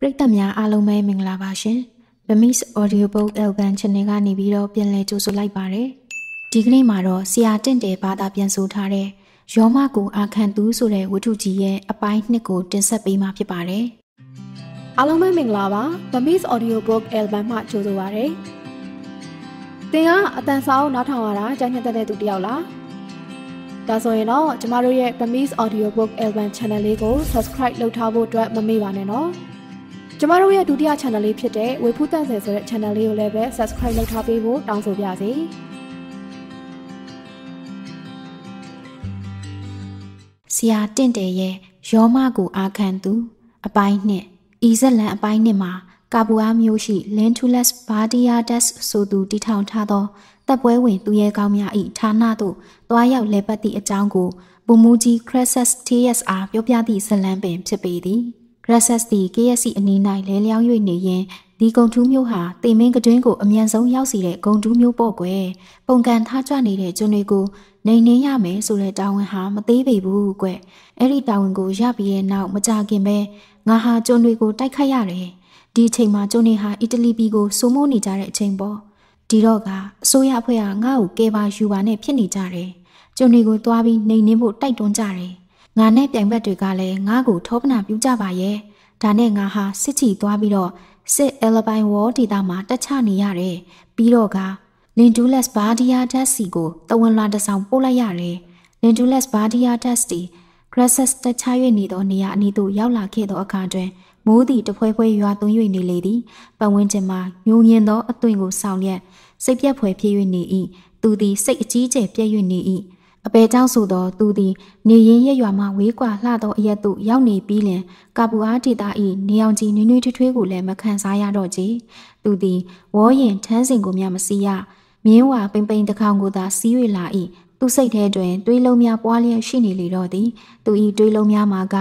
ပရိသတ်များအားလုံးပဲမင်္ဂလာပါရှင်။ Bemis Audiobook Elgan Channel ကနေပြီးတော့ပြန်လည်ကြိုဆိုလိုက်ပါရစေ။ဒီကနေ့မှာတော့ဆရာတင့်တယ်ဘာသာပြန်ဆိုထားတဲ့ယောမကိုအာခန်သူဆိုတဲ့ဝတ္ထုကြီးရဲ့အပိုင်းနှစ်ကိုတင်ဆက်ပေးမှာဖြစ်ပါတယ်။အားလုံးပဲမင်္ဂလာပါ။ Bemis Audiobook Elgan မှကြိုဆိုပါရစေ။သင်ကအတန်စာအုပ်နားထောင်ရတာကြားညက်တဲ့သူတယောက်လား။ဒါဆိုရင်တော့ကျမတို့ရဲ့ Bemis Audiobook Elvan Channel လေးကို Subscribe လုပ်ထားဖို့အတွက်မမေ့ပါနဲ့နော်။ကျမတို့ရဲ့ဒုတိယ channel လေးဖြစ်တဲ့ဝေဖူးတန်ဆယ်ဆိုတဲ့ channel လေးကိုလည်းပဲ subscribe လုပ်ထားပေးဖို့တောင်းဆိုပါရစေ။ဆရာတင့်တယ်ရဲ့ယောမကိုအာခံသူအပိုင်းနှစ်ဤဇလန်အပိုင်းနှစ်မှာကာပူအားမျိုးရှိ Lentulus Bardiades ဆိုသူတည်ထောင်ထားသောတပ်ပွဲဝင် သူရဲကောင်းများ၏ဌာနသို့တွားရောက်လဲပတ်သည့်အကြောင်းကိုဘူမူကြီး Crescent TSR ပြောပြသည့်ဇလံပင်ဖြစ်ပေသည်။ Russell သည် KFC အနီး၌လဲလျောင်း၍နေရင်းဒီဂုံတူးမျိုးဟာတေမင်းကတွင်းကိုအမြန်ဆုံးရောက်စီတဲ့ဂုံတူးမျိုးပေါ့ကွယ်ပုံကန်ထားကြနေတဲ့ကျွန်းတွေကိုနေနေရမယ်ဆိုတဲ့တာဝန်ဟာမသေးပေဘူးကွယ်အဲ့ဒီတာဝန်ကိုရပြီးတဲ့နောက်မကြခင်ပဲငါဟာကျွန်းတွေကိုတိုက်ခတ်ရတယ်ဒီအချိန်မှာကျွန်းတွေဟာအီတလီပြည်ကိုစိုးမိုးနေကြတဲ့အချိန်ပေါ့ဒီတော့ကအစိုးရအဖွဲ့ကငါ့ကိုကဲပါယူပါနဲ့ဖြစ်နေကြတယ်ကျွန်းတွေကိုသွားပြီးနေနေဖို့တိုက်တွန်းကြတယ်ငါနဲ့ပြိုင်ဘက်တွေကလည်းငါ့ကိုထောပနာပြုကြပါရဲ့ဒါနဲ့ငါဟာစစ်ချီသွားပြီးတော့စစ်အယ်လပိုင်းဝေါ်ဒေတာမှာတက်ချနေရတယ်ပြီးတော့ကလင်ဒူးလက်စ်ဘာဒီယာဒက်စီကိုတဝန်လာတဆောင်ပို့လိုက်ရတယ်လင်ဒူးလက်စ်ဘာဒီယာဒက်စီဂရက်ဆက်တက်ချ၍နေသောနေရာအနီးသို့ရောက်လာခဲ့သောအခါတွင်မိုးသည်တဖွဲဖွဲရွာသွန်း၍နေလေသည်ပတ်ဝန်းကျင်မှာညူညင်သောအသွင်ကိုဆောင်ရက်စိတ်ပြက်ဖွယ်ဖြစ်၍နေ၏သူသည်စိတ်အကြီးကျယ်ပြည့်၍နေ၏အပေကြောင့်ဆိုသောသူသည် နေရင်ရရွာမှဝေးကွာလှသောအရက်သို့ရောက်နေပြီးလင်ကာပူအားဒေတာ၏နေအောင်ကြီးနွေးနွေးထွေးထွေးကိုလည်းမခံစားရတော့ကြ။သူသည်ဝေါ်ရင်ထန်းစဉ်ကိုများမစီရမြင်းဝါပိန်ပိန်တကောင်ကိုသာစီး၍လာ၏သူစိတ်ထဲတွင် တွေးလုံးများပွားလျက်ရှိနေလေတော့သည်သူ၏တွေးလုံးများမှာက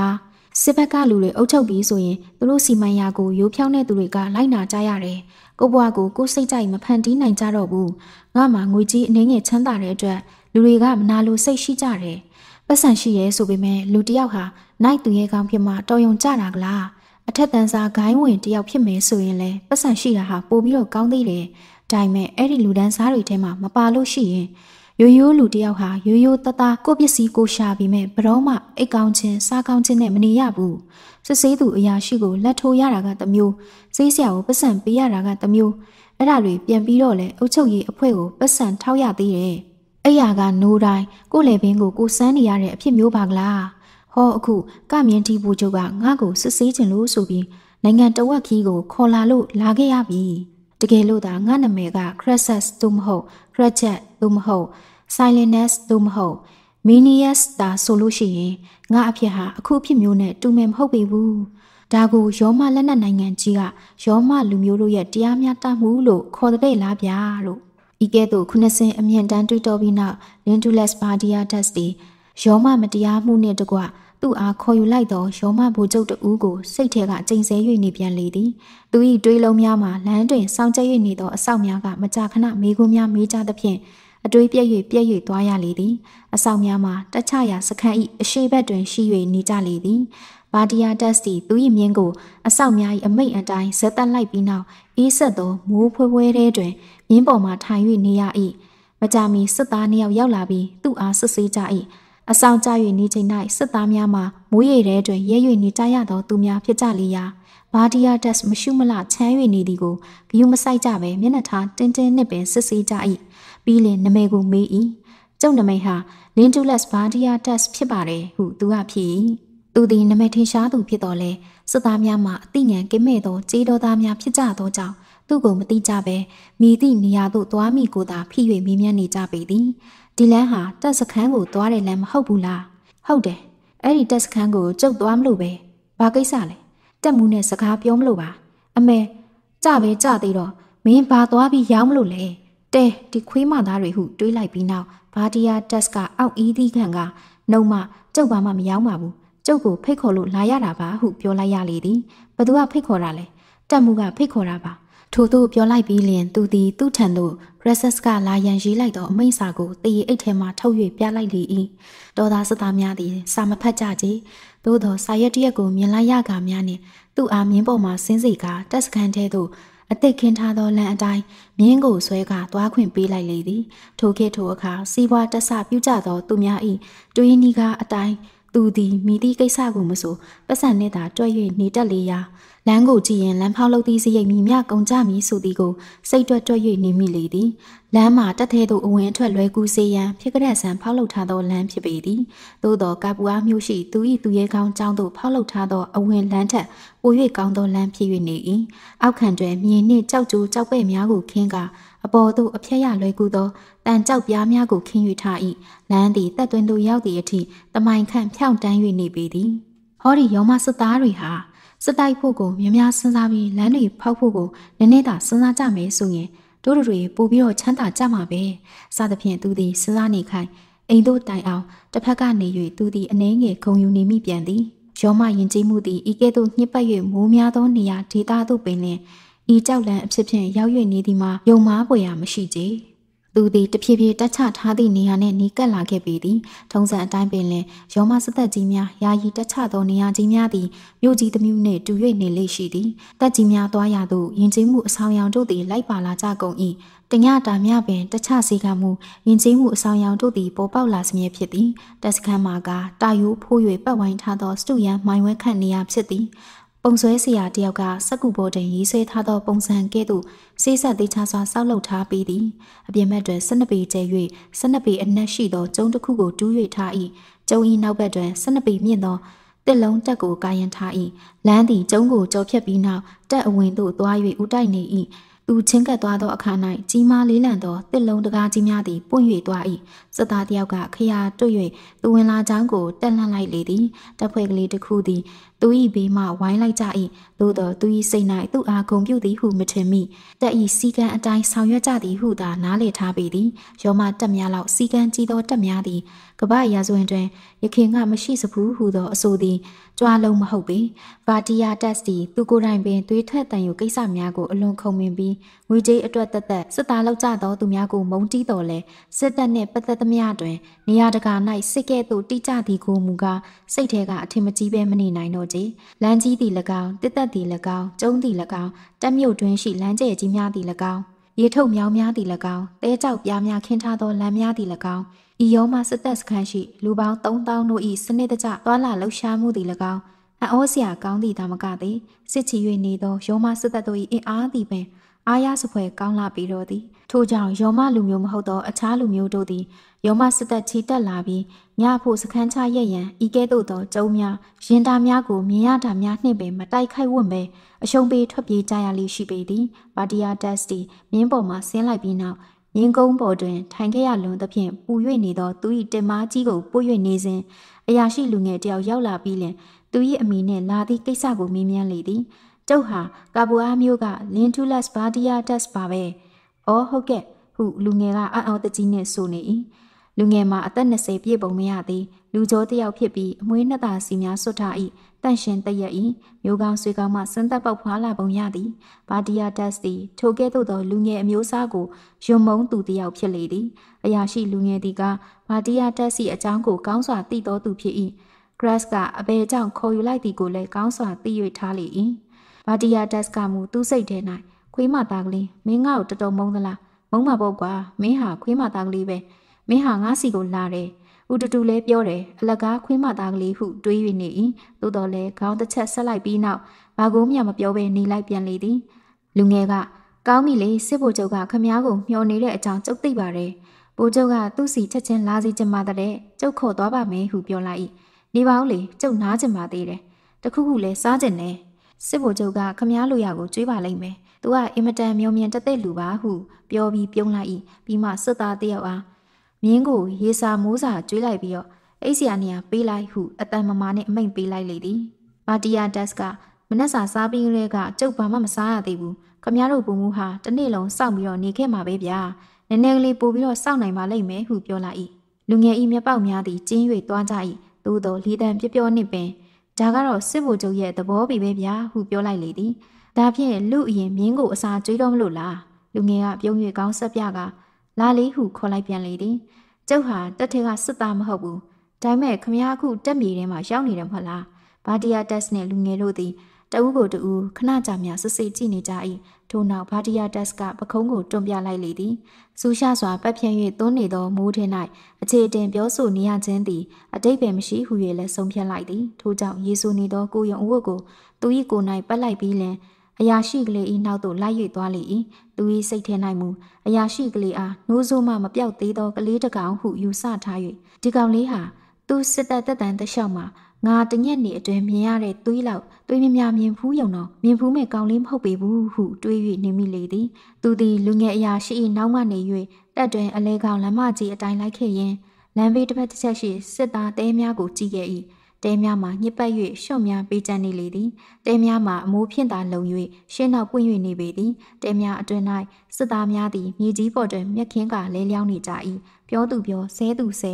စစ်ဘက်ကလူတွေအုပ်ချုပ်ပြီးဆိုရင်သူတို့စီမံရာကိုရိုးဖြောင်းတဲ့သူတွေကလိုက်နာကြရတယ်ကိုဘွားကိုကိုစိတ်ကြိုက်မဖန်တီးနိုင်ကြတော့ဘူးငါမှငွေကြီးအနေငယ်ချမ်းသာတဲ့အတွက်လူတွေကမနာလို့စိတ်ရှိကြတယ်ပတ်စံရှိရဲဆိုပေမဲ့လူတယောက်ဟာနိုင်သူရဲ့ကောင်းဖြစ်မှတော်ယုံကြတာကလားအထက်တန်းစားဂိုင်းဝင်တယောက်ဖြစ်မယ်ဆိုရင်လဲပတ်စံရှိတာဟာပိုပြီးတော့ကောင်းသေးတယ်ဒါပေမဲ့အဲ့ဒီလူတန်းစားတွေထဲမှာမပါလို့ရှိရင်ရိုးရိုးလူတယောက်ဟာရိုးရိုးတသားကိုပစ္စည်းကိုရှာပြီးမဲ့ဘရောမှအိတ်ကောင်းချင်းစားကောင်းချင်းနဲ့မနေရဘူးစစ်ဆေးသူအရာရှိကို လက်ထိုးရတာကတမျိုးဈေးဆရာကိုပတ်စံပေးရတာကတမျိုးအဲ့ဒါတွေပြန်ပြီးတော့လဲအုပ်ချုပ်ရေးအဖွဲ့ကိုပတ်စံထောက်ရသေးတယ်အဲ့ရကနိုးတိုင်းကိုလေဘင်းကိုကိုစမ်းနေရတဲ့အဖြစ်မျိုးပါကလားဟောအခုကမြင့်တီဘူချုပ်ကငါ့ကိုစစ်ဆေးခြင်းလို့ဆိုပြီးနိုင်ငံတဝက်ခီးကိုခေါ်လာလို့လာခဲ့ရပြီတကယ်လို့ဒါငါနာမည်က Crescent သို့မဟုတ် Cratchet သို့မဟုတ် Silentness သို့မဟုတ် Minius ဒါဆိုလို့ရှိရင်ငါအဖြစ်ဟာအခုဖြစ်မျိုးနဲ့တူမယ်မဟုတ်ပေဘူးဒါကိုယောမလက်နက်နိုင်ငံကြီးကယောမလူမျိုးတို့ရဲ့တရားမျှတမှုလို့ခေါ်တဲ့လားဗျာလို့။ဤကဲ့သို့ခုနှစ်ဆင်းအမြင့်တန်းတွေ့တော်ပြီးနောက်လင်ဒူလက်စ်ပါဒီယာဒတ်စ်တီယောမမတရားမှုနှင့်တကွသူ့အားခေါ်ယူလိုက်သောယောမဘူကျုပ်တူကိုစိတ်ထဲကကြိမ်ဆဲ၍နေပြန်လေသည်။သူ၏တွေးလုံးများမှာလမ်းတွင်စောင့်ကြက်၍နေသောအဆောက်များကမကြာခဏမေခွန်းများမေးကြသဖြင့်အတွေးပြက်၍ပြက်၍သွားရလေသည်အဆောင်များမှာတခြားရာစခန်းဤအရှိဘက်တွင်ရှိ၍နေကြလေသည်ဘာဒီယာတက်စ်တီသူ့ရင်မြင်းကိုအဆောက်များ၏အမိတ်အတိုင်းဇက်တက်လိုက်ပြီးနောက်အေးဆက်သောမိုးဖွဲဖွဲထဲတွင် မြင်းပေါ်မှထိုင်၍နေရ၏မကြာမီစစ်သားနှစ်ယောက်ရောက်လာပြီးသူ့အားစစ်ဆေးကြ၏အဆောင်ကျ၍နေချိန်၌စစ်သားများမှမိုးရေထဲတွင်ရဲ၍နေကြရသော သူများဖြစ်ကြလေရာဘာဒီယာတက်စ်မရှုမလချမ်း၍နေသည်ကိုဂယုမဆိုင်ကြပဲမျက်နှာထားတင်းတင်းနှင့်ပင်စစ်ဆေးကြ၏ပြီးလင်နမိကိုမေး၏ကျုံနမိဟာလင်တူလက်စ်ဘာဒီယာတက်စ်ဖြစ်ပါတယ်ဟုသူကဖြစ်၏သူသည်နမထင်ရှားသူဖြစ်တော်လဲစစ်သားများမှအသိဉာဏ်ကင်းမဲ့သောကြေးတော်သားများဖြစ်ကြသောကြောင့်သူ့ကိုမတိကြဘဲမိသည့်နေရာသို့သွားမိကိုသာဖိ၍မေးမြန်းနေကြပေသည်ဒီလမ်းဟာတပ်စခန်းကိုသွားတဲ့လမ်းမဟုတ်ဘူးလားဟုတ်တယ်အဲ့ဒီတပ်စခန်းကိုကျုပ်သွားမလို့ပဲဘာကိစ္စလဲတက်မှုနဲ့စကားပြောမလို့ပါအမေကြပဲကြသေးတော့မင်းဘာသွားပြီးရောင်းမလို့လဲတဲဒီခွေးမသားတွေဟုတွေးလိုက်ပြီးနောက်ဘာဒီယာတက်စ်ကအောက်အီးသီးခံကနှုံမကျုပ်ဘာမှမရောင်းပါဘူးကျုပ်ကိုဖိတ်ခေါ်လို့လာရတာပါဟုပြောလိုက်ရလေသည်ဘသူကဖိတ်ခေါ်တာလဲတက်မှုကဖိတ်ခေါ်တာပါထို့သို့ပြောလိုက်ပြီးလျင်သူသည်သူ့ထံသို့ Ressus ကလာရန်ရေးလိုက်သောအမိန့်စာကိုတရေအိတ်ထဲမှထုတ်၍ပြလိုက်လေ၏ဒေါ်သာစသားများသည်စာမဖတ်ကြကြေသို့သောစာရွက်တရက်ကိုမြင်လိုက်ရကများနှင့်သူ့အားမြင်းပေါ်မှဆင်းစေကာတက်စကန်ထဲသို့အသက်ခင်ထားသောလမ်းအတိုင်းမြင်းကိုဆွဲကာသွားခွင့်ပေးလိုက်လေသည်ထိုခေတ်ထိုအခါစီးပွားတက်ဆပြုကြသောသူများ၏တွင်းနီကားအတိုင်းသူသည်မိသည့်ကိစ္စကိုမဆိုပတ်စံနှင့်သာတွေ့၍နေတက်လေရာလမ်းကိုကြည့်ရင်လမ်းဖောက်လုပ်သည့်စရိတ်မိမြကုံကြမည်ဆိုသည်ကိုစိတ်တွက်တွေ့၍နေမိလေသည်လမ်းမှာတက်သေးသို့အဝင်အထွက်လွယ်ကူစေရန်ဖြစ်ကြက်ဆန်ဖောက်လုပ်ထားသောလမ်းဖြစ်ပေသည်သို့သောကာပူအားမျိုးရှိသူ၏သူရဲကောင်းចောင်းသို့ဖောက်လုပ်ထားသောအဝင်လမ်းထက်ပို၍ကောင်းသောလမ်းဖြစ်၍နေ၏အောက်ခံတွင်မြေနှင့်ကြောက်ကြိုးကြောက်ပဲ့များကိုခင်းကာအပေါ်သို့အဖြက်ရလွယ်ကူသောတန်ကြောက်ပြားများကိုခင်း၍ထား၏လမ်းသည်တက်သွင်းသို့ရောက်သည့်အထိတမိုင်ခန့်ဖြောင့်တန်း၍နေပေသည်ဟောဒီရောမစစ်သားတွေဟာစစ်တိုက်ဖို့ကိုမြများစဉ်းစားပြီးလမ်းတွေဖောက်ဖို့ကိုနည်းနည်းသာစဉ်းစားကြမယ်ဆိုရင်တို့တို့တွေပို့ပြီးတော့ချမ်းသာကြမှာပဲစသဖြင့်သူသည်စဉ်းစားနေခိုင်းအိမ်တို့တိုင်အောင်တစ်ဖက်ကနေ၍သူသည်အနှဲငယ်ဂုံယူနေမိပြန်သည်ရောမယဉ်ကျေးမှုသည်ဤကဲ့သို့ညှစ်ပတ်၍မိုးများသောနေရာဒေသသို့ပင်လျှင်ဤကြောက်လန့်အဖြစ်ဖြင့်ရောက်၍နေသည်မှာယုံမားပွေရာမရှိကြ။သူသည်တဖြည်းဖြည်းတက်ချထားသည့်နေရာနှင့်နီးကပ်လာခဲ့ပေသည်ထုံးစံအတိုင်းပင်လင်ရောမစသက်ကြီးများယာယီတက်ချသောနေရာကြီးများသည်မြို့ကြီးတစ်မြို့နှင့်တူ၍နေလေရှိသည်တက်ကြီးများသွားရသို့ယဉ်ကျေးမှုအဆောင်ရောင်တို့သည်လိုက်ပါလာကြကုန်၏တညတာမြပင်တက်ချစီကမှုယဉ်ကျေးမှုအဆောင်ရောင်တို့သည်ပေါ်ပေါက်လာစမြဲဖြစ်သည်တက်စခန်းမှာကတာယိုးဖိုး၍ပတ်ဝိုင်းထားသောစတူရန်မိုင်ဝဲခန့်နေရာဖြစ်သည်ပုံဆွဲဆရာတယောက်ကစက္ကူဘော်တင်ရေးဆွဲထားသောပုံစံကဲ့သို့စေးဆက်သေးချစွာစောက်လုပ်ထားပြီးသည်အပြင်ဘက်တွင်12ပေကျဲ၍12ပေအနက်ရှိသောကျုံတစ်ခုကိုတူး၍ထား၏ကျုံ၏နောက်ဘက်တွင်12ပေမြင့်သောတစ်လုံးတက်ကိုကာရင်ထား၏လမ်းသည်ကျုံကိုကြော်ဖြတ်ပြီးနောက်တက်အဝင်သို့သွား၍ဥတိုက်နေ၏သူချင်းကပ်သွားသောအခါ၌ကြီးမားလေးလံသောတစ်လုံးတကားကြီးများသည်ပွင့်၍သွား၏စစ်သားတယောက်ကခရာတွေ့၍သူဝင်လာချောင်းကိုတက်လှမ်းလိုက်လေသည်တပ်ဖွဲ့ကလေးတစ်ခုသည်သူ၏ဘေးမှဝိုင်းလိုက်ကြ၏သို့သောသူ၏စိတ်၌သူ့အားဂုဏ်ပြုသည်ဟုမထင်မိတက်၏စီကံအတိုင်းဆောင်ရွက်ကြသည်ဟုသာနားလည်ထားပေသည်ယောမတက်များလောက်စီကံကြီးသောတက်များသည် ကပ္ပရာဇဝင်တွင်ယခင်ကမရှိစဘူးဟုသောအဆိုသည်ကြွားလုံးမဟုတ်ပေဗာတီယာတက်စ်သည်သူကိုယ်တိုင်ပင်သွေးထွက်တန်ယူကိစ္စများကိုအလွန်ခုံမင်ပြီးငွေကြေးအတွက်တက်တက်စစ်သားလောက်ကြသောသူများကိုမုန်းတီးတော်လဲစစ်တပ်နှင့်ပတ်သက်သမျှတွင်နေရာတကာ၌စစ်ကဲ့သို့တိကျသည်ကိုမူကားစိတ်ထဲကအထင်မကြီးပဲမနေနိုင်တော့မြို့ကြီးလမ်းကြီးသည်၎င်းတစ်သက်သည်၎င်းကျုံးသည်၎င်းတက်မြို့တွင်းရှိလမ်းကျဲကြီးများသည်၎င်းရေထုတ်မြောင်းများသည်၎င်းတဲကြောက်ပြားများခင်းထားသောလမ်းများသည်၎င်းဤရောမှစစ်သက်စခန်းရှိလူပေါင်း3000တို့၏စနစ်တကျသွာလာလှုပ်ရှားမှုသည်၎င်းအံ့ဩစရာကောင်းသည့်ဒါမကသည်စစ်ချီ၍နေသောရောမစစ်သက်တို့၏အင်အားသည်ပင်အာရစဖွယ်ကောင်းလာပြီးတော့သည်ထို့ကြောင့်ယောမလူမျိုးမဟုတ်သောအခြားလူမျိုးတို့သည်ယောမစစ်သက်ချီတက်လာပြီးညဖို့စခန်းချရက်ရန်ဤကဲ့သို့သောကျုံများရင်တာများကိုမြင်ရတာများနှင့်ပင်မတိုက်ခိုက်ဝင့်ပဲအရှုံးပေးထွက်ပြေးကြရလိမ့်ရှိပေသည်ပါတီယာတက်စတီမြင်းပေါ်မှဆင်းလိုက်ပြီးနောက်မြင်းကုန်းပေါ်တွင်ထိုင်ခဲ့ရလွန်သဖြင့်ပူ၍နေသောသူ၏တင်မားကြီးကိုပို့၍နေစဉ်အရာရှိလူငယ်တယောက်ရောက်လာပြီးလင်သူ၏အမိနှင့်လာသည့်ကိစ္စကိုမေးမြန်းလေသည်ကျုပ်ဟာကာဘူအားမျိုးကလင်ထူလက်စ်ဘာတီယာတက်စ်ပါပဲ။အော်ဟုတ်ကဲ့ဟုလူငယ်ကအံ့ဩတကြီးနှင့်ဆိုနေ၏လူငယ်မှာအသက်20ပြည့်ပုံမရသည် လူကျော်တယောက်ဖြစ်ပြီးအမွေးနှစ်သာစီများဆွတ်ထား၏တန့်ရှင်တရက်၏မျိုးကောင်းဆွေကောင်းမှစန်းသက်ပေါက်ဖွာလာပုံရသည်ဘာဒီယာဒတ်စ်သည်ထိုကဲ့သို့သောလူငယ်အမျိုးအစားကိုယွံမုံသူတယောက်ဖြစ်လေသည် အရာရှိလူငယ်သည်ကဘာဒီယာဒတ်စ်၏အကြောင်းကိုကောင်းစွာသိတော်သူဖြစ်၏ဂရက်စ်ကအဘယ်ကြောင့်ခေါ်ယူလိုက်သည်ကိုလည်းကောင်းစွာသိ၍ထားလေ၏ဘာဒီယာဒတ်စ်ကမူသူ့စိတ်ထဲ၌ခွေးမသားကလေးမင်းငါ့ကိုတော်တော်မုန်းသလားမုန်းပါပေါ့ကွာမင်းဟာခွေးမသားကလေးပဲမင်းဟာငါစီကိုလာတယ်။ဦးတူတူလည်းပြောတယ်အလကားခွင်းမသားကလေးဟုတွေး၍နေ၏။သို့တော်လည်းခေါင်းတစ်ချက်ဆက်လိုက်ပြီးနောက်ဘာကိုမျှမပြောဘဲနေလိုက်ပြန်လေသည်။လူငယ်ကကောင်းပြီလေစစ်ဘိုလ်ချုပ်ကခမားကိုမျှော်နေတဲ့အကြောင်းကြုတ်သိပါတယ်။ဘိုလ်ချုပ်ကသူ့စီချက်ချင်းလာစီချင်မှတဲ့ကျုပ်ခေါ်သွားပါမယ်ဟုပြောလိုက်၏။နေပါဦးလေကျုပ်နားချင်ပါသေးတယ်။တခုခုလဲစားချင်တယ်။စစ်ဘိုလ်ချုပ်ကခမားလူရကိုကြွေးပါလိမ့်မယ်။သူကအင်မတန်မျောမြင်တသက်လူပါဟုပြောပြီးပြုံးလိုက်၏။ပြီးမှစစ်သားတယောက်အားမြင်းကိုရေစာမိုးစာကျွေးလိုက်ပြီးတော့အိတ်ဆရာနေရာပေးလိုက်ဟုအတန်မမာနဲ့အမိန့်ပေးလိုက်လေသည်မာတီယာဒတ်စ်ကမနက်စာစားပြီးကလေးကကျုပ်ဘာမှမစားရသေးဘူးခမရတို့ဘုံမူဟာတစ်နေ့လုံးစောင့်ပြီးတော့နေခဲ့မှာပဲဗျာနည်းနည်းကလေးပို့ပြီးတော့စောင့်နိုင်ပါလိမ့်မယ်ဟုပြောလိုက်၏လူငယ်ဤမျက်ပေါက်များသည်ကျင်း၍သွားကြ၏သို့သောလေတံပြပျော်နှင့်ပင်ဒါကတော့စစ်ဘိုလ်ချုပ်ရဲ့သဘောပေပဲဗျာဟုပြောလိုက်လေသည်ဒါဖြင့်လူအရင်မြင်းကိုအစာကျွေးတော့မလို့လားလူငယ်ကပြုံး၍ကောင်းဆက်ပြကလာလေးဟုခေါ်လိုက်ပြန်လေသည်ကျုပ်ဟာတက်ထဲကစစ်သားမဟုတ်ဘူးဒါပေမဲ့ခမရအခုတက်မီထဲမှာရောက်နေတယ်မဟုတ်လားဘာတီယာတက်စ်နဲ့လူငယ်တို့သည်တဦးကိုတဦးခဏကြာမြစစ်စစ်ကြည့်နေကြ၏ထို့နောက်ဘာတီယာတက်စ်ကပခုံးကိုတွန့်ပြလိုက်လေသည်စူရှာစွာပတ်ဖြန့်၍သွန်းနေသောမိုးထင်း၌အခြေအတင်ပြောဆိုနေရခြင်းသည်အတိတ်ပင်မရှိဟု၍လည်းဆုံးဖြတ်လိုက်သည်ထို့ကြောင့်ယေရှုနေသောကိုယုံအဝတ်ကိုသူ၏ကိုယ်၌ပတ်လိုက်ပြီးလျှင်အရာရှိကလေးဤနောက်သို့လိုက်၍သွားလေ၏သူ၏စိတ်ထဲ၌မူအရာရှိကလေးအားနိုးစိုးမှမပြောက်သေးသောကလေးတစ်ကောင်ဟုယူဆထား၍ဒီကောင်လေးဟာသူစစ်တပ်တပ်တန်တလျှောက်မှာငါတညက်နေအတွင်မြင်ရတဲ့သွေးလောက်သွေးမြများမြင်ဖူးယုံတော့မြင်ဖူးမဲ့ကောင်လေးမဟုတ်ပေဘူးဟုတွေး၍နေမိလေသည်သူသည်လူငယ်အရာရှိ၏နောက်မှနေ၍တက်တွင် အလဲကောင်လမ်းမကြီးအတိုင်းလိုက်ခဲ့ရင်းလမ်းဘေးတစ်ဖက်တစ်ချက်ရှိစစ်သားတဲများကိုကြည့်ခဲ့၏တဲများမှာညစ်ပတ်၍ရှော့များပေးကြနေလေသည်တဲများမှာအမိုးဖြင့်သာလုံ၍ရှင်းနောက်ပွင့်၍နေပေသည်တဲများအတွင်၌စစ်သားများသည်မြေကြီးပေါ်တွင်မျက်ခင်းကလဲလျောင်းနေကြ၏ပြောသူပြောဆဲသူဆဲ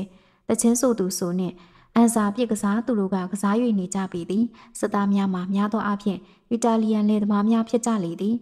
တချင်းဆိုသူဆိုနှင့်အန်စာပြစ်ကစားသူတို့ကကစား၍နေကြပြီသည်စစ်သားများမှာများသောအားဖြင့်အီတာလီယန်လယ်သမားများဖြစ်ကြလေသည်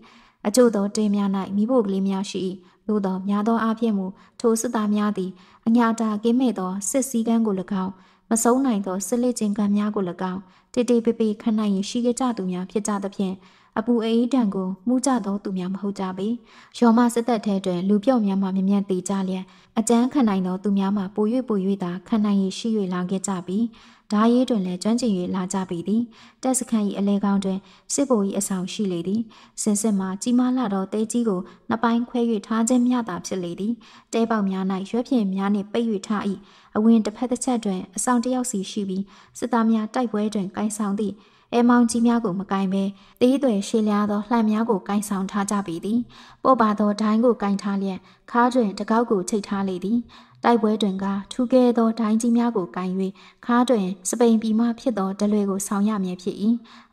အချို့သောတင်းများ၌မိဖို့ကလေးများရှိ၏သို့သောများသောအားဖြင့်မူထိုစစ်သားများသည်အညာတာကင်းမဲ့သောစစ်စည်းကမ်းကို၎င်းမဆုံးနိုင်သောစစ်လက်ချင်းကံများကို၎င်းတေတေပေပေခံနိုင်ရင်ရှိခဲ့ကြသူများဖြစ်ကြသဖြင့်အပူအေးတံကိုမှုကြသောသူများမဟုတ်ကြပေ။ရောမစစ်သက်ထဲတွင်လူပြော့များမှမြ мян တေကြလျက်အကျန်းခံနိုင်သောသူများမှပို၍ပို၍သာခံနိုင်ရရှိ၍လာခဲ့ကြပြီ။ဓာရေးတွင်လည်းကျွမ်းကျင်၍လာကြပြီသည်တက်စခန်း၏အလဲကောင်းတွင်စစ်ဘိုလ်၏အဆောင်ရှိလေသည်စင်စစ်မှာကြီးမားလာသောတဲကြီးကိုနှစ်ပိုင်းခွဲ၍ထားခြင်းမျှတာဖြစ်လေသည်တဲပေါက်များ၌ရွက်ဖြင့်များနှင့်ပိတ်၍ထား၏အဝင်တစ်ဖက်တစ်ချက်တွင်အဆောင်တစ်ယောက်စီရှိပြီးစစ်သားများတိုက်ပွဲတွင်ကန်ဆောင်သည့်အဲမောင်ကြီးများကိုမကင်ပဲတေးသွယ်ရှည်လျားသောလှံများကိုကင်ဆောင်ထားကြပြီသည်ပို့ပါသောဒိုင်းကိုကင်ထားလျက်ခါးတွင်တကောက်ကိုချိတ်ထားလေသည်တိုက်ပွဲတွင်ကထူခဲ့သောဒိုင်းကြီးများကိုကင်၍ခါတွင်စပိန်ပြည်မှဖြစ်သောဒလွေကိုဆောင်ရမည်ဖြစ်၏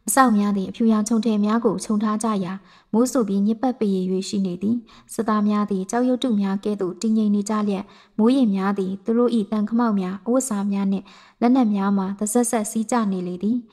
အဆောက်များသည်အဖြူရောင်ခြုံထည်များကိုခြုံထားကြရာမိုးဆူပြီးညစ်ပတ်ပေ၍ရှိနေသည်စစ်သားများသည်ကြောက်ရွံ့တုများကဲ့သို့တည်ငြိမ်နေကြလျက်မိုးရေများသည်သူတို့၏တန်ခမောက်များအဝတ်စားများနှင့်လက်နက်များမှသဆက်ဆက်စီးကြနေလေသည်။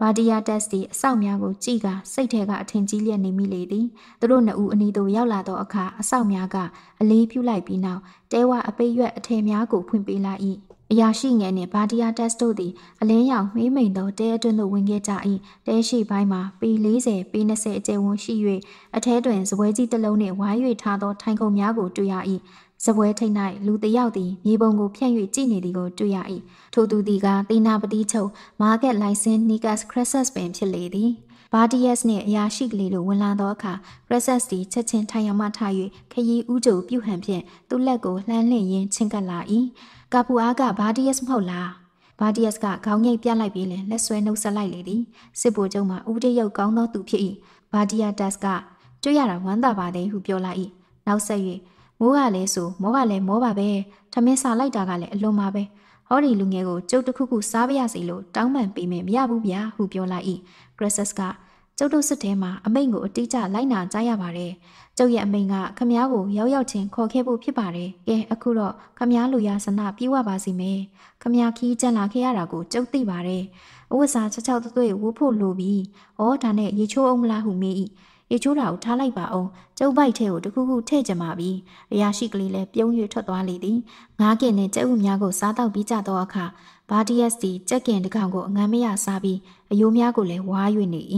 ဘာဒီယာတက်စ်ဒီအဆောက်များကိုကြည့်ကစိတ်ထဲကအထင်ကြီးလျက်နေမိလေသည်သူတို့နှစ်ဦးအနီးသို့ရောက်လာသောအခါအဆောက်များကအလေးပြုလိုက်ပြီးနောက်တဲဝအပိတ်ရွက်အထည်များကိုဖွင့်ပေးလိုက်၏အရာရှိငယ်နှင့်ဘာဒီယာတက်စ်တို့သည်အလင်းရောင်မေးမိန်သောတဲအတွင်းသို့ဝင်ခဲ့ကြ၏တဲရှိပိုင်းမှာပေ40ပေ20အကျယ်ဝန်းရှိ၍အထဲတွင်စပွဲကြီးတစ်လုံးနှင့်ဝိုင်း၍ထားသောထိုင်ခုံများကိုတွေ့ရ၏ဇပွဲထိတ်၌လူတယောက်သည်မြေပုံကိုဖြန့်၍ကြည့်နေသည်ကိုတွေ့ရ၏ထိုသူသည်ကသေနာပတိချုပ်မာကက်လိုင်စင်နီကတ်ခရက်ဆက်ပင်ဖြစ်လေသည်ဘာဒီယက်စ်နှင့်အရာရှိကလေးတို့ဝင်လာသောအခါခရက်ဆက်သည်ချက်ချင်းထိုင်ရမထ၍ခရီးဦးကြိုပြုဟန်ဖြင့်သူ့လက်ကိုလှမ်းလှည့်ရင်းချဉ်ကပ်လာ၏ကာပူအားကဘာဒီယက်စ်မဟုတ်လားဘာဒီယက်စ်ကခေါင်းငိတ်ပြလိုက်ပြီးလင်လက်ဆွဲနှုတ်ဆက်လိုက်လေသည်စစ်ဘိုလ်ချုပ်မှဦးတရုပ်ကောင်းသောသူဖြစ်၏ဘာဒီယာတက်စ်ကတွေ့ရတာဝမ်းသာပါသည်ဟုပြောလိုက်၏နောက်ဆက်၍မိုးကလည်းဆိုမောကလည်းမောပါပဲထမင်းစာလိုက်တာကလည်းအလွန်ပါပဲဟောဒီလူငယ်ကိုကျုပ်တစ်ခုခုစားပါရစေလို့တောင်းပန်ပေးမယ်မရဘူးဗျာဟုပြောလိုက်၏ဂရက်ဆတ်ကကျုပ်တို့စစ်ထဲမှာအမိန့်ကိုအတိအကျလိုက်နာကြရပါတယ်ကျုပ်ရဲ့အမိန့်ကခမည်းကို ရောက်ရောက်ချင်းခေါ်ခဲ့ဖို့ဖြစ်ပါတယ်ကဲအခုတော့ခမည်းလူရဆနာပြေဝပါစီမယ်ခမည်းခီးကြံလာခဲ့ရတာကိုကျုပ်သိပါတယ်အဝတ်စားချောချောသွေ့သွေ့ဝှဖို့လိုပြီးဩဒါနဲ့ရေချိုးအောင်မလားဟုမေး၏ရေချိုးတာကိုထားလိုက်ပါအောင်ကျုပ်ဘိုက်ထဲကိုတခုခုထည့်ကြမှာပြီအရာရှိကလေးလည်းပြုံး၍ထွက်သွားလေသည်ငါးကင်နဲ့ကျက်ဥများကိုစားတော့ပြီးကြသောအခါဘာဒီယက်စ်သည်ကြက်ကင်တစ်ကောင်ကိုအငမ်းမရစားပြီးအယိုးများကိုလည်းဝါး၍နေ၏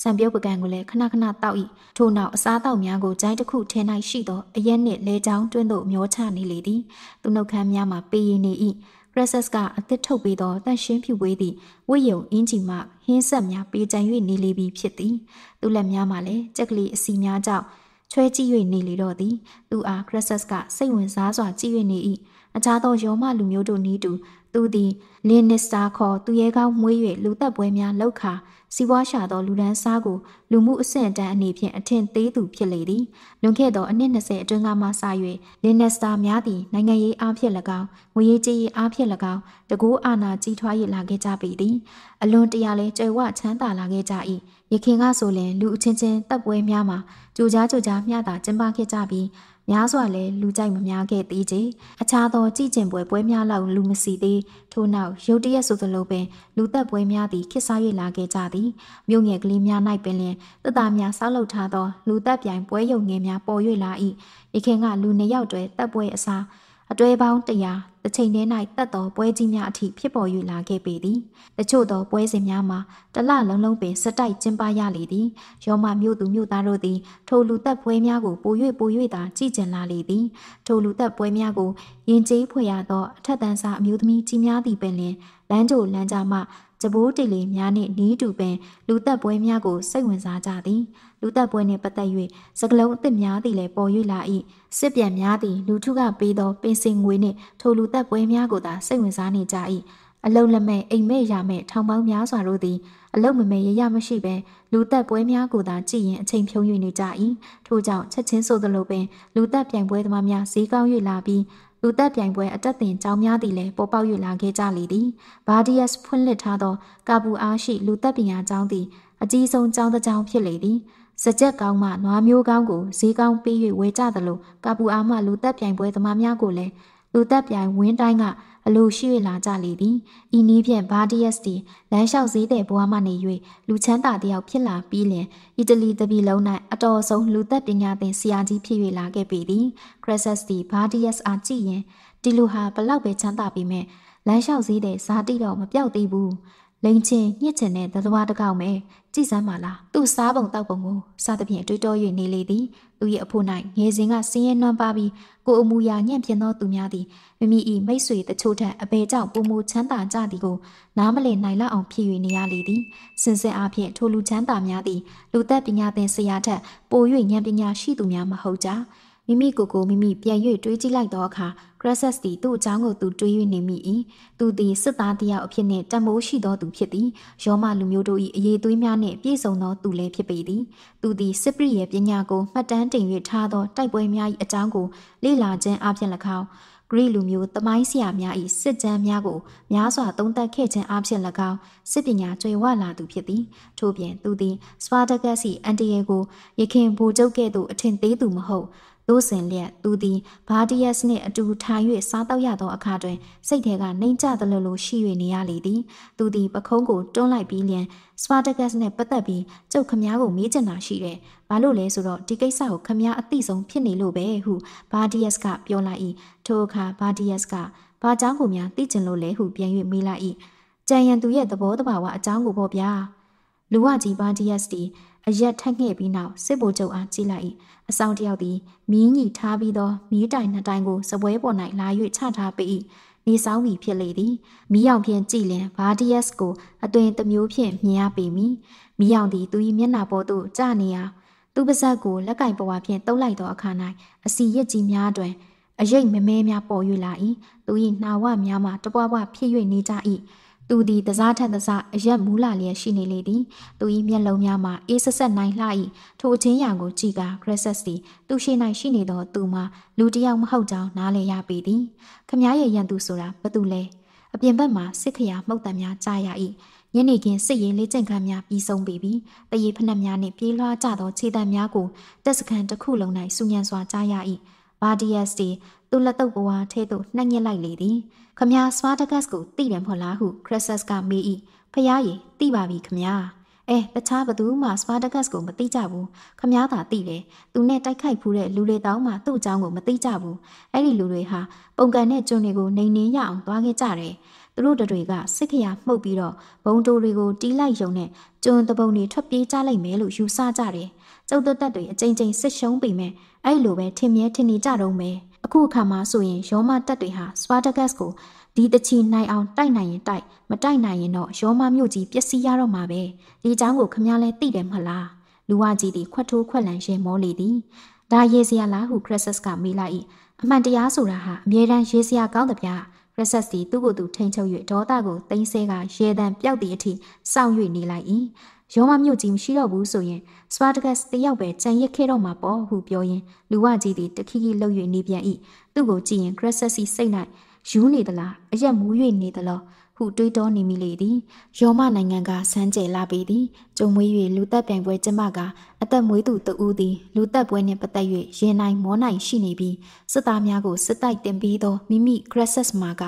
စံပြုတ်ပကံကိုလည်းခဏခဏတောက်၏ထို့နောက်အစားတောက်များကိုဂျိုင်းတစ်ခုထဲ၌ရှိသောအရက်နှင့်လေချောင်းတွင်းသို့မျောချနေလေသည်သူနှုတ်ခမ်းများမှာပေးရည်နေ၏ Princess ကအသစ်ထုတ်ပေးသောတန်ရှင်းဖြူဝေးသည့်ဝိယုံအင်းကြီးမှဟင်းဆက်များပေးကြံ၍နေလေပြီဖြစ်သည်သူလက်များမှာလည်းကြက်ကလေးအစီများကြောင့်ချွဲကြည့်၍နေလေတော့သည် သူအား Princess ကစိတ်ဝင်စားစွာကြည့်၍နေ၏အခြားသောယောမလူမျိုးတို့နည်းတူသူသည် Lannister ခေါ်သူရဲကောင်းမွေး၍လူသက်ပွဲများလောက်ခါစီးပွားရှာသောလူဒန်းစားကိုလူမှုအဆင့်အတန်းအနေဖြင့်အထင်သေးသူဖြစ်လေသည်လွန်ခဲ့သောအနှစ်20အတွင်းကမှစ၍လင်းနက်စတာများသည်နိုင်ငံရေးအားဖြင့်၎င်းငွေရေးကြေးရေးအားဖြင့်၎င်းတကူအာဏာကြီးထွားရလာခဲ့ကြပေသည်အလွန်တရာလဲကြွယ်ဝချမ်းသာလာခဲ့ကြ၏ရခင်ကဆိုလျင်လူအချင်းချင်းတပ်ပွဲများမှာကြိုကြားကြိုကြားမျှတာကျင်းပခဲ့ကြပြီးများစွာလည်းလူကြိုက်မများခဲ့သေးကြ။အခြားသောကြည်ကျင်ပွဲပွဲများလောက်လူမစီသေးထို့နောက်ရုတ်တရက်ဆိုသလိုပင်လူသက်ပွဲများသည်ခေတ်စား၍လာခဲ့ကြသည်။မြို့ငယ်ကလေးများ၌ပင်လင်သက်သားများဆောက်လုပ်ထားသောလူသက်ပြိုင်ပွဲရုံငယ်များပေါ်၍လာ၏။ရခင်ကလူနှစ်ယောက်တွဲတက်ပွဲအစားအတွဲပေါင်း100တစ်ချိန်တည်း၌တက်သောပွဲကြီးများအထိဖြစ်ပေါ်၍လာခဲ့ပေသည်တချို့သောပွဲစဉ်များမှာတလလုံးလုံးပင်စတိုက်ကျင်းပရလေသည်ရောမမြို့သူမြို့သားတို့သည်ထိုလူသက်ပွဲများကိုပို၍ပို၍သာကြည်ကျင်လာလေသည်ထိုလူသက်ပွဲများကိုယဉ်ကျေးဖွယ်ရသောအထက်တန်းစားအမျိုးသမီးကြီးများသည်ပင်လင်လမ်းကြိုလမ်းကြားမှကြပိုးတိလီများနှင့်နီးတူပင်လူသက်ပွဲများကိုစိတ်ဝင်စားကြသည်လူသက်ပွဲနှင့်ပတ်သက်၍စကလုံးအစ်စ်များသည်လည်းပေါ်၍လာ၏စစ်ပြန်များသည်လူထုကပေးသောပင်စင်ငွေနှင့် ထိုလူသက်ပွဲများကိုသာစိတ်ဝင်စားနေကြ၏အလုံးလက်မဲ့အိမ်မဲ့ရမဲ့ထောင်ပေါင်းများစွာတို့သည်အလုံးမမဲ့ရရမရှိပဲလူသက်ပွဲများကိုသာကြည်ရင်အချိန်ဖြုံး၍နေကြ၏ထို့ကြောင့်ချက်ချင်းဆိုသလိုပင်လူသက်ပြိုင်ပွဲသမားများဈေးကောင်း၍လာပြီးလူသက်ပြိုင်ပွဲအတက်တင်ကြောင်းများသည်လည်းပေါ်ပေါက်၍လာခဲ့ကြလေသည်ဘာဒီယက်စ်ဖွင့်လှစ်ထားသောကာပူအားရှိလူသက်ပညာကျောင်းသည်အကြီးဆုံးကျောင်းတစ်ကျောင်းဖြစ်လေသည်စကြက်ကောင်းမှနွားမျိုးကောင်းကိုဈေးကောင်းပေး၍ဝယ်ကြသလိုကာပူအာမှလူသက်ပြိုင်ပွဲသမားများကိုလည်းလူသက်ပြိုင်ဝင်းတိုင်းကအလိုရှိ၍လာကြလေသည်ဤနည်းဖြင့်ဘာဒီယက်စ်သည်လမ်းလျှောက်ဈေးတဲ့ဘဝမှနေ၍လူချမ်းသာတယောက်ဖြစ်လာပြီးလျင်အီတလီတပြည်လုံး၌အတော်ဆုံးလူသက်ပညာသင်ဆရာကြီးဖြစ်၍လာခဲ့ပေသည်ခရက်ဆက်သည်ဘာဒီယက်စ်အားကြည့်ရင်ဒီလူဟာဘလောက်ပဲချမ်းသာပေမဲ့လမ်းလျှောက်ဈေးတဲ့ဇာတိတော့မပြောက်သေးဘူးလိန်ချင်းညှစ်ချင်တဲ့သတ္တဝါတစ်ကောင်ပဲကြည်စမ်းပါလားသူ့စားပုံတောက်ပုံကိုစသဖြင့်တွေးတော၍နေလေသည်သူ၏အဖို့၌ငယ်စဉ်ကဆင်းရဲနှွမ်းပါပြီးကိုအမူအရာညံ့ပြင်းသောသူများသည်မိမိ၏မိတ်ဆွေတချို့ထက်အဘယ်ကြောင့်ပုံမူချမ်းသာကြသည်ကိုနားမလည်နိုင်လောက်အောင်ဖြစ်၍နေရလေသည်စင်စစ်အားဖြင့်ထိုလူချမ်းသာများသည်လူသက်ပညာသင်ဆရာထက်ပို၍ဉာဏ်ပညာရှိသူများမဟုတ်ကြ။မိမိကိုယ်ကိုမိမိပြန်၍တွေးကြည့်လိုက်သောအခါ Crassus သည်သူ့အကြောင်းကိုသူတွေး၍နေမိ၏သူသည်စစ်သားတယောက်အဖြစ်နှင့်တန်မိုးရှိသောသူဖြစ်သည်ယောမလူမျိုးတို့၏အရေးသွေးများနှင့်ပြည့်စုံသောသူလည်းဖြစ်ပေသည်သူသည်စစ်ပရိရဲ့ပညာကိုမှတ်တမ်းတင်၍ထားသောတိုက်ပွဲများ၏အကြောင်းကိုလေ့လာခြင်းအပြင်၎င်းဂရိလူမျိုးသမိုင်းဆရာများ၏စစ်တမ်းများကိုများစွာသုံးသပ်ခဲ့ခြင်းအပြင်၎င်းစစ်ပညာကျွယ်ဝလာသူဖြစ်သည်ထို့ပြင်သူသည် Spartacus ၏အန်တီယေကိုရခင်ဗိုလ်ချုပ်ကဲ့သို့အထင်သေးသူမဟုတ်တို့စင်လျက်သူသည်ဘာဒီယက်စ်နှင့်အတူထိုင်၍စားတောက်ရသောအခါတွင်စိတ်ထဲကနှိမ်ကျသလိုလိုရှိ၍နေရလေသည်သူသည်ပခုံးကိုတွန်းလိုက်ပြီးလျင်စပါတဂတ်စ်နှင့်ပတ်သက်ပြီးကျုပ်ခမည်းကိုမေးချင်တာရှိတယ်။ဘာလို့လဲဆိုတော့ဒီကိစ္စကိုခမည်းအသိဆုံးဖြစ်နေလို့ပဲဟုဘာဒီယက်စ်ကပြောလိုက်၏ထိုအခါဘာဒီယက်စ်ကဘာကြောင့်ကိုများသိချင်လို့လဲဟုပြန်၍မေးလိုက်၏။ကြံရန်သူရဲ့သဘောတဘာဝအကြောင်းကိုပေါ့ဗျာ။လူဝကြီးဘာဒီယက်စ်တီအရက်ထက်ငှဲ့ပြီးနောက်စစ်ဘိုလ်ချုပ်အားကြည့်လိုက်၏အဆောင်တစ်ယောက်သည်မီးညှိထားပြီးသောမီးတိုင်နှစ်တိုင်ကိုစပွဲပေါ်၌လာ၍ချထားပေ၏နေဆောင်ပြီဖြစ်လေသည်မီးရောင်ဖြင့်ကြည်လင်ဘာဒီယက်စ်ကိုအသွင်တစ်မျိုးဖြင့်မြင်ရပေမည်မီးရောင်သည် သူ၏မျက်နှာပေါ်သို့ကျနေရာသူပါဇက်ကိုလက်ကင်ပဝါဖြင့်တုပ်လိုက်သောအခါ၌အစီရစ်ကြီးများတွင်အရိပ်မမဲများပေါ်၍လာ၏သူ၏နှာဝများမှတပွားပွားဖြစ်၍နေကြ၏သူသည်တစားထက်တစားအရက်မူးလာလျက်ရှိနေလေသည်သူ၏မျက်လုံးများမှာအေးဆက်ဆက်နိုင်လှ၏ထိုအချင်းရာကိုကြည်ကာဂရက်ဆက်သည်သူရှိ၌ရှိနေသော သူမှာလူတစ်ယောက်မဟုတ်ကြောင်းနားလည်ရပေသည်ခမည်းရဲ့ရန်သူဆိုတာဘသူလဲအပြင်ဘက်မှာစစ်ခရာမှုတ်တံများကြားရ၏ညနေခင်းစစ်ရေးလေ့ကျင့်ခန်းများပြီးဆုံးပေပြီတရေဖက်နှက်များနှင့်ပြေးလွှားကြသောခြေတံများကိုတက်စကန်တစ်ခုလုံး၌စူညံစွာကြားရ၏ဘာဒီယက်စ်တီသူ့လက်တော့ဘဝထဲသို့နှက်ညစ်လိုက်လေသည်ခမ ्या စပါတကတ်ကိုသိတယ်မဟုတ်လားဟုခရစ်ဆတ်ကမေး၏ဖျားရည်သိပါပြီခမ ्या အဲတခြားဘသူမှစပါတကတ်ကိုမသိကြဘူးခမ ्या သာသိတယ်သူနဲ့တိုက်ခိုက်ဖူးတဲ့လူတွေတောင်းမှသူ့အကြောင်းကိုမသိကြဘူးအဲ့ဒီလူတွေဟာပုံကန်တဲ့ကျွန်းတွေကိုနှိမ်နင်းရအောင်သွားခဲ့ကြတယ်သူတို့တွေကစစ်ခရာမှုတ်ပြီးတော့ဘုံတိုတွေကိုတီးလိုက်ယုံနဲ့ကျွန်းတပုံတွေထွက်ပြေးကြလိုက်မယ်လို့ယူဆကြတယ်ကျုပ်တို့တပ်တွေအကြိမ်ကြိမ်ဆစ်ရှုံးပေမဲ့အဲ့လိုပဲထင်မြဲထင်နေကြတော့မယ်အခုအခါမှာဆိုရင်ရောမတပ်တွေဟာစပါတာဂတ်ကိုဒီတချီနိုင်အောင် တိုက်နိုင်ရင်တိုက် မတိုက်နိုင်ရင်တော့ရောမမြို့ကြီးပျက်စီးရတော့မှာပဲဒီအကြောင်းကိုခမည်းလဲသိတယ်မဟုတ်လားလူဝကြီးသည်ခွတ်ထိုးခွက်လန်ရင်မောလေသည်ဒါရေစရာလားဟုခရက်ဆတ်ကမေးလိုက်၏အမှန်တရားဆိုတာဟာအမြဲတမ်းရေစရာကောင်းသဗျာခရက်ဆတ်သည်သူ့ကိုယ်သူထိန်ချုပ်၍ဒေါသကိုတိမ့်ဆဲကရေတံပျောက်သည့်အထိစောင့်၍နေလိုက်၏ရောမမြို့ကြီးမရှိတော့ဘူးဆိုရင်စပါတဂတ်တယောက်ပဲကြံရက်ခဲ့တော့မှာပေါ့ဟုပြောရင်လူဝကြီးသည် တခိခိလှုပ်၍နေပြန်၏သူ့ကိုကြည့်ရင် Grassetti စိတ်၌ယူးနေသလားအရက်မူး၍နေသလားဟုတွေးတောနေမိလေသည်ရောမနိုင်ငံကစမ်းကြယ်လာပေသည်ကြုံမွေး၍လူသက်ပြိုင်ပွဲကျမကအသက်မွေးသူတဦးသည်လူသက်ပွဲနှင့်ပတ်သက်၍ရင်နိုင်မောနိုင်ရှိနေပြီးစစ်သားများကိုစစ်တိုက်တင်ပြီးသောမိမိ Grasses မှာက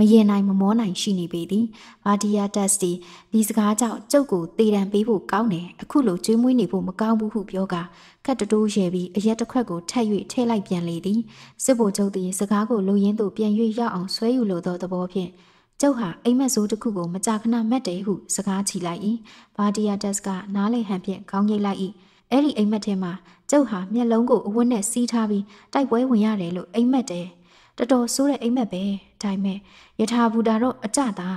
မရင်နိုင်မမောနိုင်ရှိနေပေသည်မာဒီယာတက်စ်ဒီဒီစကားကြောင့်ကျုပ်ကိုတေတံပေးဖို့ကောင်းတယ်အခုလိုကျွေးမွေးနေဖို့မကောင်းဘူးဟုပြောကာခက်တတိုးရဲပြီးအရက်တစ်ခွက်ကိုထက်၍ထည့်လိုက်ပြန်လေသည်စစ်ဘိုလ်ချုပ်သည်စကားကိုလုံရင်းသို့ပြန်၍ရောက်အောင်ဆွဲယူလိုသောသဘောဖြင့်ကျုပ်ဟာအိမ်မက်ဆိုးတစ်ခုကိုမကြာခဏမက်တယ်ဟုစကားချီလိုက်၏ဘာဒီယာတက်စ်ကနားလေဟန်ဖြင့်ခေါင်းငိတ်လိုက်၏အဲ့ဒီအိမ်မက်ထဲမှာကျုပ်ဟာမျက်လုံးကိုအဝတ်နဲ့စီးထားပြီးတိုက်ပွဲဝင်ရတယ်လို့အိမ်မက်တယ်တော်တော်ဆိုးတဲ့အိမ်မက်ပဲဒါပေမဲ့ယထာဘူတာတော့အကြတာ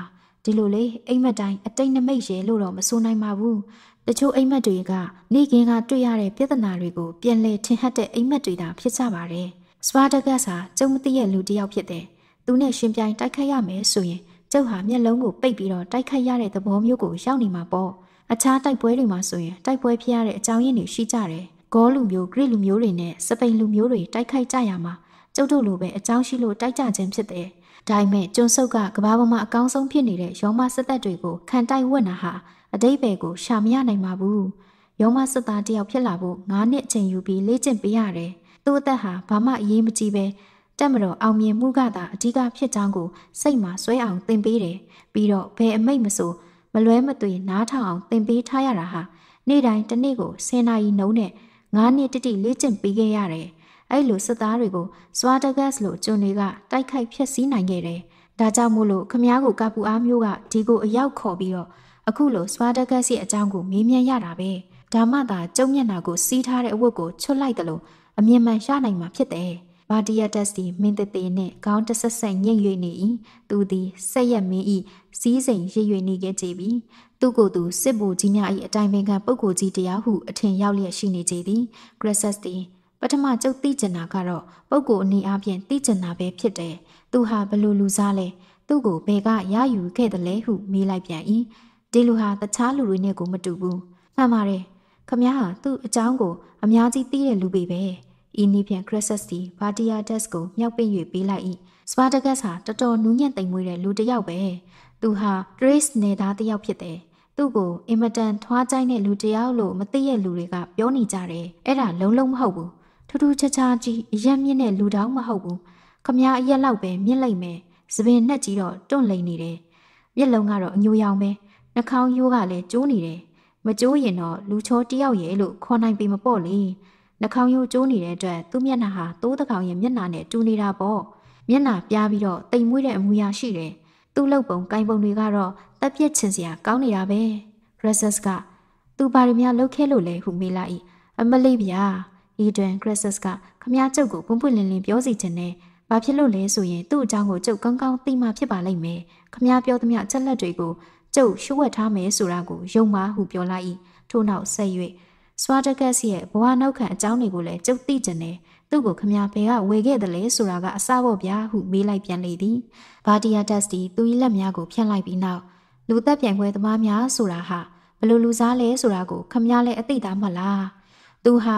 ဒီလိုလေအိမ်မက်တိုင်းအတိတ်နမိတ်ရဲလို့တော့မဆိုနိုင်ပါဘူးတချို့အိမ်မက်တွေကနေခင်ကတွေ့ရတဲ့ပြဿနာတွေကိုပြန်လည်ထင်ဟပ်တဲ့အိမ်မက်တွေသာဖြစ်ကြပါတယ်စပါဒကတ်စာကျုံမသိရဲ့လူတစ်ယောက်ဖြစ်တယ်သူနဲ့ရှင်ပြိုင်တိုက်ခတ်ရမယ်ဆိုရင်ကျုပ်ဟာမျက်လုံးကိုပိတ်ပြီးတော့တိုက်ခတ်ရတဲ့သဘောမျိုးကိုရောက်နေမှာပေါ့အခြားတိုက်ပွဲတွေမှာဆိုရင်တိုက်ပွဲဖြစ်ရတဲ့အကြောင်းရင်းတွေရှိကြတယ်ဂေါလူမျိုးဂရိလူမျိုးတွေနဲ့စပိန်လူမျိုးတွေတိုက်ခိုက်ကြရမှာကျုပ်တို့လိုပဲအကြောင်းရှိလို့တိုက်ကြခြင်းဖြစ်တယ်ဒါပေမဲ့ကျွန်းစုပ်ကကဘာပေါ်မှာအကောင်းဆုံးဖြစ်နေတဲ့ရောမစစ်တပ်တွေကိုခံတိုက်ဝတ်နာဟာအတိတ်ဘယ်ကိုရှာမရနိုင်ပါဘူး။ရောမစစ်သားတယောက်ဖြစ်လာဖို့9နှစ်အချိန်ယူပြီးလေ့ကျင့်ပေးရတယ်။သူ့အသက်ဟာဘာမှအရေးမကြီးပဲတက်မတော်အောင်မြင်မှုကသာအဓိကဖြစ်ကြောင်းကို စိတ်မှာစွဲအောင်သင်ပေးတယ်။ပြီးတော့ဘယ်အမိတ်မဆိုမလွဲမသွေနားထောင်အောင်သင်ပေးထားရတာဟာနေ့တိုင်းတစ်နေ့ကို10နာရီနှုန်းနဲ့9နှစ်တိတိလေ့ကျင့်ပေးခဲ့ရတယ်။အဲ့လိုစစ်သားတွေကိုဇွာတဂတ်လို့ကျွန်တွေကတိုက်ခိုက်ဖျက်ဆီးနိုင်ခဲ့တယ်။ဒါကြောင့်မို့လို့ခမားကိုကပူအားမျိုးကဒီကိုအရောက်ခေါ်ပြီးတော့အခုလိုဇွာတဂတ်ရဲ့အကြောင်းကို မေးမြန်းရတာပဲ။ဒါမှသာကျုံမျက်နှာကိုစီးထားတဲ့အဝတ်ကိုချွတ်လိုက်တယ်လို့အမြင်မှန်ရနိုင်မှာဖြစ်တယ်။ဘာတရတက်စီမင်းတသေးနှင့်ခေါင်းတဆက်ဆက်ညှိ့၍နေ၏သူသည်ဆက်ရက်မင်း၏စီးစိမ်ရည်ရွယ်နေခဲ့ကြပြီသူကိုယ်သူစစ်ဘိုလ်ကြီးများ၏အတိုင်ပင်ခံပုဂ္ဂိုလ်ကြီးတရားဟုအထင်ရောက်လျက်ရှိနေကြသည်ဂရက်ဆက်သည်ပထမကျုပ်သိကျင်တာကတော့ပုပ်ကိုအနည်းအားဖြင့်သိကျင်တာပဲဖြစ်တယ်။သူဟာဘလို့လူစားလဲ။သူ့ကိုဘယ်ကရယူခဲ့တယ်လဲဟုမေးလိုက်ပြန်၏။ဒီလူဟာတခြားလူတွေနဲ့ကိုမတူဘူး။မှန်ပါတယ်။ခမည်းဟာသူ့အကြောင်းကို အများကြီးသိတဲ့လူပဲပဲ။ဤနည်းဖြင့် Crescent သည် Vadia Desk ကိုမြောက်ပင့်၍ပေးလိုက်၏။ Spartacus ဟာတော်တော်နူးညံ့သိမ်မွေ့တဲ့လူတစ်ယောက်ပဲ။သူဟာ Grace နယ်သားတစ်ယောက်ဖြစ်တယ်။သူ့ကိုအင်မတန်ထွားကြိုက်တဲ့လူတယောက်လို့မသိတဲ့လူတွေကပြောနေကြတယ်။အဲ့ဒါလုံးလုံးမဟုတ်ဘူးထူးထူးခြားခြားကြီးအရက်မြင့်တဲ့လူတောင်မဟုတ်ဘူးခမည်းအရက်လောက်ပဲမြင့်လိုက်မယ်စပင်နှက်ကြီးတော့တွန့်လိန်နေတယ်မျက်လုံးကတော့အညိုရောင်ပဲနှာခေါင်းရိုးကလည်းကျိုးနေတယ်မကျိုးရင်တော့လူချောတယောက်ရဲ့လို့ခေါ်နိုင်ပေမပေါ့လေနှာခေါင်းရိုးကျိုးနေတဲ့အတွက်သူ့မျက်နှာဟာတိုးတကောင်ရဲ့မျက်နှာနဲ့တူနေတာပေါ့မျက်နှာပြားပြီးတော့တိမ်မွေးတဲ့အမူအရာရှိတယ်သူ့လုပ်ပုံကိုင်ပုံတွေကတော့တက်ပြက်ချင်စရာကောင်းနေတာပဲ Roses ကသူဘာတွေများလုပ်ခဲ့လို့လဲဟုမေးလိုက် အမလေးဗျာအီဒန်ဂရက်ဆတ်ကခမည်းကျုပ်ကိုပွန့်ပွန့်လင်းလင်းပြောစီခြင်းနဲ့ဘာဖြစ်လို့လဲဆိုရင်သူ့အကြောင်းကိုကျုပ်ကောင်းကောင်းသိမှဖြစ်ပါလိမ့်မယ်ခမည်းပြောသမျှအချက်လက်တွေကိုကျုပ်ရှုဝတ်ထားမယ်ဆိုတာကိုယုံမှားဟုပြောလိုက်၏ထို့နောက်ဆက်၍စွာတကက်စ်ရဲ့ဘဝနောက်ခံအကြောင်းတွေကိုလည်းကျုပ်သိခြင်းနဲ့သူ့ကိုခမည်းဘယ်ကဝေခဲ့တယ်လဲဆိုတာကအစပေါ့ဗျာဟုမေးလိုက်ပြန်လေသည်ဘာတီယာတက်စ်တီသူ၏လက်များကိုဖြန့်လိုက်ပြီးနောက်လူသက်ပြိုင်ပွဲသမားများဆိုတာဟာဘလို့လူစားလဲဆိုတာကိုခမည်းလည်းအသိသားမလားသူဟာ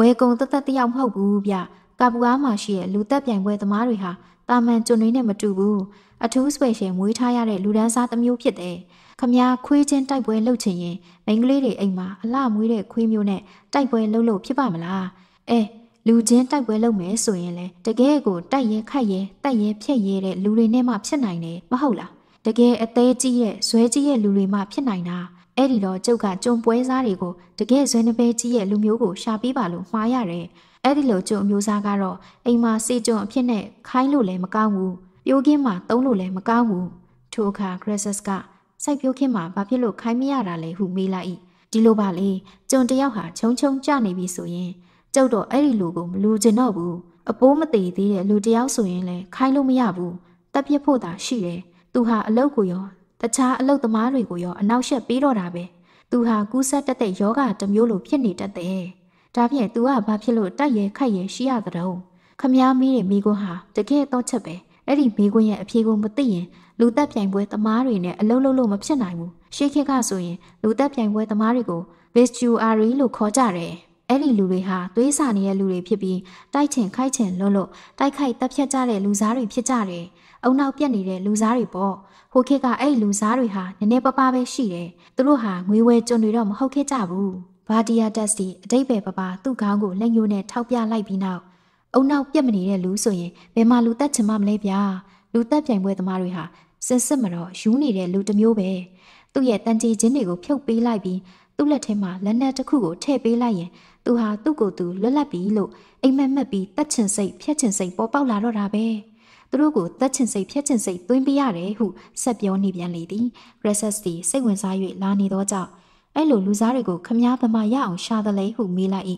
ဝဲကုံတသက်တယောက်မဟုတ်ဘူးဗျကာပူအားမှာရှိတဲ့လူသက်ပြိုင်ပွဲသမားတွေဟာတာမန်ကျွန်တွေနဲ့မတူဘူးအထူးဆွေရှင်မွေးထားရတဲ့လူဒန်းစားတစ်မျိုးဖြစ်တယ်ခမားခွေးချင်းတိုက်ပွဲလှုပ်ချင်ရင်မိန်းကလေးတွေအိမ်မှာအလှမွေးတဲ့ခွေးမျိုးနဲ့တိုက်ပွဲလှုပ်လို့ဖြစ်ပါမလားအဲလူချင်းတိုက်ပွဲလုပ်မယ်ဆိုရင်လေတကယ်ကိုတိုက်ရဲခတ်ရဲတိုက်ရဲဖြက်ရဲတဲ့လူတွေနဲ့မှဖြစ်နိုင်တယ်မဟုတ်လားတကယ်အသေးကြီးရဲ့ဇွဲကြီးရဲ့လူတွေမှဖြစ်နိုင်တာအဲ့ဒီတော့ကျုပ်ကကျုံပွဲစားတွေကိုတကယ်ဇွဲနှပဲကြီးရဲ့လူမျိုးကိုရှာပေးပါလို့မှားရတယ်။အဲ့ဒီလိုကျုံအမျိုးသားကတော့အိမ်မှာစေကျုံအဖြစ်နဲ့ခိုင်းလို့လည်းမကောင်းဘူး။ပြိုးကင်းမှာတုံးလို့လည်းမကောင်းဘူး။ထိုအခါ Graces ကစိုက်ပြိုးကင်းမှာဘာဖြစ်လို့ခိုင်းမရတာလဲဟုမေးလိုက်။ဒီလိုပါလေကျုံတယောက်ဟာချုံချုံကြနေပြီဆိုရင်ကျုပ်တော့အဲ့ဒီလူကိုမလူချင်တော့ဘူး။အပိုးမသေးသေးတဲ့လူတယောက်ဆိုရင်လည်းခိုင်းလို့မရဘူး။တပ်ပြစ်ဖို့သာရှိတယ်။သူဟာအလုပ်ကိုရောတခြားအလုပ်သမားတွေကိုရောအနောက်ရှက်ပေးတော့တာပဲသူဟာကူးစက်တတ်တဲ့ယောဂတစ်မျိုးလိုဖြစ်နေတတ်တယ်ဒါဖြင့်သူကဘာဖြစ်လို့တိုက်ရဲခိုက်ရဲရှိရသတုံးခမားမီးတဲ့မိကွန်းဟာတကယ်တော့ချက်ပဲအဲ့ဒီမိကွန်းရဲ့အဖြေကိုမသိရင်လူသက်ပြိုင်ပွဲသမားတွေနဲ့အလုံးလုံးလို့မဖြစ်နိုင်ဘူးရှေးခေတ်ကဆိုရင်လူသက်ပြိုင်ပွဲသမားတွေကို vestuary လို့ခေါ်ကြတယ်အဲ့ဒီလူတွေဟာသွေးစာနေတဲ့လူတွေဖြစ်ပြီးတိုက်ချင်ခိုက်ချင်လွန်းလို့တိုက်ခိုက်တပ်ဖြတ်ကြတဲ့လူစားတွေဖြစ်ကြတယ်အုံနောက်ပြက်နေတဲ့လူစားတွေပေါ့ဟိုခေတ်ကအဲ့လူစားတွေဟာနည်းနည်းပပပဲရှိတယ်သူတို့ဟာငွေဝယ်ကျွန်တွေတော့မဟုတ်ခဲ့ကြဘူးဘာဒီယာတက်စ်တီအတိတ်ပဲပပ သူ့ခေါင်းကိုလက်ညှိုးနဲ့ထောက်ပြလိုက်ပြီးနောက်အုံနောက်ပြက်မနေတဲ့လူဆိုရင်ဘယ်မှာလူတက်ချင်မှမလဲဗျာလူတက်ပြိုင်ပွဲသမားတွေဟာစစ်စစ်မတော့ယူနေတဲ့လူတစ်မျိုးပဲသူ့ရဲ့တန်ကြေးချင်းတွေကိုဖြုတ်ပေးလိုက်ပြီးသူ့လက်ထဲမှာလက်နက်တစ်ခုကိုထည့်ပေးလိုက်ရင်သူဟာသူ့ကိုယ်သူလွတ်လပ်ပြီလို့အိမ်မက်မက်ပြီးတတ်ချင်စိတ်ဖြတ်ချင်စိတ်ပေါ်ပေါက်လာတော့တာပဲ။သူတို့ကိုတတ်ချင်စိတ်ဖြက်ချင်စိတ်သွင်းပေးရတယ်ဟုဆက်ပြောနေပြန်လေသည် Rexus သည်စိတ်ဝင်စား၍လာနေသောကြောင့်အဲ့လိုလူစားတွေကိုခမားသမားရအောင်ရှာသလဲဟုမေးလိုက်၏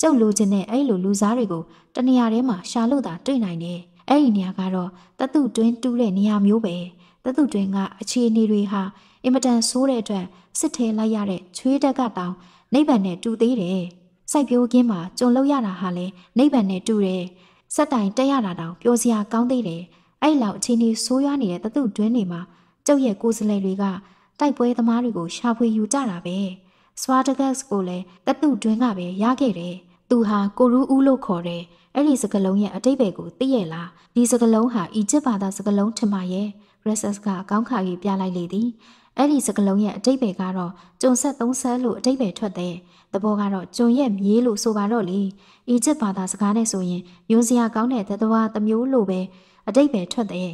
ကျုပ်လိုချင်တဲ့အဲ့လိုလူစားတွေကိုတနေရာထဲမှာရှာလို့သာတွေ့နိုင်တယ်အဲ့ဒီနေရာကတော့တတုတွင်းတူးတဲ့နေရာမျိုးပဲတတုတွင်းကအခြေအနေတွေဟာအင်မတန်ဆိုးတဲ့အတွက်စစ်ထဲလိုက်ရတဲ့ချွေးတက်ကတောင်နိဗ္ဗာန်နဲ့တူသေးတယ်စိုက်ပျိုးခင်းမှာကြုံလောက်ရတာဟာလဲနိဗ္ဗာန်နဲ့တူတယ်စက်တိုင်တက်ရတာတောင်ပျော်စရာကောင်းသေးတယ်အဲ့လောက်အချိန်ကြီးဆိုးရွားနေတဲ့တတုတွင်းတွေမှာကျုပ်ရဲ့ကိုယ်စလဲတွေကတိုက်ပွဲသမားတွေကိုရှာဖွေယူကြတာပဲစွာတကက်စ်ကိုလည်းတတုတွင်းကပဲရခဲ့တယ်သူဟာကိုရူးဦးလို့ခေါ်တယ်အဲ့ဒီစကလုံးရဲ့အတိတ်ဘယ်ကိုသိရဲ့လားဒီစကလုံးဟာအီဂျစ်ဘာသာစကလုံးထင်ပါရဲ့ Ressus ကအကောင်းခါကြီးပြလိုက်လေသည်အဲ့ဒီစကလုံးရဲ့အတိတ်ဘယ်ကတော့ကျုံဆက်သုံးဆဲလို့အတိတ်ဘယ်ထွက်တဲ့။သဘောကတော့ကြုံရက်မြေးလို့ဆိုပါတော့လေ။အီဂျစ်ဘာသာစကားနဲ့ဆိုရင်ယွန်စရာကောင်းတဲ့သတ္တဝါတစ်မျိုးလိုပဲအတိတ်ပဲထွက်တဲ့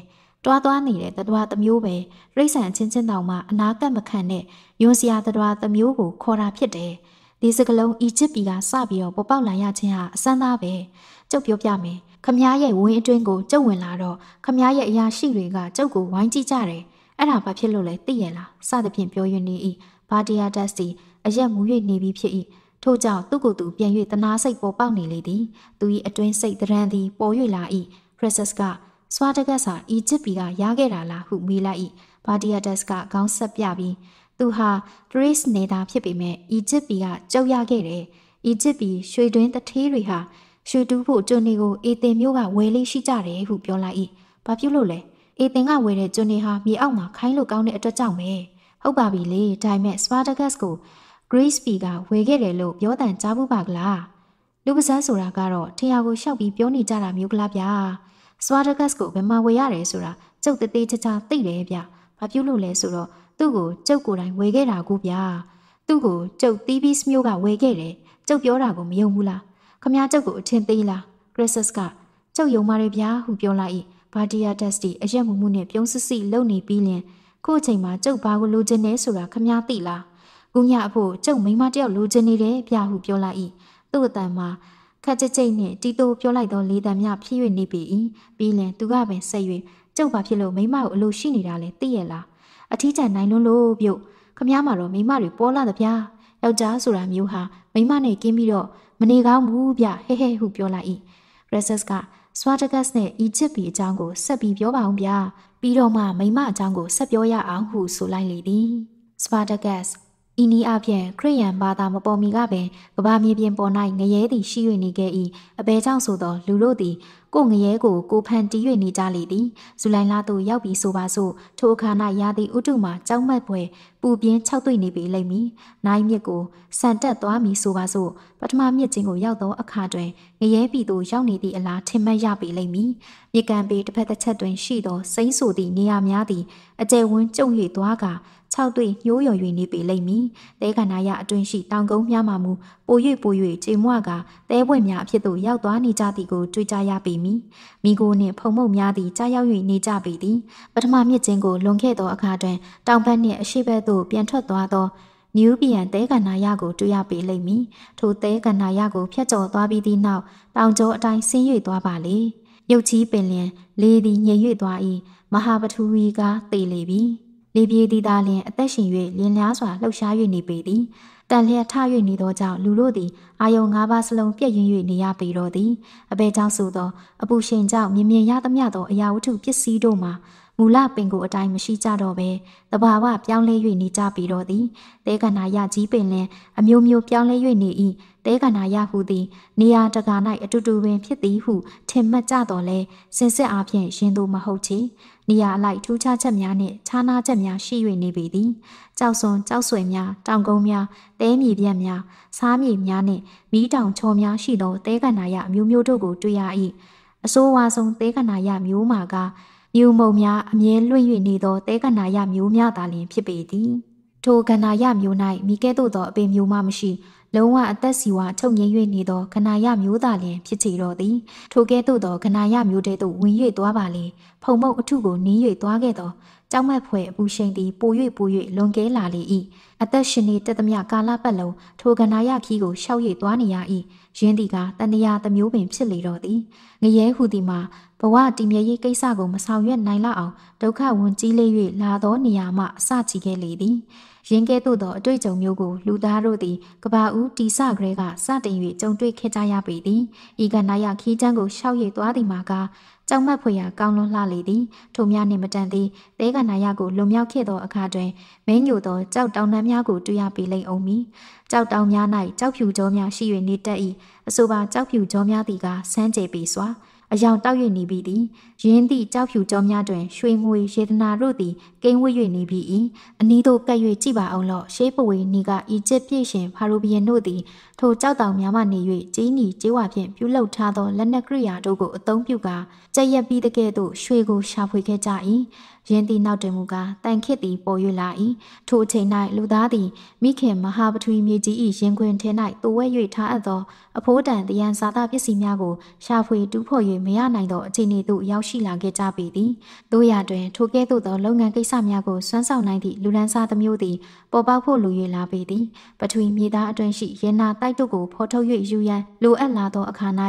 တွားတွားနေတဲ့သတ္တဝါတစ်မျိုးပဲပြိဿံချင်းချင်းတောင်မှအနာကပ်မခံတဲ့ယွန်စရာသတ္တဝါတစ်မျိုးကိုခေါ်တာဖြစ်တယ်။ဒီစကလုံးအီဂျစ်ပြည်ကစပြီးတော့ပေါ်ပေါက်လာရခြင်းဟာအဆန်းသားပဲ။ကျုပ်ပြောပြမယ်။ခမည်းရဲ့ဝင်းအတွင်းကိုကျုပ်ဝင်လာတော့ခမည်းရဲ့အရာရှိတွေကကျုပ်ကိုဝိုင်းကြည့်ကြတယ်။အဲ့ဒါဘာဖြစ်လို့လဲသိရလားစသဖြင့်ပြောရင်းနေဤဘာဒီယာဒက်စီအရက်မူ၍နေပြီဖြစ်၏ထို့ကြောင့်သူ့ကိုယ်သူပြန်၍တနာစိတ်ပေါ်ပေါက်နေလေသည် သူ၏အတွင်းစိတ်တရံသည်ပေါ်၍လာ၏ Princess ကစွာတကက်စာအီဂျစ်ပြည်ကရခဲ့တာလားဟုမေးလိုက်၏ဘာဒီယာတက်စ်ကခေါင်းဆက်ပြပြီးသူဟာ Trace နေသားဖြစ်ပေမဲ့အီဂျစ်ပြည်ကကြောက်ရခဲ့တယ်အီဂျစ်ပြည်ရွှေတွင်းတထေးတွေဟာရွှေတူးဖို့ကျွန်းနေကိုအေသင်မျိုးကဝယ်လေးရှိကြတယ်ဟုပြောလိုက်၏ဘာဖြစ်လို့လဲအေသင်ကဝယ်တဲ့ကျွန်းနေဟာမြေအောက်မှာခိုင်းလို့ကောင်းတဲ့အတွက်ကြောင့်ပဲဟုတ်ပါပြီလေဒါပေမဲ့ Spartacus ကို Grace P ကဝေခဲ့တယ်လို့ပြောတန်ကြားဘူးပါကလားလူပစန်းဆိုတာကတော့ထင်ရကိုရှောက်ပြီးပြောနေကြတာမျိုးကလားဗျာ Swadgas ကိုဘယ်မှာဝေရတယ်ဆိုတာကျုပ်တသေးချာချာသိတယ်ဗျဘာပြုလို့လဲဆိုတော့သူ့ကိုကျုပ်ကိုယ်တိုင်ဝေခဲ့တာကူဗျာသူ့ကိုကျုပ်တီးပြီးစမျိုးကဝေခဲ့တယ်ကျုပ်ပြောတာကိုမယုံဘူးလားခမည်းကျုပ်ကိုအထင်သေးလား Graces ကကျုပ်ယုံပါတယ်ဗျာဟုပြောလိုက်၏ဘာဒီယာတက်စတီအရက်မှုမှုနဲ့ပြုံးစစ်စစ်လုံနေပြီးလင် ခုအချိန်မှာကျုပ်ဘာကိုလိုချင်လဲဆိုတာခမည်းသိလား။ဦးမြအဖို့ကျုပ်မိန်းမတယောက်လိုချင်နေတယ်ဗျဟုပြောလိုက်၏။သူ့အတန်မှာခက်ကြိတ်ကြိတ်နဲ့တီတိုးပြောလိုက်သောလေးတံမြဖြစ်၍နေပေ၏။ပြီးလင်သူကပင်ဆက်၍ကျုပ်ဘာဖြစ်လို့မိန်းမကိုအလိုရှိနေတာလဲသိရဲ့လား။အထီးကျန်နိုင်လွန်းလို့ပြုတ်ခမည်းမှာတော့မိန်းမတွေပေါ်လာသဗျာ။ယောက်ျားဆိုတာမျိုးဟာမိန်းမနဲ့ကင်းပြီးတော့မနေကောင်းဘူးဗျဟဲဟဲဟုပြောလိုက်၏။ Ressus က Spartacus နဲ့ Egypt ပြည်အကြောင်းကိုဆက်ပြီးပြောပါအောင်ဗျာ။ပြီးတော့မှမိမအကြောင်းကိုဆက်ပြောရအောင်ဟုဆိုလိုက်လေသည်။ Spartacus ဤနည်းအပြင်ခရိယန်ဘာသာမပေါ်မီကပင်ကဘာမြေပြင်ပေါ်၌ငရဲသည်ရှိ၍နေခဲ့၏အဘဲကြောင့်ဆိုသောလူတို့သည်ကိုငရဲကိုကိုဖန်တီး၍နေကြလေသည်ဇူလိုင်လသို့ရောက်ပြီးဆိုပါစို့ထိုအခါ၌ရာသီဥတုမှာကြောက်မက်ဖွယ်ပူပြင်းခြောက်သွေ့နေပေလိမ့်မည်နိုင်မြစ်ကိုဆန်တက်သွားမည်ဆိုပါစို့ပထမမြစ်ချင်းကိုရောက်သောအခါတွင်ငရဲပြည်သို့ရောက်နေသည့်အလားထင်မှတ်ရပေလိမ့်မည်မြေကံပေတစ်ဖက်တစ်ချက်တွင်ရှိသောစိမ့်ဆိုသည့်နေရာများသည်အကျယ်ဝန်းကျုံ၍သွားကာ၆တွေ့ညိုးယွံ၍နေပေလိမ့်မည်။သဲကန္နာရအတွင်ရှိတောင်ကုန်းများမှမူပို၍ပို၍ကြေမွကသဲပွင့်များအဖြစ်သို့ရောက်သွားနေကြသည်ကိုတွေ့ကြရပေမည်။မိโกနှင့်ဖုံမုတ်များသည်ကြားရောက်၍နေကြပေသည်။ပထမမြစ်ချင်းကိုလွန်ခဲ့သောအခါတွင် တောင်ဘက်နှင့်အရှိဘက်သို့ပြန်ထွက်သွားသောနယူးဘီယန်သဲကန္နာရကိုတွေ့ရပေလိမ့်မည်။ထိုသဲကန္နာရကိုဖျက်ကျော်သွားပြီးသည့်နောက်တောင်ကျောအတိုင်းဆင်း၍သွားပါလေ။ရုပ်ကြီးပင်လျင်လေသည်ငြိမ်၍သွား၏မဟာပထဝီကသေလေပြီ။လေပြေးသည်သာလျှင်အသက်ရှင်၍လင်းလျားစွာလှုပ်ရှား၍နေပေသည်တန်လျက်ထ၍နေသောကြောင့်လူတို့သည်အာယုံ၅ပါးစလုံးပြည့်ရင်၍နေရပေတော့သည်အဘဲကြောင့်ဆိုသောအပူရှင်ကြောင့်မြင်မြင်ရသမျှသောအရာဝတ္ထုပစ္စည်းတို့မှာမူလပင်ကိုအတိုင်းမရှိကြတော့ပဲတဘာဝပြောင်းလဲ၍နေကြပြီတော့သည်တဲကနာယကြီးပင်လင်အမျိုးမျိုးပြောင်းလဲ၍နေ၏တဲကနာယဟုသည်နေရာတကာ၌အတူတူပင် ဖြစ်သည်ဟုထင်မှတ်ကြတော့လဲစင်စစ်အားဖြင့်ရင်သူမဟုတ်ချေနေရာအလိုက်ထူးခြားချက်များနှင့်ခြားနားချက်များရှိ၍နေပေသည်ကြောက်စွန်ကြောက်ဆွေများတောင်ကုန်းများတဲမြေပြက်များစားမြေများနှင့်မီးတောင်ချော်များရှိသောတဲကနာယအမျိုးမျိုးတို့ကိုတွေ့ရ၏အဆိုးဝါဆုံးသဲကနာရမျိုးမာကမြူမုံများအမြဲလွင့်၍နေသောတဲကနာယမျိုးများသာလျှင်ဖြစ်ပေသည်။ထိုကနာယမျိုး၌မိကဲ့သို့သောအပင်မျိုးမှမရှိ လုံးဝအသက်စီဝါချုပ်ငြိမ်း၍နေသောကနာယမျိုးသာလျှင်ဖြစ်ချေတော့သည်။ထိုကဲ့သို့သောကနာယမျိုးတဲသို့ဝင်၍သွားပါလေ။ဖုံမုတ်အထုကိုနင်း၍သွားခဲ့သောကြောက်မက်ဖွယ်အပူရှိန်သည်ပို၍ပို၍လွန်ကဲလာလေ၏။အသက်ရှင်နေတက်သမျှကာလပတ်လုံးထိုကနာယခီးကိုရှောက်၍သွားနေရ၏ရင်းဒီကတဏှာတမျိုးပင်ဖြစ်လေတော့သည်ငရဲဟူသည်မှာဘဝတည်မြဲရေးကိစ္စကိုမဆောင်ရွက်နိုင်လောက်အောင်ဒုက္ခဝန်ကြီးလေး၍လာသောနေရာမှအစချီခဲ့လေသည်ရင်းကဲ့သို့သောအတွေ့အကြုံမျိုးကိုလူသားတို့သည်ကဘာဦးတီဆကလေးကစတင်၍ကြုံတွေ့ခဲ့ကြရပေသည်။ဤကနာယခီးချမ်းကိုရှောက်ရည်သွားသည်မှာကကြောင်မတ်ဖွေရာကောင်းလွန်လှလေသည်ထိုများနှင့်မတန်သည်တဲကနာယကိုလွန်မြောက်ခဲ့သောအခါတွင်မင်းညိုသောကြောက်တောင်နှမ်းများကိုတွေ့ရပေလိမ့်အောင်မည်ကြောက်တောင်များ၌ကြောက်ဖြူကြောများရှိ၍နေတတ်၏အဆိုပါကြောက်ဖြူကြောများသည်ကစမ်းကြေပေစွာ။အယောင်တောက်၍နေပြီသည်ရင်းသည့်ကြောက်ဖြူကြောများတွင်ရွှေငွေရေဒနာတို့သည်ကိန်းဝှေ့၍နေပြီ၏အနီးသို့ကပ်၍ကြည့်ပါအောင်လော့ရှေးပဝေနီကအီဂျစ်ပြည်ရှင်ဖာရိုဘီယန်တို့သည်ထိုကြောက်တောင်များမှနေ၍ကြီးနီကျေးဝါဖြင့်ပြုလုပ်ထားသော လက်နက်ကိရိယာတို့ကိုအသုံးပြုကာကြက်ရက်ပြီးတကဲ့သို့ရွှေကိုရှာဖွေခဲ့ကြ၏ယင်းသည့်နောက်တွင်မူကားတန်ခစ်သည်ပေါ်၍လာ၏ထိုအချိန်၌လူသားသည်မိခင်မဟာပထဝီမြေကြီး၏ရင်ခွင်ထဲ၌သူဝဲ၍ထားအပ်သောအဖိုးတန်တယံစာသပစ္စည်းများကိုရှာဖွေတူးဖော်၍မရနိုင်သောအခြေအနေသို့ရောက်ရှိလာခဲ့ကြပေသည်တို့ရာတွင်ထိုကဲ့သို့သောလုပ်ငန်းကိစ္စများကိုစွမ်းဆောင်နိုင်သည့်လူလန်းစားသမျိုးသည်ပေါ်ပေါက်ဖို့လူ၍လာပေသည်ပထဝီမြေသားအတွင်းရှိရင်နာတိုက်တို့ကိုဖော်ထုတ်၍ယူရန်လိုအပ်လာသောအခါ၌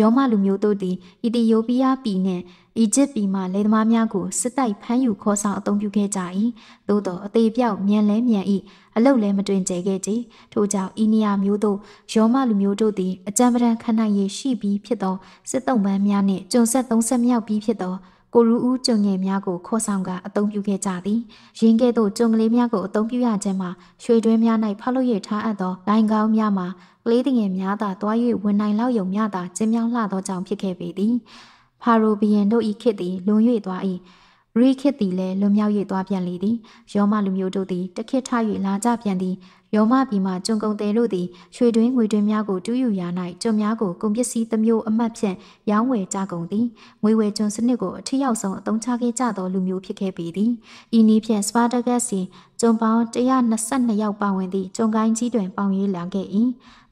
ရောမလူမျိုးတို့သည်အီသီယိုးပီးယားပြည်နှင့်အီဂျစ်ပြည်မှလယ်သမားများကိုစစ်တိုက်ဖမ်းယူခေါ်ဆောင်အုံပြုခဲ့ကြ၏သို့သောအသေးပြောက်မြန်လဲမြန်၏အလုတ်လဲမတွင်ကျဲခဲ့ကြထို့ကြောင့်အီနီယာမျိုးတို့ရောမလူမျိုးတို့သည်အကြံပဒံခဏရည်ရှိပြီးဖြစ်သောစစ်တုံးပန်းများနှင့်ကျုံဆက်30မြောက်ပြီးဖြစ်သောကိုရူဦးကျုံငယ်များကိုခေါ်ဆောင်ကအသုံးပြုခဲ့ကြသည်။ရင်းကဲ့သို့ကျုံကလေးများကိုအသုံးပြုရခြင်းမှာရွှေတွင်းများ၌ဖောက်လို့ရထားအပ်သောလိုင်ကောင်းများမှာကလေးငယ်များသာတွား၍ဝင်နိုင်လောက်ယုံများသာကျင်းမြောင်းလှသောကြောင့်ဖြစ်ခဲ့ပေသည်။ဟာရိုဘီယန်တို့ဤခေတ်သည်လွန်၍သွား၏ရိခေတ်သည်လည်းလွန်မြောက်၍သွားပြန်လေသည်ယောမလူမျိုးတို့သည်တခေတ်ထ၍လာကြပြန်သည်ယောမပြည်မှကျွံကုန်သည်တို့သည်ရွှေတွင်ငွေတွင်များကိုတူးယူရာ၌ကျွံများကိုကုန်ပစ္စည်းသမျိုးအမှတ်ဖြင့်ရောင်းဝယ်ကြကုန်သည်ငွေဝယ်ကျွံစနစ်ကိုအထူးရောက်ဆုံးအသုံးချခဲ့ကြသောလူမျိုးဖြစ်ခဲ့ပေသည်ဤနည်းဖြင့်စပါတဂတ်စီကျွံပေါင်း122ရောက်ပါဝင်သည့်ကျွံကိုင်းကြီးတွင်ပေါင်ရည်လာခဲ့၏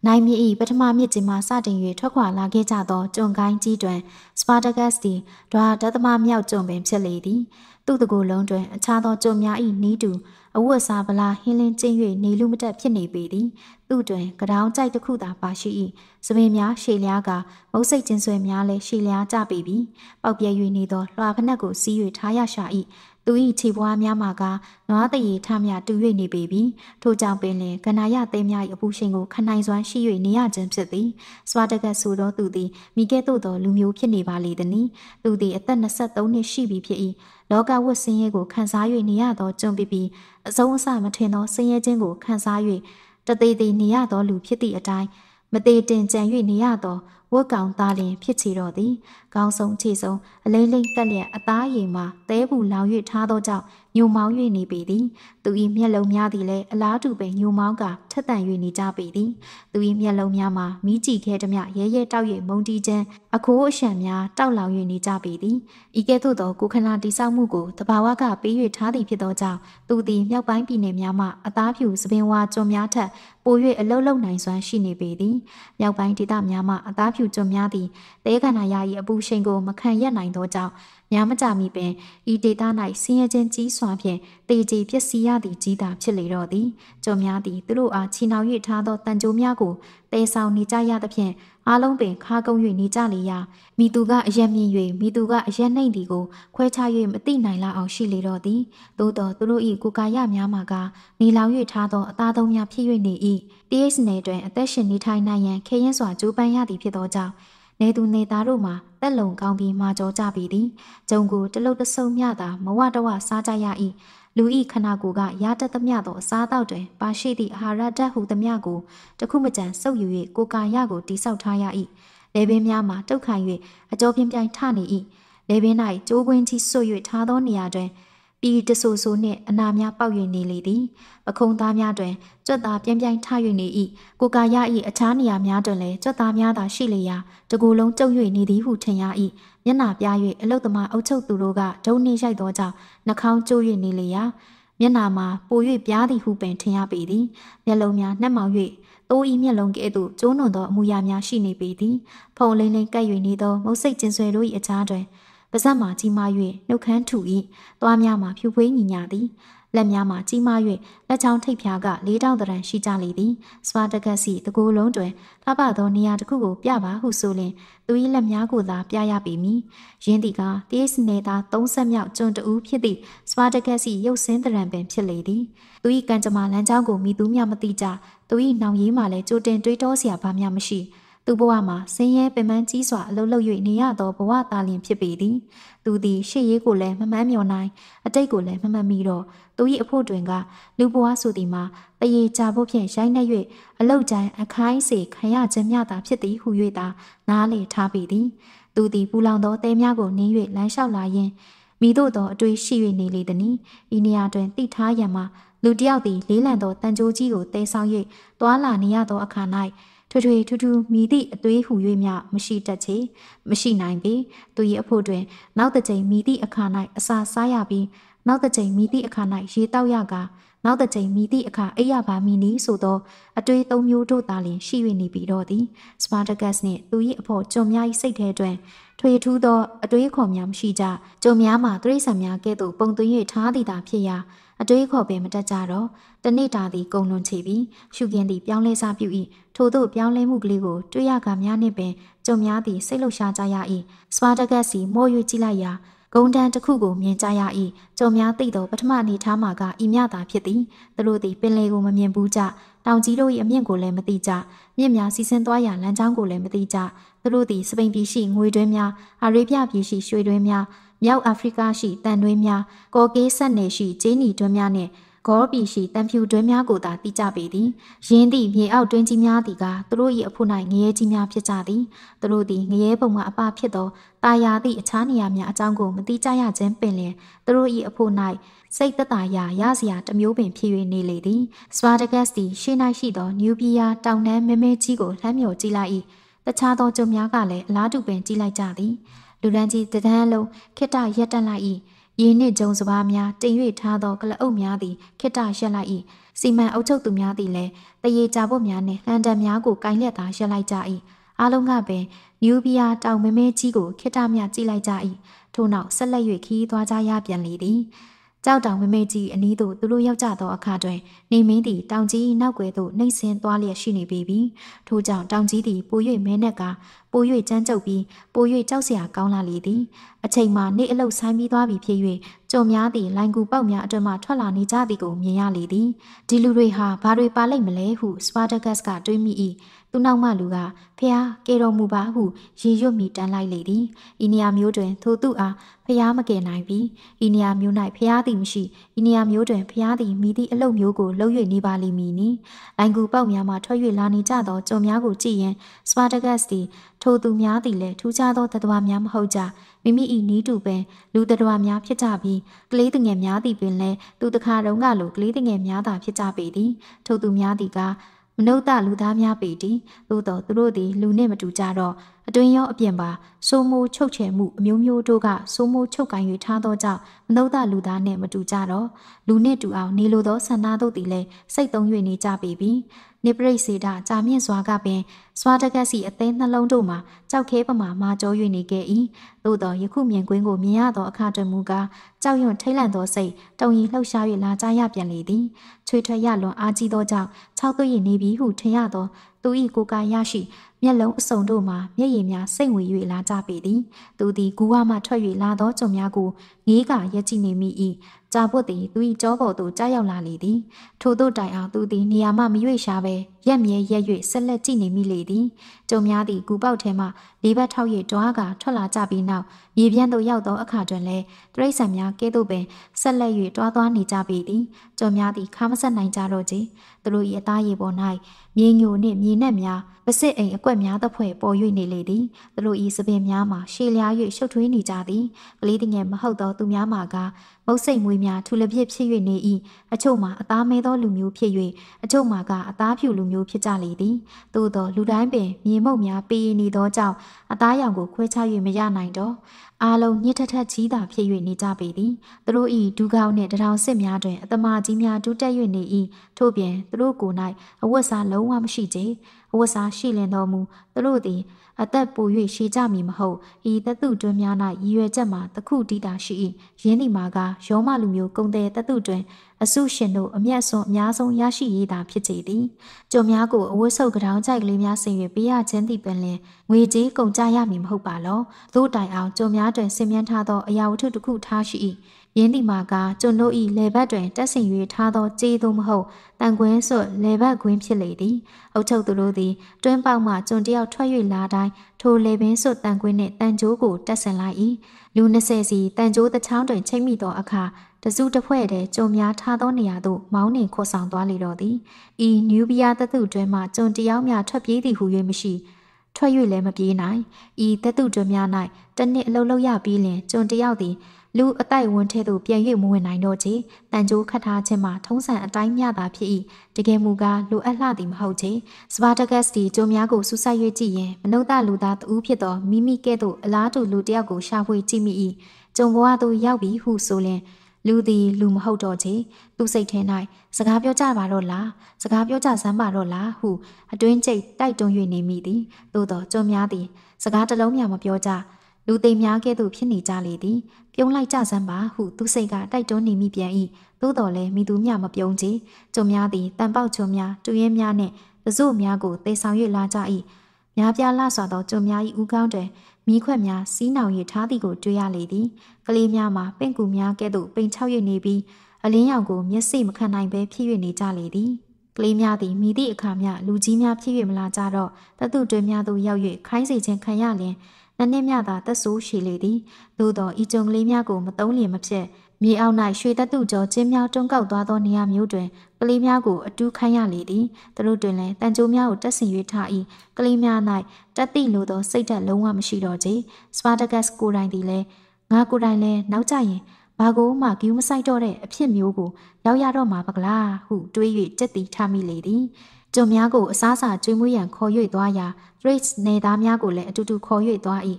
နိုင်မြ၏ပထမမြစ်ကြီးမှစတင်၍ထွက်ခွာလာခဲ့ကြသောကျွန်းကိုင်းကြီးတွင်စပါတာဂတ်သည်ဒွါဒသမမြောက်ကျွန်းပင်ဖြစ်လေသည်သူ့တကူလုံးတွင်အခြားသောကျွန်းများ၏နီးတူအဝတ်စားဗလာဟင်းလင်းကျင်း၍နေလူမတက်ဖြစ်နေပေသည်သူ့တွင်ကတောင်ကြိုက်တစ်ခုသာပါရှိ၏စပင်များရှည်လျားကမုတ်စိတ်ကျင်းဆွဲများလည်းရှည်လျားကြပေပြီပောက်ပြဲ၍နေသောလွှာဖနက်ကိုစီး၍ထားရရှာ၏သူ၏ခြေပွားများမှာကနွားတရေထမြတူ၍နေပေပြီထိုကြောင့်ပင်လင်ကနာယသဲများ၏အပူရှင်ကိုခနိုင်စွမ်းရှိ၍နေရခြင်းဖြစ်သည်စွာတကတ်ဆိုသောသူသည်မိကဲ့သို့သောလူမျိုးဖြစ်နေပါလေသနည်းသူသည်အသက်23နှစ်ရှိပြီဖြစ်၏လောကဝတ်ဆင်းရဲကို ခံစား၍နေရသောကျွံပြပြီးအဆုံးအစမထင်သောဆင်းရဲခြင်းကိုခံစား၍တသေးသေးနေရသောလူဖြစ်သည့်အတိုင်းမသေးတင်ကြံ၍နေရသောဝတ်ကောင်သားလင်ဖြစ်ချေတော်သည်ခေါင်းဆုံးခြေဆုံးအလိမ့်လိမ့်တက်လျက်အသားရည်မှာသဲဘူးလောင်၍ထားသောကြောင့်ညုံမောင်း၍နေပေသည်သူ၏မျက်လုံးများသည်လည်းအလားတူပင်ညုံမောင်းကထက်သန်၍နေကြပေသည်သူ၏မျက်လုံးများမှာမိကြည်ခဲသည်မရဲရဲတောက်၍မုန်တီးခြင်းအခိုးအရှံများတောက်လောင်၍နေကြပေသည်ဤကဲ့သို့သောကိုခန္ဓာတိဆောက်မှုကိုတဘာဝကပေး၍ထားသည်ဖြစ်သောကြောင့်သူသည်မြောက်ပိုင်းပြည်နယ်များမှအသားဖြူစပင်ဝါကြုံများထက်ပို၍အလုံးလုံးနိုင်စွမ်းရှိနေပေသည်မြောက်ပိုင်းဒေသများမှအသားဖြူကြုံများသည်တဲကန္နာယာ၏အပူရှိန်ကိုမခံရနိုင်သောကြောင့်ညမကြမီပင်ဤဒေသ၌ဆင်းရဲခြင်းကြီးစွာဖြင့်တေကြည်ပျက်စီးရသည့်ကြီးတာဖြစ်လေတော့သည်။ကျော်များသည်သူတို့အားချီနှောင်၍ထားသောတန်ကြိုးများကိုတဲဆောင်နေကြရသဖြင့်အားလုံးပင်ခါကုံ၍နေကြလေရာမိသူကအယံမြင်၍မိသူကအယံနှိမ့်သည်ကိုခွဲခြား၍မသိနိုင်လောက်အောင်ရှိလေတော့သည်။သို့တော်သူတို့၏ကိုယ်ကာယများမှာကနေလောင်၍ထားသောအသားသုံးများဖြစ်၍နေ၏။ TX နယ်တွင်အသက်ရှင်နေထိုင်နိုင်ရန်ခဲယဉ်စွာကြိုးပမ်းရသည်ဖြစ်သောကြောင့်နေသူနေသားတို့မှာတက်လုံကောင်းပြီးမာကြောကြပြီသည်ဂျုံကိုတလုတ်တဆုံမြသာမဝတဝစားကြရ၏လူဤခနာကိုကရာတက်သမျှသောအစားအသောက်တွင်ပါရှိသည့်အာဟာရဓာတ်ဟုသမျှကို တခုမကြံစုပ်ယူ၍ကိုကာယကိုတိဆောက်ထားရ၏လေပင်များမှာတုတ်ခံ၍အကြောပြင်းပြိုင်ထနေ၏လေပင်၌ကျိုးကွင်းကြီးဆွတ်၍ထားသောနေရာတွင်ပီတဆူဆူနှင့်အနာများပေါက်၍နေလေသည်ပခုံးသားများတွင်ကြွက်သားပြင်းပြိုင်ထ၍နေ၏ကိုကာရ၏အခြားနေရာများတွင်လည်းကြွက်သားများသာရှိလျာတကူလုံးကြုံ၍နေသည်ဟုထင်ရ၏မျက်နှာပြ၍အလုတ်သမားအုပ်ချုပ်သူတို့ကဒုံနေရိုက်သောကြောင့်နှာခေါင်းကျိုး၍နေလျာမျက်နှာမှာပို၍ပြားသည်ဟုပင်ထင်ရပေသည်မျက်လုံးများနှက်မောင်၍ိုးဤမျက်လုံးကဲ့သို့ကျိုးနွံသောအမူအရာများရှိနေပေသည်ဖုံလိမ့်လိမ့်ကပ်၍နေသောမုတ်စိတ်ကျင်ဆွယ်တို့၏အကြားတွင်ပါဇက်မှာကြီးမား၍နှုတ်ခမ်းထူ၏သွားများမှာဖြူဖွေးညီညာသည်လက်များမှာကြီးမား၍လက်ချောင်းထိပ်ဖျားကလေးတောင်တရံရှိကြလေသည်စပါတကက်စီတကူလုံးတွင်လှပသောနေရာတစ်ခုကိုပြပါဟုဆိုလင်သူ၏လက်များကိုသာပြရပေမည်ယင်းသည်ကတေးစနေသား30မြောက်ကျွန်းတူဖြစ်သည့်စပါတကက်စီရုပ်ဆင်းတရံပင်ဖြစ်လေသည်သူ၏ကံကြမ္မာလမ်းကြောင်းကိုမိသူမျှမသိကြသူ၏နှောင်ရည်မှလည်းကြိုတင်တွေးတောစရာဘာမှမရှိဘူးသူဘဝမှာဆင်းရဲပင်ပန်းကြီးစွာအလုံးလုံး၍နေရသောဘဝတာလင်ဖြစ်ပေသည်သူသည်ရှေ့ရေးကိုလည်းမမှန်းမြော်နိုင်အတိတ်ကိုလည်းမမှတ်မိတော့သူ၏အဖို့တွင်က လူဘဝဆိုသည်မှာတရေကြဖို့ဖြင့်ရိုင်းနှက်၍အလုတ်ကျန်အခိုင်းစေခံရခြင်းမျှသာဖြစ်သည်ဟု၍သာနားလေထားပေသည်သူသည်ပူလောင်သောတဲများကိုနင်း၍လမ်းလျှောက်လာရင်းမိတို့သောအတွေ့ရှိ၍နေလေသည်။ဤနေရာတွင်တိထားရန်မှာလူတယောက်သည် လေးလံသောတန်ကြိုးကြီးကိုတဲဆောင်၍သွာလာနေရသောအခါ၌ထွထွထူးထူးမိသည့်အသွေးဟူ၍မျှမရှိတတ်ချေမရှိနိုင်ပေသူ၏အဖို့တွင် နောက်တစ်ချိန်မိသည့်အခါ၌အစာစားရပြီးနောက်တစ်ချိန်မိသည့်အခါ၌ရေတောက်ရကာနောက်တစ်ချိန်မိသည့်အခါအိယဘာမီနီဆိုသောအတွေးသုံးမျိုးတို့သာလျှင်ရှိ၍နေပြီတော့သည်စပါတဂတ်စ်နှင့်သူ၏အဖို့ကြုံများ၏စိတ်ထဲတွင်ထွေထူးသောအတွေးခေါ်များမရှိကြကြုံများမှာတိရစ္ဆာန်များကဲ့သို့ပုံသွင်း၍ထားသည်သာဖြစ်ရာအတွေးခေါ်ပင်မတက်ကြတော့တနေ့တာသည်ကုံလွန်ချပြီးရှုကင်းသည်ပြောင်းလဲစားပြု၏ထို့သောပြောင်းလဲမှုကလေးကိုတွေ့ရကများနှင့်ပင်ကြုံများသည်စိတ်လှုပ်ရှားကြရ၏စပါတကက်စီမိုး၍ကြည့်လိုက်ရာဂုံတန်တစ်ခုကိုမြင်ကြရ၏ကြုံများသိသောပထမအနေထားမှာကဤမြတာဖြစ်သည်သူတို့သည်ပင်လေကိုမမြင်ဘူးကြတောင်ကြီးတို့၏အမြင့်ကိုလည်းမသိကြမြင့်များစီစဉ်သွားရာလမ်းကြောင်းကိုလည်းမသိကြသူတို့သည်စပိန်ပြည်ရှိငွေတွင်းများအာရေဗျပြည်ရှိရွှေတွင်းများမြောက်အာဖရိကရှိတန်တွင်းများကော်ကေးဆက်နယ်ရှိဂျေနီတွင်းများနှင့်ဂေါ်ပီရှိတံဖြူတွင်းများကိုသာတိကျပေသည်။ယင်းသည့်မြေအောက်တွင်းကြီးများသည်ကသူတို့၏အဖို့၌ငရဲကြီးများဖြစ်ကြသည်။သူတို့သည်ငရဲပုံမှအပဖြစ်သောတာယာသည့်အခြားနေရာများအကြောင်းကိုမတိကျရခြင်းပင်လျင်သူတို့၏အဖို့၌စိတ်သက်သာရာရစရာတမျိုးပင်ဖြစ်၍နေလေသည်။စဝါဒဂတ်သည် ရှေး၌ရှိသောနျူပီးယားတောင်တန်းမဲမဲကြီးကိုလှမ်းမြော်ကြည့်လိုက်၏။တခြားသောကျုံများကလည်းအလားတူပင်ကြည့်လိုက်ကြသည်။လူလန်းကြီးတဒန်းလုံးခိတရက်တက်လိုက်၏ရင်းနှင့်ဂျုံစပားများတင်၍ထားသောကလအုပ်များသည်ခိတရက်လိုက်၏စီမံအုပ်ချုပ်သူများသည်လည်းတရေကြဖို့များနှင့်လန်ဒန်များကိုကင်လက်သာရက်လိုက်ကြ၏အားလုံးကပင်နယူဘီယာတောင်မဲမဲကြီးကိုခိတမြကြည့်လိုက်ကြ၏ထို့နောက်ဆက်လက်၍ခီးသွားကြရပြန်လေသည်ကြောက်တောင်ဝိမိတ်ကြီးအနီးသို့သူတို့ရောက်ကြသောအခါတွင်နေမင်းသည်တောင်ကြီးနောက်ွယ်သို့နှိမ့်ဆင်းသွားလျက်ရှိနေပေပြီ။ထို့ကြောင့်တောင်ကြီးသည်ပို၍မဲနက်ကပို၍ကြမ်းကြုတ်ပြီးပို၍ကြောက်စရာကောင်းလာလေသည်။အချိန်မှနေအလုတ်ဆိုင်းပြီးသွားပြီဖြစ်၍ကြုံများသည့်လိုင်ကူပေါက်များအတွင်မှထွက်လာနေကြသည်ကိုမြင်ရလေသည်ဒီလူတွေဟာဘာတွေပါလိမ့်မလဲဟုစပါဒဂတ်ကတွေးမိ၏သူနောက်မှလူကဖះကေတော်မူပါဟုရေရွတ်မိတန်းလိုက်လေသည်ဤနေရာမျိုးတွင်ထိုသူအားဖះမကယ်နိုင်ပြီးဤနေရာမျိုး၌ဖះသည်မရှိဤနေရာမျိုးတွင်ဖះသည်မိသည့်အလုပ်မျိုးကိုလုပ်၍နေပါလိမ့်မည်နီလိုင်ကူပေါက်များမှထွက်၍လာနေကြသောကြုံများကိုကြည့်ရင်စပါဒဂတ်သည်ထိုသူများသည်လည်းထူးခြားသောသတ္တဝါများမဟုတ်ကြမိမိဤနီးတူပင်လူတော်များဖြစ်ကြပြီးကလေးသူငယ်များသည်ပင်လည်းသူတခါတုန်းကလိုကလေးသူငယ်များသာဖြစ်ကြပေသည်ထို့သူများသည်ကမနုဿလူသားများပေသည်သို့တော်သူတို့သည်လူနှင့်မတူကြတော့အတွင်ရောအပြင်ပါစိုးမိုးချုပ်ချယ်မှုအမျိုးမျိုးတို့ကစိုးမိုးချုပ်ကင်၍ထားသောကြောင့်မနုဿလူသားနှင့်မတူကြတော့လူနှင့်တူအောင်နေလိုသောဆန္ဒတို့သည်လည်းစိတ်သုံး၍နေကြပေပြီနေပရိစေတာကြာမြင့်စွာကပင်စွာတကက်စီအသိနှလုံးတို့မှာကြောက်ခဲပမာမာကြော၍နေခဲ့၏သို့သောယခုမြင်ကွင်းကိုမြင်ရသောအခါတွင်မူကားကြောက်ရွံ့ထိတ်လန့်သောစိတ်တုံရီလှုပ်ရှား၍လာကြရပြန်လေသည်ချွေထွက်ရလွန်အားကြီးသောကြောင့်ခြောက်သွေ့နေပြီဟုထင်ရသောသူ၏ကိုယ်ကာယရှိမျက်လုံးအစုံတို့မှာမျက်ရည်များစိတ်ဝင်၍လာကြပေသည်သူသည်ဂူဝမှထွက်၍လာသောကြုံများကိုငေးကရက်ကြည့်နေမိ၏ကြာပွတ်သည်သူ၏ကြောပေါ်သို့ကြားရောက်လာလေသည်ထို့သို့တိုင်အောင်သူသည်နေရာမှမရွေ့ရှားပဲရက်မြဲရက်၍ဆက်လက်ကြည့်နေမိလေသည်ကြုံများသည်ဂူပေါက်ထဲမှလေးဘက်ထောက်၍တွားကထွက်လာကြပြီးနောက်မြေပြန့်သို့ရောက်သောအခါတွင်လည်းတရိษံများကဲ့သို့ပင်ဆက်လက်၍တွားသွားနေကြပေသည်ကြုံများသည်ခါမဆက်နိုင်ကြတော့ချေသူတို့၏အသားရည်ပေါ်၌မြေညိုနှင့်မြေနက်များပစစ်အိမ်အကွက်ဖွဲ့များသဖွဲ့ပေါ်၍နေလေသည်သူတို့ဤစပင်များမှာရှည်လျား၍ရှုပ်ထွေးနေကြသည်ကလေးတငယ်မဟုတ်သောသူများမှာကမုတ်စိတ်မွေးများထူလပြစ်ဖြစ်၍နေ၏အချို့မှာအသားမဲသောလူမျိုးဖြစ်၍အချို့မှာကအသားဖြူလူမျိုးဖြစ်ကြလေသည်သို့သောလူတိုင်းပင်မြေမုတ်များပေးနေသောကြောင့်အသားရောင်ကိုခွဲခြား၍မရနိုင်တော့အားလုံးညစ်ထထကြီးသာဖြစ်၍နေကြပေသည်သူတို့ဤဒူကောက်နှင့်တထောင်စစ်များတွင်အတမကြီးများတူးတက်၍နေ၏ထို့ပြင်သူတို့ကိုယ်၌အဝတ်စားလုံးဝမရှိကြအဝတ်စားရှိလင်တော်မူသူတို့သည်အသက်ပို၍ရှည်ကြမည်မဟုတ်ဤတတုတွင်များ၌ရည်ရွယ်ချက်မှာတခုတည်းတာရှိ၏ယင်းဒီမှာကရောမလူမျိုးကုန်တဲ့တတုတွင်အစုရှင်တို့အမျက်ဆုံးအများဆုံးရရှိရေးတာဖြစ်ကြသည်ကြုံများကိုအဝတ်ဆုပ်ကြောင်ကြိုက်ကလေးများဆင်၍ပေးရခြင်းသည့်ပင်လင်ငွေကြေးကုန်ကြရမည်မဟုတ်ပါလောသို့တိုင်အောင်ကြုံများတွင်ဆင်မြန်းထားသောအရာဝတ္ထုတစ်ခုထားရှိ၏ယင်းဒီမာကကျွန်တို့၏လေဘက်တွင်တက်ဆင်၍ထားသောကြေးသို့မဟုတ်တန်ကွင်းစွတ်လေဘက်ကွင်းဖြစ်လေသည်အုတ်ချုပ်သူတို့သည် တွင်းပေါက်မှကျွန်တယောက်ထွက်၍လာတိုင်းထိုလေပင်စွတ်တန်ကွင်းနှင့်တန်ကြိုးကိုတက်ဆင်လိုက်၏လူ20စီတန်ကြိုးတစ်ချောင်းတွင်ချိတ်မိသောအခါတစုတစ်ဖွဲ့တည်းကြုံများထားသောနေရာသို့မောင်းနှင်ခေါ်ဆောင်သွားလေတော့သည်ဤနျူဘီယာသတ္တုတွင်မှကြုံတယောက်များထွက်ပြေးသည်ဟု၍မရှိ ထွက်၍လည်းမပြေးနိုင်ဤသတ္တုတွင်များ၌တစ်နှစ်အလုံးလောက်ရပြီးလင်ကြုံတယောက်သည်လူအတိုက်ဝန်းထဲသို့ပြန်၍မဝင်နိုင်တော့ချေတန်ကြိုးခတ်ထားခြင်းမှာထုံးစံအတိုင်းမျှသာဖြစ်၏တကယ်မူကားလိုအပ်လှသည်မဟုတ်ချေစပါတဂတ်စ်ဒီကြိုများကိုစူးစိုက်၍ကြည့်ရင်မနုဿလူသားတဦးဖြစ်သောမိမိကဲ့သို့အလားတူလူတစ်ယောက်ကိုရှာဖွေကြည့်မိ၏ကြုံဘဝသို့ရောက်ပြီဟုဆိုလျင်လူသည်လူမဟုတ်တော့ချေသူစိတ်ထဲ၌စကားပြောကြပါတော့လားစကားပြောကြစမ်းပါတော့လားဟုအတွင်းကျိတ်တိုက်တွန်း၍နေမိသည်သို့သောကြုံများသည်စကားတလုံးများမပြောကြလူသိများကဲ့သို့ဖြစ်နေကြလေသည်ပြုံးလိုက်ကြစမ်းပါဟုသူစိတ်ကတိုက်တွန်းနေမိပြန်၏သို့တော်လည်းမိသူမျှမပြုံးချေကျုံများသည်တန်ပေါက်ကျုံများတူရင်များနှင့်ပစုများကိုတေဆောင်၍လာကြ၏များပြားလှစွာသောကျုံများ၏ဥကောင်းတွင်မိခွက်များစီးနှောင်၍ထားသည်ကိုတွေ့ရလေသည် ကလေးများမှာပင့်ကူများကဲ့သို့ပိန်ချောက်၍နေပြီးအလင်းရောင်ကိုမျက်စိမခံနိုင်ဘဲဖြစ်၍နေကြလေသည်ကလေးများသည်မိသည့်အခါမျှလူကြီးများဖြစ်၍မလာကြတော့တတုတွင်များသို့ရောက်၍ခိုင်းစေခြင်းခံရလျင်နှစ်နှစ်မြသာသက်ဆိုးရှည်လေသည်သို့သောဤကြုံကလေးများကိုမတုံးလျင်မဖြစ်မြေအောက်၌ရွှေတက်သူကျော်ကျင်းများတွန်းကောက်သွားသောနေရာမျိုးတွင်ကလေးများကိုအတူးခိုင်းရလေသည်သူတို့တွင်လည်းတန်ကြိုးများကိုတက်ဆင်၍ထား၏ကလေးများ၌တက်သည့်လိုသော စိတ်ဓာတ်လုံးဝမရှိတော့ချေစပါတဂတ်ကိုယ်တိုင်သည်လည်းငါကိုယ်တိုင်လည်းနောက်ကျရင်ဘာကိုမှဂူးမဆိုင်တော့တဲ့အဖြစ်မျိုးကို ရောက်ရတော့မှာပကလားဟုတွေး၍စက်တီထားမိလေသည်ကျွန်များကိုအစားစာကျွေးမွေးရန်ခေါ်၍သွားရာ Thrace နေသားများကိုလည်းအတူတူခေါ်၍သွား၏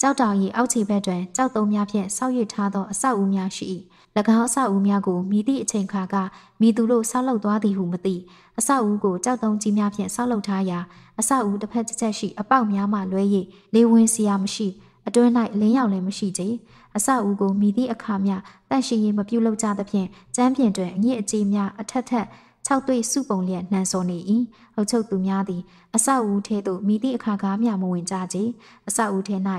ကြောက်တောင်၏အောက်ခြေဘက်တွင်ကြောက်သုံးများဖြင့်ဆောက်ရွက်ထားသောအဆောက်အဦများရှိ၏၎င်းအဆောက်အဦများကိုမိသည့်အချိန်ခါကမိသူတို့ဆောက်လုပ်သွားသည်ဟုမသိအဆောက်အဦကိုကြောက်သုံးကြီးများဖြင့်ဆောက်လုပ်ထားရာအဆောက်အဦတစ်ဖက်တစ်ချက်ရှိအပေါက်များမှလွဲ၍လေဝင်စရာမရှိအတွင်း၌လင်းရောက်လည်းမရှိကြအဆောက်အဦကိုမိသည့်အခါမျှတန့်ရှင်ရေးမပြုလုပ်ကြသဖြင့်ကျမ်းပြင်တွင်အညစ်အကြေးများအထက်ထက်၆တွေ့စုပုံလျက်နှံစောနေ၏အုပ်ချုပ်သူများသည်အဆောက်အဦထဲသို့မိသည့်အခါကားမျှမဝင်ကြကြအဆောက်အဦထဲ၌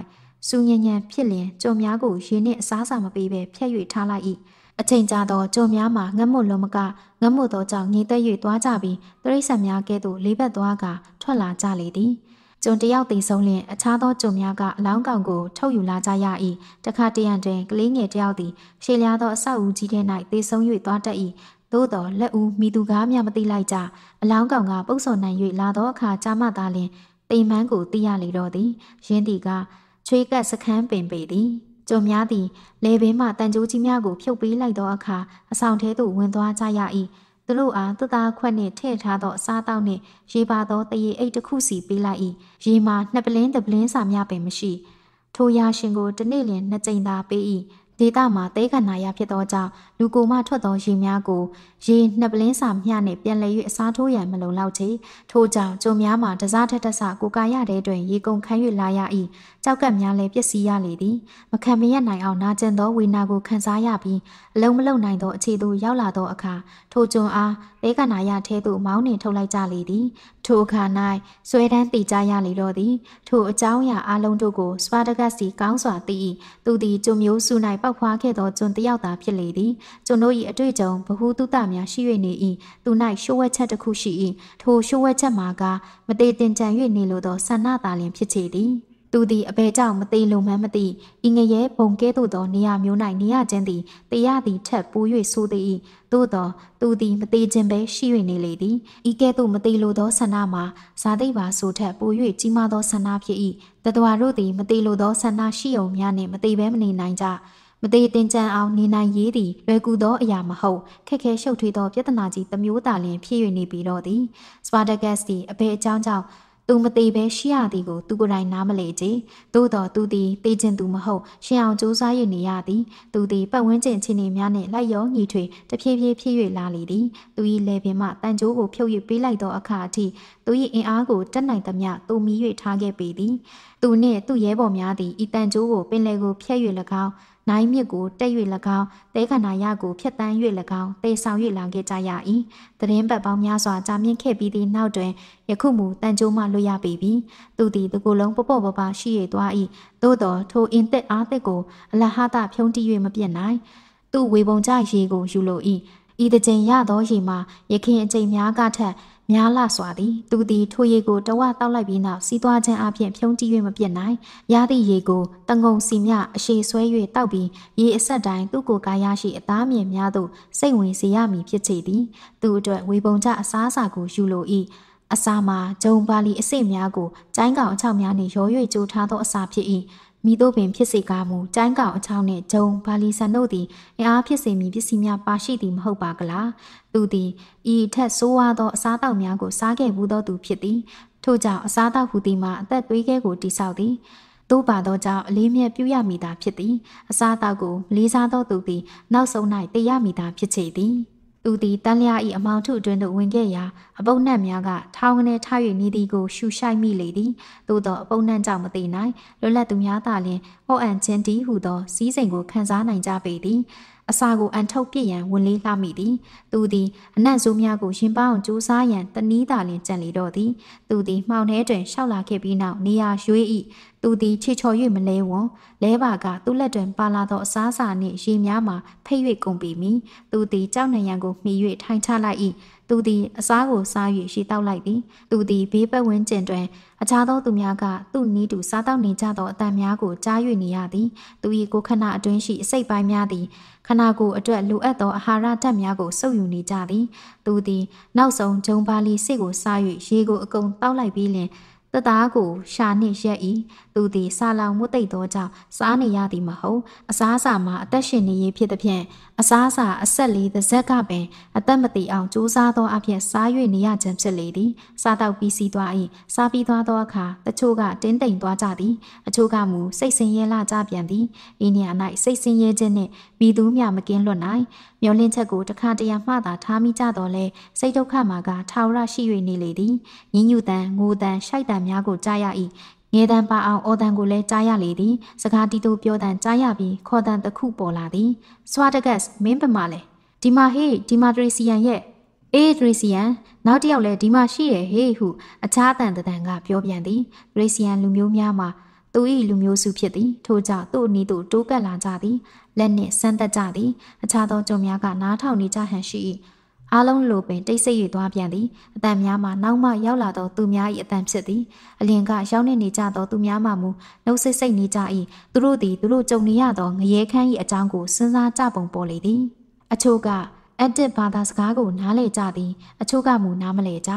စူညဉ္ဉံဖြစ်လျင်ကြုံများကိုရေနှင့်အစားစာမပေးဘဲဖြတ်၍ထားလိုက်၏အချိန်ကြာသောကြုံများမှာငတ်မွတ်လုံးမကငတ်မွတ်သောကြောင့်ငြိမ်သက်၍သွားကြပြီးတရိษံများကဲ့သို့လေးဘက်သွားကထွက်လာကြလေသည်ကြုံတယောက်တည်ဆုံးလျင်အခြားသောကြုံများကအလောင်းကောင်ကိုထုတ်ယူလာကြရ၏တခါတရံတွင်ကလေးငယ်တယောက်သည်ရှေ့လျားသောအဆောက်အဦကြီးထဲ၌တည်ဆုံး၍သွားတတ်၏သို့တော်လက်ဦးမိသူကားများမသိလိုက်ကြအလောင်းကောင်ကပုတ်စော်နိုင်၍လာသောအခါကြာမှသာလျှင်တိမ်မန်းကိုသိရလေတော့သည် ရင်းသည်ကချွေးကပ်စခန်းပင်ပေသည်ကြုံများသည်လေပင်မှတန်ကြိုးကြီးများကိုဖြုတ်ပေးလိုက်သောအခါအဆောင်ထဲသို့ဝင်သွားကြရ၏သူတို့အားသသားခွက်နှင့်ထည့်ထားသောအစားအသောက်နှင့်ရေပါသောတရေအိတ်တစ်ခုစီပေးလိုက်၏ရေမှာနှစ်ပလင်းတစ်ပလင်းစာများပင်မရှိထိုရာရှင်ကိုတစ်နေ့လျင်နှစ်ကြိမ်သာပေး၏ဒေသမှာတဲကနာရဖြစ်သောကြောင့်လူကိုမှထွက်သောရေများကိုရေနှစ်ပလင်းစာမျှနှင့်ပြန်လည်၍အစားထိုးရန်မလုံလောက်ချေထို့ကြောင့်ကြုံများမှာတစားထက်တဆကိုကာရတဲ့တွင်ရေကုန်ခန်း၍လာရ၏ကြောက်ကက်များလည်းပျက်စီးရလေသည်မခံမရနိုင်အောင်နာကျင်သောဝေနာကိုခံစားရပြီးအလုံးမလုံနိုင်သောအခြေသို့ရောက်လာသောအခါထိုကျွန်းအားသဲကနာရထဲသို့မောင်းနှင်ထုတ်လိုက်ကြလေသည်ထိုအခါ၌ဆွဲတန်းတိကြရလေတော့သည်ထိုအကြောင်းအရာအလုံးတို့ကိုစပါတကတ်စီကောင်းစွာသိ၏သူသည်ကျွမျိုးစု၌ပောက်ဖွာခဲ့သောကျွန်းတယောက်သာဖြစ်လေသည်ကျွန်းတို့၏အတွေ့အကြုံဘ ഹു တုတများရှိ၍နေ၏သူ၌ရှိုးဝက်ချက်တစ်ခုရှိ၏ထိုရှိုးဝက်ချက်မှာကမတေတင်ကြံ၍နေလိုသောဆန္ဒသာလျင်ဖြစ်စေသည်သူသည်အဘဲကြောင့်မသေးလုံမှန်းမသိဤငရဲဘုံကဲသို့သောနေရမျိုး၌နေရခြင်းသည်တေရသည်ထက်ပို၍ဆိုသည်သို့သောသူသည်မသေးခြင်းပဲရှိ၍နေလေသည်ဤကဲသို့မသေးလိုသောဆန္ဒမှာဇာတိပါဆိုထက်ပို၍ကြီးမားသောဆန္ဒဖြစ်၏တတဝါတို့သည်မသေးလိုသောဆန္ဒရှိုံများနှင့်မသေးဘဲမနေနိုင်ကြမသေးတင်ကြံအောင်နေနိုင်ရေးသည်လွယ်ကူသောအရာမဟုတ်ခက်ခဲရှုပ်ထွေးသောပြဿနာကြီးတစ်မျိုးသာလျှင်ဖြစ်၍နေပြီးတော့သည်စပါဒဂတ်သည်အဘယ်အကြောင်းကြောင့်သူမသေးပဲရှိရသည်ကိုသူကိုယ်တိုင်နားမလည်ကြ။သို့တော်သူသည်သိခြင်းသူမဟုတ်ရှင်အောင်စူးစမ်း၍နေရသည်။သူသည်ပတ်ဝန်းကျင်အခြေအနေများနှင့်လိုက်ရောညီထွေတဖြည်းဖြည်းဖြစ်၍လာလေသည်။သူ၏လေပင်မှတန်ကြိုးကိုဖြုတ်၍ပေးလိုက်သောအခါအထိသူ၏အင်အားကိုတက်နိုင်သမျှသူမီ၍ထားခဲ့ပေသည်။သူနှင့် သူ့ရဲဘော်များသည်ဤတန်ကြိုးကိုပင်လယ်ကိုဖျက်၍၎င်းနိုင်မြစ်ကိုတက်၍၎င်းတဲခန္ဓာရကိုဖျက်တမ်း၍၎င်းတေဆောင်၍လာခဲ့ကြရ၏တရင်ပတ်ပေါင်းများစွာကြာမြင့်ခဲ့ပြီးသည့်နောက်တွင်ယခုမူတန်ကြိုးမှလွတ်ရပေပြီသူသည်တကူလုံးပပော့ပပရှိရသွား၏သို့တော်ထိုအင်သက်အားသက်ကိုအလဟသဖြုံးတိ၍မပြတ်နိုင်သူဝေပုံကြရေကိုယူလို၏ဤတကြိမ်ရသောရေမှာယခင်အကြိမ်များကထက်များလှစွာသည်သူသည်ထိုရေကိုတဝတောက်လိုက်ပြီးနောက်စီးသွားခြင်းအပြင်ဖြုံးတီး၍မပြတ်နိုင်ရသည့်ရေကိုတငုံစီမြအရှိဆွဲ၍တောက်ပြီးရေအဆက်တိုင်းသူ့ကိုယ်ကာယရှိအသားမြင်များသို့စိတ်ဝင်စေရမည်ဖြစ်ချေသည် သူအတွက်ဝေပုံကြအစားအစာကိုယူလို၏အစာမှာဂျုံပါလီအစစ်များကိုကျိုင်းကောင်အချောက်များနှင့်ရောရွေ့ကြိုးထားသောအစာဖြစ်၏မိတို့ပင်ဖြစ်စေကားမူကျိုင်းကောင်အချောင်းနှင့်ဂျုံဘာလီဆန်တို့သည်အင်အားဖြစ်စေမည်ပစ္စည်းများပါရှိသည်မဟုတ်ပါကလားသူသည်ဤထက်ဆိုးဝါးသောအစားအသောက်များကိုစားခဲ့ဘူးသောသူဖြစ်သည်ထို့ကြောင့်အစားအသောက်ဟူသည်မှာအသက်သွေးခဲကိုတိဆောက်သည်တို့ပါသောကြောင့်အလေးမြတ်ပြုရမိတာဖြစ်သည်အစားအသောက်ကိုမလေးစားသောသူသည်နောက်ဆုံး၌တည်ရမိတာဖြစ်ချေသည်သူသည်တန်လျာ၏အမောင်ထုအတွင်းသို့ဝင်ခဲ့ရာအပုပ်နှံ့များကထောင်ကနေထ၍နေသည်ကိုရှူရှိုက်မိလေသည်သို့သောအပုပ်နှံ့ကြောင့်မသိနိုင်လွတ်လပ်သူများသာလျှင်ဟော့အန်ချင်းတီးဟုသောစည်းစိမ်ကိုခံစားနိုင်ကြပေသည်အစာကိုအန်ထုတ်ပြစ်ရန်ဝန်လေးလှမိသည်သူသည်အနက်ဆိုးများကိုရင်ပအောင်ကြိုးစားရန်တနည်းသာလင်ကြံလေတော့သည်သူသည်မှောင်ထဲတွင်ရှောက်လာခဲ့ပြီးနောက်နေရာရွေး၏သူသည်ခြေချော်၍မလဲဝွန်လဲပါကသူ့လက်တွင်ပါလာသောအစားအစာနှင့်ရေများမှဖိတ်၍ကုန်ပေမည်သူသည်ကြောက်နေရန်ကိုမှီ၍ထိုင်ချလိုက်၏သူသည်အစားကိုစား၍ရှိတောက်လိုက်သည် သူသည်ဘေးပတ်ဝန်းကျင်တွင်အခြားသောသူများကသူ့နီးတူစားတောက်နေကြသောအတန်များကိုကြား၍နေရသည်သူ၏ကိုခန္ဓာအတွင်းရှိအစိတ်ပိုင်းများသည် ခန္ဓာကိုယ်အတွက်လိုအပ်သောအာဟာရဓာတ်များကိုစုပ်ယူနေကြသည်သူသည် နောက်ဆုံးဂျုံပါလီစစ်ကိုစား၍ရေကိုအကုန်တောက်လိုက်ပြီးလျှင်တသားကိုရှာနှင့်ရက်၏သူသည်ဆာလောင်မှုသိပ်သောကြောင့်စားနေရသည်မဟုတ်အစားအစာမှာအသက်ရှင်နေရဖြစ်သည်ဖြင့်အစားအစာအဆက်လေးတစ်ဆက်ကပင်အသက်မတည်အောင်ကြိုးစားသောအဖြစ် စား၍နေရခြင်းဖြစ်လေသည်စားတော့ပြီးစီးသွား၏စားပြီးသွားသောအခါတချို့ကတင်းတိမ်သွားကြသည်အချို့ကမူစိတ်ဆင်းရဲလာကြပြန်သည်ဤနေရာ၌စိတ်ဆင်းရဲခြင်းနှင့်မိသူမျှမကင်းလွတ်နိုင်မျောလင့်ချက်ကိုတခါတရံမှသာထားမိကြတော့လဲစိတ်ဒုက္ခမှာကထာဝရရှိ၍နေလေသည်ညဉ့်ညူတန်ငိုတန်ရှိုက်တန်များကိုကြားရ၏ငယ်တန်ပါအောင်အော်တန်ကိုလည်းကြားရလေသည်စကားတီးသူပြောတန်ကြားရပြီးခေါ်တန်တစ်ခုပေါ်လာသည်စွာတကတ်မင်းပမာလဲဒီမာဟေးဒီမာဒရေစီယန်ရဲ့အေးဒရေစီယန်နောက်တစ်ယောက်လဲဒီမာရှိရဲ့ဟေးဟုအခြားတန်တန်ကပြောပြန်သည်ဒရေစီယန်လူမျိုးများမှာသူ၏လူမျိုးစုဖြစ်သည်ထို့ကြောင့်သူ့အနီးသို့တိုးကပ်လာကြသည်လက်နှင့်ဆန်းသက်ကြသည် အခြားသောကြုံများကနားထောင်နေကြဟန်ရှိ၏အားလုံးလိုပင်တိတ်ဆိတ်၍သွားပြန်သည်အတန်များမှနောက်မှရောက်လာသောသူများ၏အတန်ဖြစ်သည်အလင်ကရောက်နေနေကြသောသူများမှမူနှုတ်ဆိတ်ဆိတ်နေကြ၏သူတို့သည်သူတို့ကြုံနေရသောငရဲခန်း၏အကြောင်းကိုစဉ်းစားကြပုံပေါ်လေသည် အချို့ကအက်တစ်ဘာသာစကားကိုနားလည်ကြသည်အချို့ကမူနားမလည်ကြ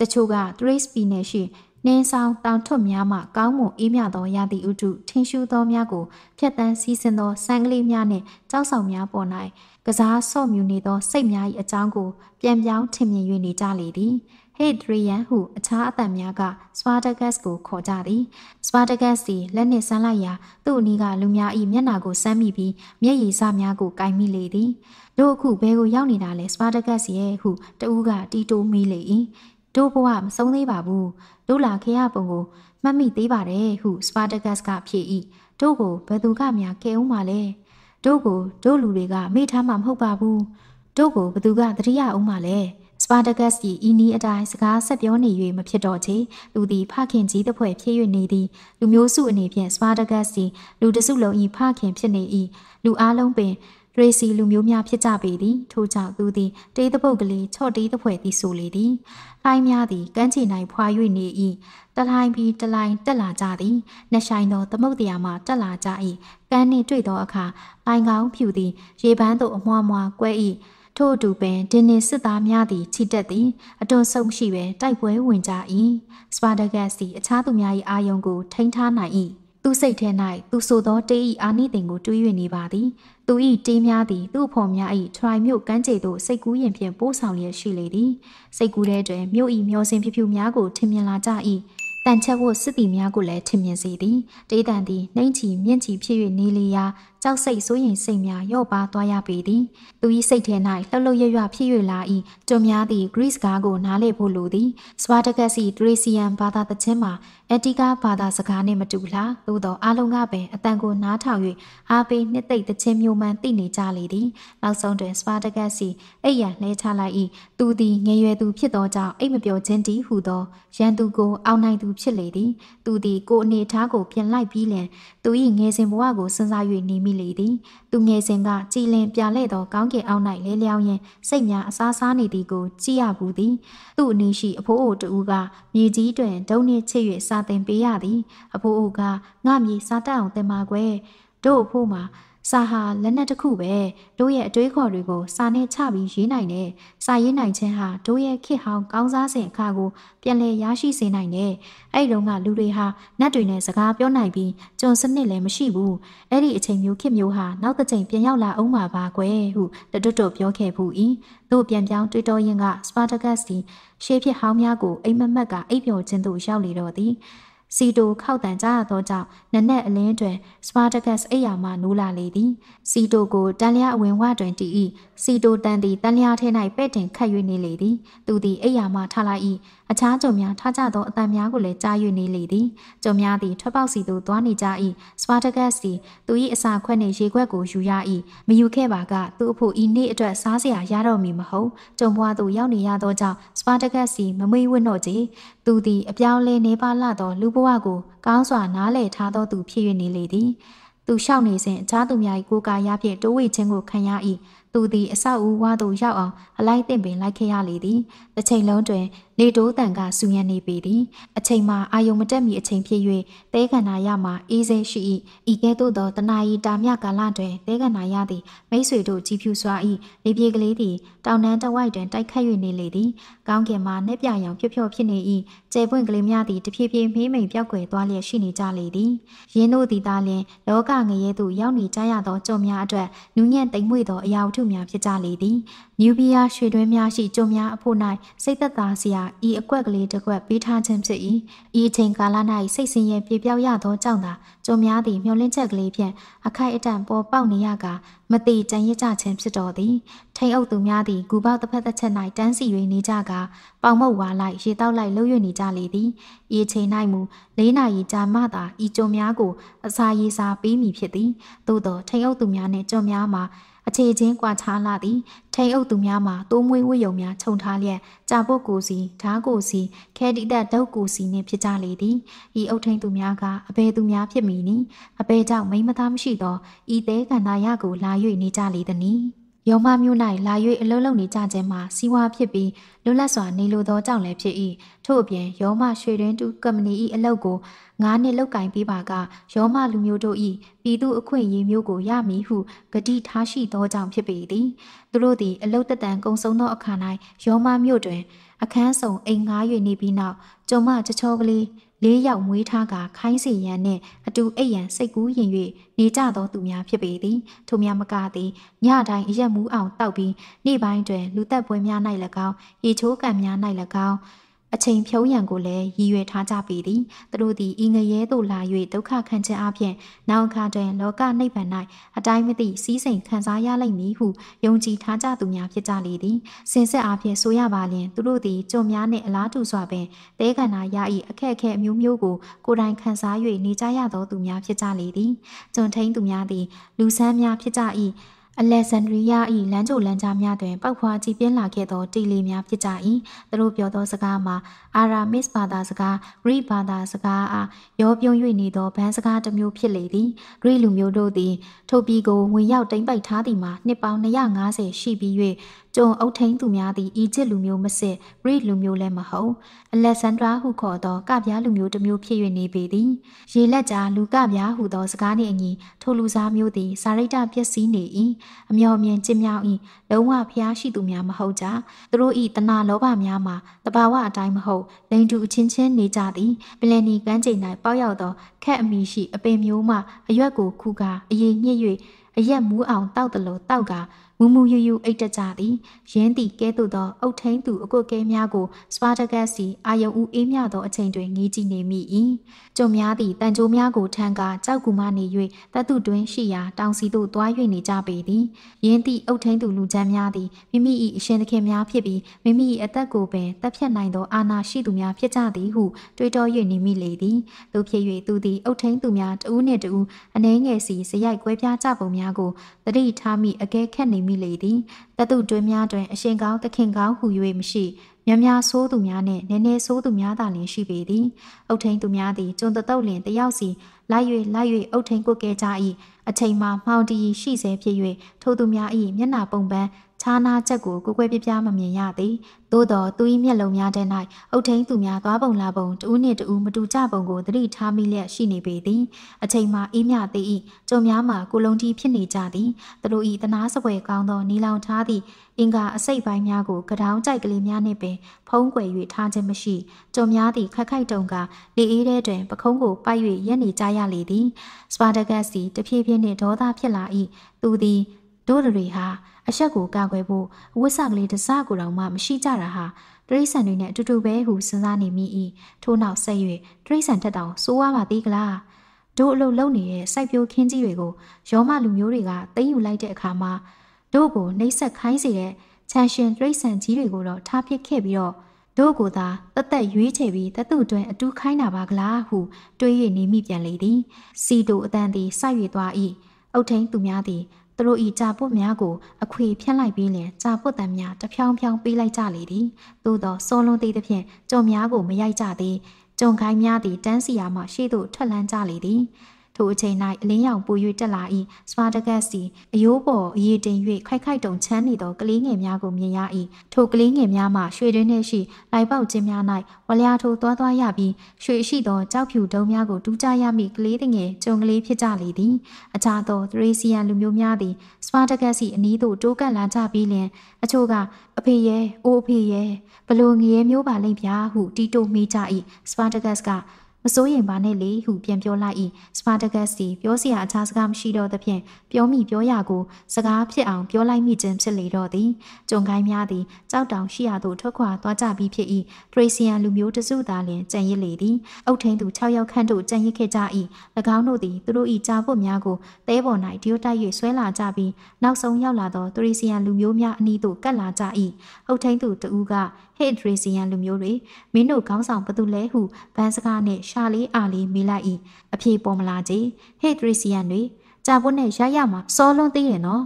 တချို့က Trace P နယ်ရှိနှင်းဆောင်တောင်ထွတ်များမှ ကောင်းမွန်အေးမြသောရာသီဥတုထင်းရှူးသောများကိုဖြတ်တန်းစီးဆင်းသောစံကလေးများနှင့်ကြောက်ဆောင်များပေါ်၌ကစားဆော့မြူနေသောစိတ်များ၏အကြောင်းကိုပြန်ပြောင်းထင်မြင်၍နေကြလေသည်ဟေ့ဒရီယန်ဟု အခြားအသံများကစပါတဂတ်စ်ကို ခေါ်ကြသည်စပါတဂတ်စ်သည်လက်နှင့်ဆန်းလိုက်ရာသူ့အနီးကလူများ၏မျက်နှာကိုဆမ်းမိပြီးမျက်ရည်စများကိုကင်မိလေသည်တို့အခုဘဲကိုရောက်နေတာလဲစပါတဂတ်စ်ရဲ့ဟုတဦးကတီးတိုးမိလေ၏တို့ဘဝမဆုံးသေးပါဘူးတို့လာခရပုံကိုမှတ်မိသေးပါတယ်ဟုစပါတဂတ်စ်ကဖြေ၏တို့ကိုဘယ်သူကများကဲအောင်ပါလဲ။တို့ကို တို့လူတွေကမေ့ထားမှာမဟုတ်ပါဘူးတို့ကိုဘသူကတတိယအောင်မှလဲစပါတဂတ်စီဤနီးအတိုင်းစကားဆက်ပြောနေ၍မဖြစ်တော့ချေသူသည်ဖခင်ကြီးတစ်ဖွဲ့ဖြစ်၍နေသည်လူမျိုးစုအနေဖြင့်စပါတဂတ်စီလူတစုလုံး၏ဖခင်ဖြစ်နေ၏လူအားလုံးပင်ရေစီလူမျိုးများဖြစ်ကြပေသည်ထို့ကြောင့်သူသည် တေးသပုတ်ကလေးချော့တေးသဖွဲ့သည်ဆိုလေသည်။လိုင်းများသည်ကမ်းခြေ၌ဖွာ၍နေ၏တလိုင်းပြီးတလိုင်းတက်လာကြသည်နှဆိုင်သောသမုတ်တရားမှတက်လာကြ၏ကန်းနှင့်တွေ့သောအခါပိုင်ကောင်းဖြူသည် ရေပန်းသို့အမွှားမွှားကွဲ၏ထို့အတူပင်ဒင်းနေစစ်သားများသည်ချီတက်သည်အတွန်းဆုံရှိပဲတိုက်ပွဲဝင်ကြ၏စပါဒဂတ်စီအခြားသူများ၏အာယုံကိုထိန်းထားနိုင်၏သူစိတ်ထဲ၌သူဆိုသောတေး၏အာနိသင်ကိုတွေး၍နေပါသည်သူ၏တေးများသည်သူ့ဖော်များ၏ထရိုင်မြို့ကမ်းခြေသို့စိတ်ကူးရင်ဖြင့်ပို့ဆောင်လျက်ရှိလေသည်စိတ်ကူးထဲတွင်မြို့၏မျောစင်ဖြူဖြူများကိုထင်မြင်လာကြ၏တန်ချက်ဝတ်စစ်သည်များကိုလည်းထင်မြင်စေသည်တေးတန်သည်နှိမ့်ချီမြင့်ချီဖြစ်၍နေလီယာကြောက်စိတ်စိုးရင်စိတ်များရော့ပါသွားရပေသည်သူ၏စိတ်ထဲ၌လှုပ်လှုပ်ရွရွဖြစ်၍လာ၏ကျွန်များသည် Greece ကားကိုနားလည်ဖို့လိုသည်စပါတကက်စီ Thracian ဘာသာသချင်းမှာအတီကာဘာသာစကားနှင့်မတူလားသို့သောအလုံးကပင်အတန်ကိုနားထောင်၍အားပေးနှစ်သိမ့်သချင်းမျိုးမှန်သိနေကြလေသည်နောက်ဆုံးတွင်စပါတကက်စီအိပ်ရန်လဲချလိုက်၏သူသည်ငယ်ရွယ်သူဖြစ်သောကြောင့်အိပ်မပျော်ခြင်းတည်းဟုသောရန်သူကိုအောင်နိုင်သူဖြစ်လေသည်သူသည်ကိုအနေထားကိုပြင်လိုက်ပြီးလျှင်သူ၏ငယ်စဉ်ဘဝကိုစဉ်းစား၍နေမိလေသည်သူငယ်စဉ်ကကြည်လင်ပြလဲ့သောကောင်းကင်အောက်၌လဲလျောင်းရင်စိတ်များအစားစားနေသည်ကိုကြည့်ရဘူးသည်သူ့အနီးရှိအဖိုးအိုတူကမြေကြီးတွင်ဒုံနှင့်ချစ်၍စာသင်ပေးရသည် အဖိုးအိုကငါမြေစာတတ်အောင်သင်ပါကွယ်တို့အဖို့မှာစာဟာလက်နက်တစ်ခုပဲတို့ရဲ့အတွေးခေါ်တွေကိုစာနဲ့ချပြီးရေးနိုင်တယ်စာရေးနိုင်ခြင်းဟာတို့ရဲ့ခေတ်ဟောင်းကောင်းစားစဉ်အခါကို ပြန်လည်ရရှိစေနိုင်တယ်အဲ့တုန်းကလူတွေဟာနတ်တွေနဲ့စကားပြောနိုင်ပြီးကျွန်စနစ်လည်းမရှိဘူးအဲ့ဒီအချိန်မျိုးခေတ်မျိုးဟာနောက်တစ်ချိန်ပြန်ရောက်လာအောင်ပါပါကွယ်ဟုတတွတ်တွပြောခဲ့ဘူးဤတို့ပြန်ပြောင်းတွေးတော်ရင်က Spartacus ဒီရှေးဖြစ်ဟောင်းများကိုအိမ်မမက်ကအိပ်ပျော်ခြင်းသို့ရောက်လေတော့သည်စီတိုခောက်တန်ကြရသောကြောင့်နနက်အလင်းတွင်စပါတကတ်အိယာမှနိုးလာလေသည်စီတိုကိုတန်လျာအဝင်ဝတွင်တီဤစီတိုတန်သည်တန်လျာထဲ၌ပဲ့တင်ခတ်၍နေလေသည်သူသည်အိယာမှထလာဤအခြားကြုံများထကြသောအတန်များကိုလည်းကြား၍နေလေသည်ကြုံများသည်ထွက်ပေါက်စီသို့သွားနေကြဤစပါတကတ်စီသူ၏အစာခွက်နှင့်ရေခွက်ကိုယူရဤမယူခဲ့ပါကသူအဖို့ဤနေ့အတွက် စားစရာရတော့မည်မဟုတ်ကြုံဘွားသို့ရောက်နေရသောကြောင့်စပါတကတ်စီမမေ့ဝတ်တော့ကြသူသည်အပြောင်းလဲနေပါလှသောလူဘဝကိုကောင်းစွာနားလည်ထားသောသူဖြစ်၍နေလေသည်သူလျှောက်နေစဉ်အခြားသူများ၏ကိုယ်ကာရဖြင့်တိုးဝှေ့ခြင်းကိုခံရ၏သူသည်အဆောက်အဦဝါသို့ရောက်အောင်အလိုက်သင့်ပင်လိုက်ခဲ့ရလေသည်တစ်ချိန်လုံးတွင်လေတိုးတန်ကဆူညံနေပေသည်အချိန်မှာအာယုံမတက်မီအချိန်ဖြစ်၍သဲကန္နာရမှာအေးစေရှိ၏ဤကဲ့သို့သောတနာယီတာမြကာလတွင်သဲကန္နာရသည်မိတ်ဆွေတို့ကြည်ဖြူစွာ၏လေပြေကလေးသည်တောင်တန်းတဝိုက်တွင်တိုက်ခတ်၍နေလေသည်ကောင်းကင်မှာနှက်ပြရောင်ဖြော့ဖြော့ဖြစ်နေ၏ကျဲပွင့်ကလေးများသည်တဖြည်းဖြည်းမေးမိန်ပြောက်ွယ်သွားလျက်ရှိနေကြလေသည်ရင်းတို့သည်သာလျှင်လောကငရဲသို့ရောက်နေကြရသောကြော်များအတွက်နူးညံ့တိမ်မွေ့သောအရာဝတ္ထုများဖြစ်ကြလေသည်နျူဘီးယားရွှေတွင်းများရှိကြုံများအဖို့၌စိတ်သက်သာစရာဤအကွက်ကလေးတစ်ကွက်ပေးထားခြင်းဖြစ်၏ဤအချိန်ကာလ၌စိတ်ဆင်းရဲပြေပြောက်ရသောကြောင့်သာကြုံများသည်မျောလင့်ချက်ကလေးဖြင့်အခိုက်အတန့်ပေါ်ပေါက်နေရကမတိကြံရစ်ကြခြင်းဖြစ်တော်သည်ထိန်အုပ်သူများသည်ဂူပေါက်တစ်ဖက်တစ်ချက်၌တန်းစီ၍နေကြကပေါင်မုတ်ဝါလိုက်ရေတောက်လိုက်လှုပ်၍နေကြလေသည်ဤအချိန်၌မူ၄နာရီကြာမှသာဤကြုံများကိုအစာရေစာပေးမိဖြစ်သည်သို့သောထိန်အုပ်သူများနှင့်ကြုံများမှာအခြေချင်းကွာခြားလာသည်ထိန်အုပ်သူများမှာတိုးမွေးဝတ်ယုံများခြုံထားလျက်ကြာပုတ်ကိုစီဓားကိုစီခဲတိတက်ဒုတ်ကိုစီနှင့်ဖြစ်ကြလေသည်ဤအုပ်ထိန်သူများကအဘယ်သူများဖြစ်မည်နည်းအဘယ်ကြောင့်မိမသားမရှိသောဤသေးကန္နာရကိုလာ၍နေကြလေသနည်းယောမမျိုး၌လာ၍အလုံးလုံးနေကြခြင်းမှာစီဝါဖြစ်ပြီးလွတ်လပ်စွာနေလိုသောကြောင့်လည်းဖြစ်၏ထို့အပြင်ယောမရွှေတွင်တူကမ္ပဏီ၏အလုပ်ကို၅နှစ်လောက်ကင်ပေးပါကယောမလူမျိုးတို့၏ပြည်သူအခွင့်အရေးမျိုးကိုရမည်ဟုဂတိထားရှိသောကြောင့်ဖြစ်ပေသည်သူတို့သည်အလုတ်တတန်ကုံဆုံးသောအခါ၌ယောမမြို့တွင်အခန်းဆောင်အိမ်ငှား၍နေပြီးနောက်ကျုံမချချောကလေးလေးယောက်မွေးထားကခိုင်းစီရန်နှင့်အတူအိပ်ရန်စိတ်ကူးရင်၍နေကြသောသူများဖြစ်ပေသည်ထိုများမကသည်ညတိုင်းအရက်မူးအောင်တောက်ပြီးနေ့ပိုင်းတွင်လူသက်ပွဲများ၌၎င်းရေချိုးကံများ၌၎င်းအချိန်ဖြုံးရန်ကိုလည်းရည်ရွယ်ထားကြပေသည်သူတို့သည်ဤငရဲသို့လာ၍ဒုက္ခခံခြင်းအပြင်နောက်အခါတွင်လောကနိဗ္ဗာန်၌အတိုင်းမသိစည်းစိမ်ခံစားရလိမ့်မည်ဟုယုံကြည်ထားကြသူများဖြစ်ကြလေသည်စင်ဆက်အပြင်ဆိုရပါလျင်သူတို့သည်ကြုံများနှင့်အလားတူစွာပင်သဲကန္နာရ၏အခက်အခဲအမျိုးမျိုးကိုကိုယ်တိုင်ခံစား၍နေကြရသောသူများဖြစ်ကြလေသည်ကျွန်ထိန်သူများသည်လူဆန်းများဖြစ်ကြ၏အလက်ဇန်ဒရီးယား၏လမ်းကြိုလမ်းကြားများတွင်ပောက်ဖွာကြည်ပြင်းလာခဲ့သောတီလီများဖြစ်ကြ၏သူတို့ပြောသောစကားမှာအာရာမစ်ဘာသာစကားဂရိဘာသာစကားအားရောပြုံး၍နေသောဗန်းစကားတစ်မျိုးဖြစ်လေသည်ဂရိလူမျိုးတို့သည်ထိုပြည်ကိုဝင်ရောက်တိမ့်ပိုက်ထားသည်မှာနှစ်ပေါင်း250ရှိပြီး၍ကျုံအုပ်ထိန်သူများသည်အီဂျစ်လူမျိုးမစစ်ဂရိလူမျိုးလည်းမဟုတ်အလက်ဇန်ဒရာဟုခေါ်သောကဗျားလူမျိုးတစ်မျိုးဖြစ်၍နေပေသည်ရေလက်ကြားလူကဗျားဟုသောစကားနှင့်အညီထိုလူစားမျိုးသည်စာရိတ္တပျက်စီးနေ၏အမျော်မြင်ခြင်းမြောက်၏လုံးဝဖျားရှိသူများမဟုတ်ကြသူတို့၏တဏလောဘများမှာတဘာဝအတိုင်းမဟုတ်လိန်တူအချင်းချင်းနေကြသည်ပလင်နီကမ်းခြေ၌ပေါက်ရောက်သောခက်အမိရှိအပင်မျိုးမှအရွက်ကိုခူကာအရေညှစ်၍အရက်မူးအောင်တောက်သလိုတောက်ကမူမူယူယူအိတ်တကြသည်ရင်းသည့်ကဲသို့သောအုတ်ထင်းသူအကုတ်ကဲများကိုစပါတဂတ်စီအာယုံဦးအေးမြသောအချိန်တွင်ငေးကြည့်နေမိ၏ကြုံများသည့်တန်ကြိုးများကိုထန်းကာကြောက်ကူမနေ၍တတ်သူတွင်ရှိရာ တောင်စီသို့သွား၍နေကြပေသည်ရင်းသည့်အုတ်ထင်းသူလူချမ်းများသည်မိမိ၏အရှင်သခင်များဖြစ်ပြီးမိမိ၏အသက်ကိုပင်တပ်ဖြတ်နိုင်သောအာဏာရှိသူများဖြစ်ကြသည်ဟုတွေးတော၍နေမိလေသည်သူဖြစ်၍သူသည်အုတ်ထင်းသူများတဦးနှင့်တဦးအနှဲငယ်စီစရိုက်ကွဲပြားကြပုံများကိုတတိထားမိအကဲခက်နေမိလေသည်တတုတွင်များတွင်အရှင်ကောင်းသခင်ကောင်းဟူ၍မရှိမြများဆိုးသူများနှင့်နည်းနည်းဆိုးသူများသာလျှင်ရှိပေသည်အုတ်ထိန်သူများသည်ကျွန်တတုတ်လျင်တယောက်စီလိုက်၍လိုက်၍အုတ်ထိန်ကိုကဲကြ၏အချိန်မှာမှောင်တီရှိစေဖြစ်၍ထိုသူများ၏မျက်နှာပုံပန်းခြားနာချက်ကိုကွယ်ကွယ်ပြပြမမြင်ရသည်သို့တော်သူ၏မျက်လုံးများထဲ၌အုတ်ထင်းသူများသွားပုံလာပုံတူးနှင့်တူးမတူကြပုံကိုသတိထားမိလျက်ရှိနေပေသည်အချိန်မှအေးမြသေး၏ကြုံများမှာကိုလုံးတီးဖြစ်နေကြသည်သူတို့၏တနာစပွဲကောင်းသောနီလောင်ထားသည့်အင်္ဂါအစိတ်ပိုင်းများကိုကတောင်းကြိုက်ကလေးများနှင့်ပင်ဖုံးကွယ်၍ထားခြင်းမရှိကြုံများသည့်ခက်ခိုက်တုံကလေအေးထဲတွင်ပခုံးကိုပိုက်၍ရက်နေကြရလေသည်စပါဒဂတ်စီတဖြည်းဖြည်းနှင့်ဒေါသဖြစ်လာ၏သူသည်တို့တွေဟာအဆက်ကိုကာကွယ်ဖို့ဝိဆကလေးတစားကိုတောင်မှမရှိကြတာဟာတရိษံတွေနဲ့အတူတူပဲဟုစဉ်းစားနေမိ၏ထို့နောက်ဆက်၍တရိษံထက်တောင်စိုးဝါပါသေးကလားတို့အလုပ်လုပ်နေတဲ့စိုက်ပျိုးခင်းကြီးတွေကိုရောမလူမျိုးတွေကသိမ်းယူလိုက်တဲ့အခါမှာတို့ကိုနှိမ့်ဆက်ခိုင်းစေတဲ့ချန်ရှင်တရိษံကြီးတွေကိုတော့ထားပစ်ခဲ့ပြီးတော့တို့ကိုသာတသက်ရွေးချယ်ပြီးတတုတွင်အတူခိုင်းတာပါကလားဟုတွေး၍နေမိပြန်လေသည် စီတိုအတန်သည်စိုက်၍သွား၏အုတ်ထင်းသူများသည်သူတို့ဤဂျာပုတ်များကိုအခွေဖြန့်လိုက်ပြီးလင်ဂျာပုတ်တန်များတဖြောင်းဖြောင်းပေးလိုက်ကြလေသည်သို့သောစောလုံးသေးသဖြင့်ကြုံများကိုမရိုက်ကြသည်ကြုံခိုင်းများသည်တန်းစီယာမှရှေ့သို့ထွက်လန်းကြလေသည်ထိုအချိန်၌အလင်းရောင်ပူ၍တက်လာ၏စပါတကက်စီအယိုးပေါ်အည်တင်၍ခိုက်ခိုက်တုံချမ်းနေသောကလေးငယ်များကိုမြင်ရ၏ထိုကလေးငယ်များမှရွှေတွင်နှင့်ရှိလိုက်ပေါက်ခြင်းများ၌ဝလျာထိုးသွားသွားရပြီးရွှေရှိသောကြောက်ဖြူဒုံများကိုတူးကြရမိကလေးငယ်ကြုံကလေးဖြစ်ကြလေသည်အခြားသောသရေစီယန်လူမျိုးများသည်စပါတကက်စီအနီးသို့တိုးကပ်လာကြပြီးလျှင်အချို့ကအဖေရဲ့အိုးအဖေရဲ့ဘလိုငရဲမျိုးပါလိမ့်ဗျာဟု တီးတိုးမိကြ၏စပါတကက်ကမစိုးရိမ်ပါနဲ့လေဟုပြန်ပြောလိုက်၏စပါတဂက်စီပြောစရာအခြားစကားမရှိတော့သဖြင့်ပြောမိပြောရာကိုစကားဖြစ်အောင်ပြောလိုက်မိခြင်းဖြစ်လေတော့သည်ကြုံခိုင်းများသည်ကြောက်တောင်ရှိရာသို့ထွက်ခွာသွားကြပြီးဖြစ်၏ထရေစီယန်လူမျိုးတစုသားလျင်ကြံရစ်လေသည်အုတ်ထင်းသူ6ယောက်ခန့်တို့ကြံရစ်ခဲ့ကြ၏၎င်းတို့သည်သူတို့၏ကြာဖို့များကိုသဲပေါ်၌ဒီယိုတိုက်၍ဆွဲလာကြပြီးနောက်ဆုံးရောက်လာသောထရေစီယန်လူမျိုးများအနီးသို့ကပ်လာကြ၏အုတ်ထင်းသူတဦးကဟိတ်ဒရေစီယန်လူမျိုးတွေမင်းတို့ခေါင်းဆောင်ဘသူလဲဟုဗန်စကားနဲ့ရှာလေးအာလေးမေးလိုက်၏အဖြေပေါ်မလာကြီးဟိတ်ဒရေစီယန်တွေကြာပွတ်နဲ့ရရမှာစောလွန်းသေးတယ်နော်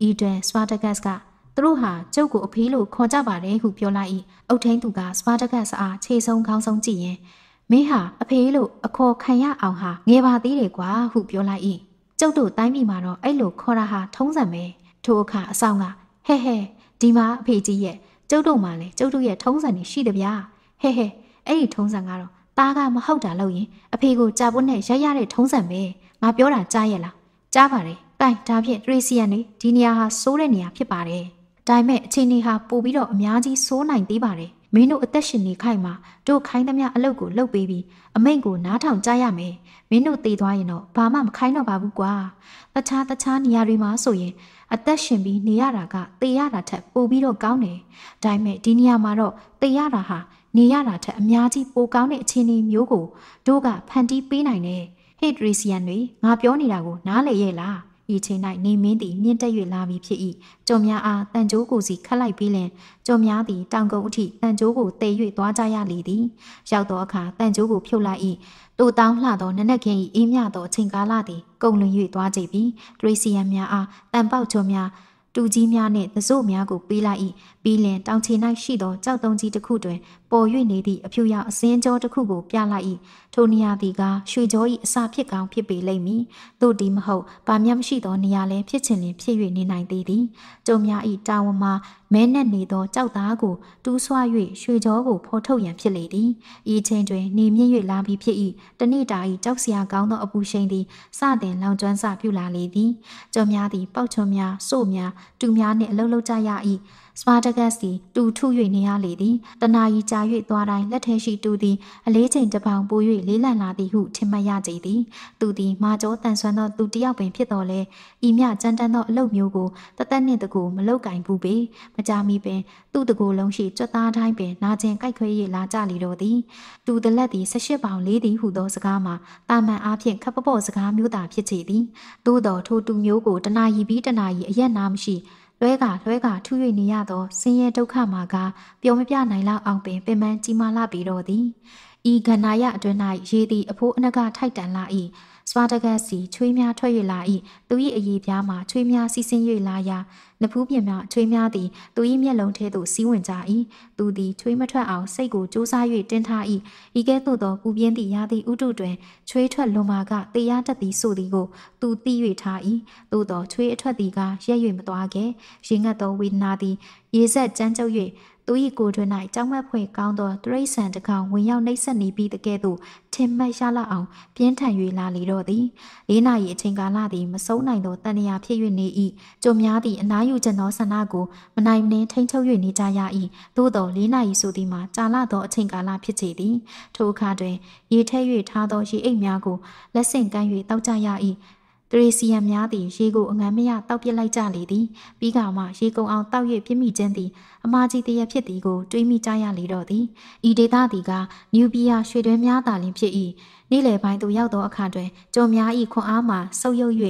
အီဒန်စပါတဂတ်ကသူတို့ဟာကျုပ်ကိုအဖေးလို့ခေါ်ကြပါတယ်ဟုပြောလိုက်၏အုတ်ထင်းသူကစပါတဂတ်အားခြေဆုံးခေါင်းဆုံးကြည့်ရင်မင်းဟာအဖေးလို့အခေါ်ခံရအောင်ဟာငယ်ပါသေးတယ်ကွာဟုပြောလိုက်၏ကျုပ်တို့တိုင်းပြည်မှာတော့အဲ့လိုခေါ်တာဟာထုံးစံပဲထိုအခါအဆောင်ကဟဲ့ဟဲ့ဒီမှာအဖေကြီးရဲ့ကျုပ်တို့မှလည်းကျုပ်တို့ရဲ့ထုံးစံတွေရှိတယ်ဗျာဟဲ့ဟဲ့အဲ့ဒီထုံးစံကတော့ตาကမဟုတ်တာလို့ရင်အဖေကိုကြာပွတ်နဲ့ရိုက်ရတဲ့ထုံးစံပဲငါပြောတာကြားရလားကြားပါတယ်ကဲဒါဖြင့်ရေစီယန်နေဒီနေရာဟာစိုးတဲ့နေရာဖြစ်ပါတယ်ဒါပေမဲ့အခြေအနေဟာပိုပြီးတော့အများကြီးစိုးနိုင်သေးပါတယ်မင်းတို့အသက်ရှင်နေခိုက်မှာတို့ခိုင်းသမျှအလုပ်ကိုလုပ်ပေးပြီးအမိန့်ကိုနားထောင်ကြရမယ်မင်းတို့တည်သွားရင်တော့ဘာမှမခိုင်းတော့ပါဘူးကွာတခြားတခြားနေရာတွေမှာဆိုရင်အသက်ရှင်ပြီးနေရတာကသေရတာထက်ပိုပြီးတော့ကောင်းတယ်။ဒါပေမဲ့ဒီနေရာမှာတော့သေရတာဟာနေရတာထက်အများကြီးပိုကောင်းတဲ့အခြေအနေမျိုးကိုတို့ကဖန်တီးပေးနိုင်တယ်။ဟေ့ဒရီစီယန်တွေငါပြောနေတာကိုနားလေရဲ့လား။ဤချိန်၌နေမင်းသည်မြင့်တက်၍လာပြီဖြစ်၏။ကြုံများအားတန်ကြိုးကိုစီခတ်လိုက်ပြီးလင်ကြုံများသည်တောင်ကုန်းအထိတန်ကြိုးကိုတည်၍သွားကြရလေသည်။ရောက်သောအခါတန်ကြိုးကိုဖြုတ်လိုက်၏တူတောင်းလှသောနနက်ခင်း၏အေးမြသောအချိန်ကာလသည် ကုန်လွန်၍သွားကြပြီ။ဒရိစီယံများအားတန်ပေါက်ချုံများတူကြီးများနှင့်သစို့များကိုပေးလိုက်၏ပြီးလင်တောင်ခြေ၌ရှိသောကြောက်တုံးကြီးတစ်ခုတွင်ပေါ်၍နေသည့်အဖြူရောင်အစင်းကြောတစ်ခုကိုပြလိုက်၏ထိုနေရာသည်ကရွှေကြော၏အစာဖြစ်ကောင်းဖြစ်ပေလိမ့်မည်သို့ဒီမဟုတ်ဘာမျှမရှိသောနေရာလည်းဖြစ်ခြင်းလင်ဖြစ်၍နေနိုင်သေးသည်ကျုံများ၏တာဝန်မှာမဲနှက်နေသောကြောက်သားကိုတူးဆွ၍ရွှေကြောကိုဖော်ထုတ်ရန်ဖြစ်လေသည်ဤချိန်တွင်နေမြင့်၍လာပြီးဖြစ်၏တနေ့တာ၏ကြောက်စရာကောင်းသော အပူချိန်သည်စတင်လောင်ကျွမ်းစပြုလာလေသည်ကျုံများသည်ပေါက်ချုံများစို့များတူများနှင့်အလုံးလုံးကြရ၏စပါတဂတ်စီတူထု၍နေရလေသည်တနာယီကြာ၍သွားတိုင်းလက်ထဲရှိတူသည်အလေးချိန်တစ်ပောင်ပို၍လေးလံလာသည်ဟုထင်မှတ်ရကြသည်သူသည်မာကျောတန်ဆွမ်းသောသူတစ်ယောက်ပင်ဖြစ်တော်လဲဤမြကြမ်းတမ်းသောအလုပ်မျိုးကိုတသက်နှင့်တကူမလောက်ကင်ဘူးပေမကြမီပင်သူ့တကူလုံးရှိကြွက်သားတိုင်းပင်နာကျင်ကြိုက်ခွဲ၍လာကြလေတော်သည်တူတလက်သည်၁၈ပောင်လေးသည်ဟုသောစကားမှာတာမန်အားဖြင့်ခပ်ပပော့စကားမျိုးသာဖြစ်ချေသည်သို့တော်ထိုတူမျိုးကိုတနာယီပြီးတနာယီအရက်နာမရှိလွဲကလွဲကထူး၍နေရသောဆင်းရဲဒုက္ခမှာကပျော်မပြနိုင်လောက်အောင်ပင်ပင်ပန်းကြီးမားလာပြီတော့သည်ဤကဏ္ဍရအတွင်၌ရေသည်အဖိုးအနှကထိုက်တန်လာ၏စွာတကတ်စီချွေးများထွက်၍လာ၏သူ၏အည်ပြားမှချွေးများစီးဆင်း၍လာရာနဖူးပြင်မှချွေးများသည် သူ၏မျက်လုံးထဲသို့စီးဝင်ကြ၏သူသည်ချွေးမထွက်အောင်စိတ်ကိုစူးစမ်း၍တင်းထား၏ဤကဲ့သို့သောပူပြင်းသည့်ရာသီဥတုတွင်ချွေးထွက်လွန်မာကတရားတက်သည်ဆိုသည်ကိုသူသိ၍ထား၏သို့သောချွေးအထွက်သည်ကရက်၍မသွားခဲ့ရေငတ်သောဝေဒနာသည်ရေဆက်ကြမ်းကြုတ်၍သူ၏ကိုယ်တွင်၌ကြောက်မက်ဖွယ်ကောင်းသောတရိษံတကောင်ဝင်ရောက်နှိပ်စက်နေပြီးတကဲ့သို့ထင်မှတ်ရလောက်အောင်ပြင်းထန်၍လာလေတော့သည်၄နာရီအချိန်ကာလသည်မဆုံးနိုင်သောတန်ရာဖြစ်၍နေ၏ကြုံများသည့်အနားယူခြင်းသောဆန္ဒကိုမနိုင်မနှင်းထိန်းချုပ်၍နေကြရ၏သို့သော၄နာရီဆိုသည်မှာကြာလာသောအချိန်ကာလဖြစ်စေသည်ထိုအခါတွင်ရေထဲ၍ထားသောရေအိတ်များကိုလက်ဆင့်ကမ်း၍တောက်ကြရ၏တရေစီယံများသည်ရေကိုအငမ်းမရတောက်ပစ်လိုက်ကြလေသည်ပြီးကမှရေကုန်အောင်တောက်၍ပြစ်မိခြင်းသည်အမာကြီးတရဖြစ်သည်ကိုတွေးမိကြရလေတော့သည်ဤဒေသသည်ကနျူပီးယားရွှေတွင်းများသာလျှင်ဖြစ်၏နေ့လယ်ပိုင်းသို့ရောက်သောအခါတွင်ကြုံများ၏ခွန်အားမှဆုပ်ယုပ်၍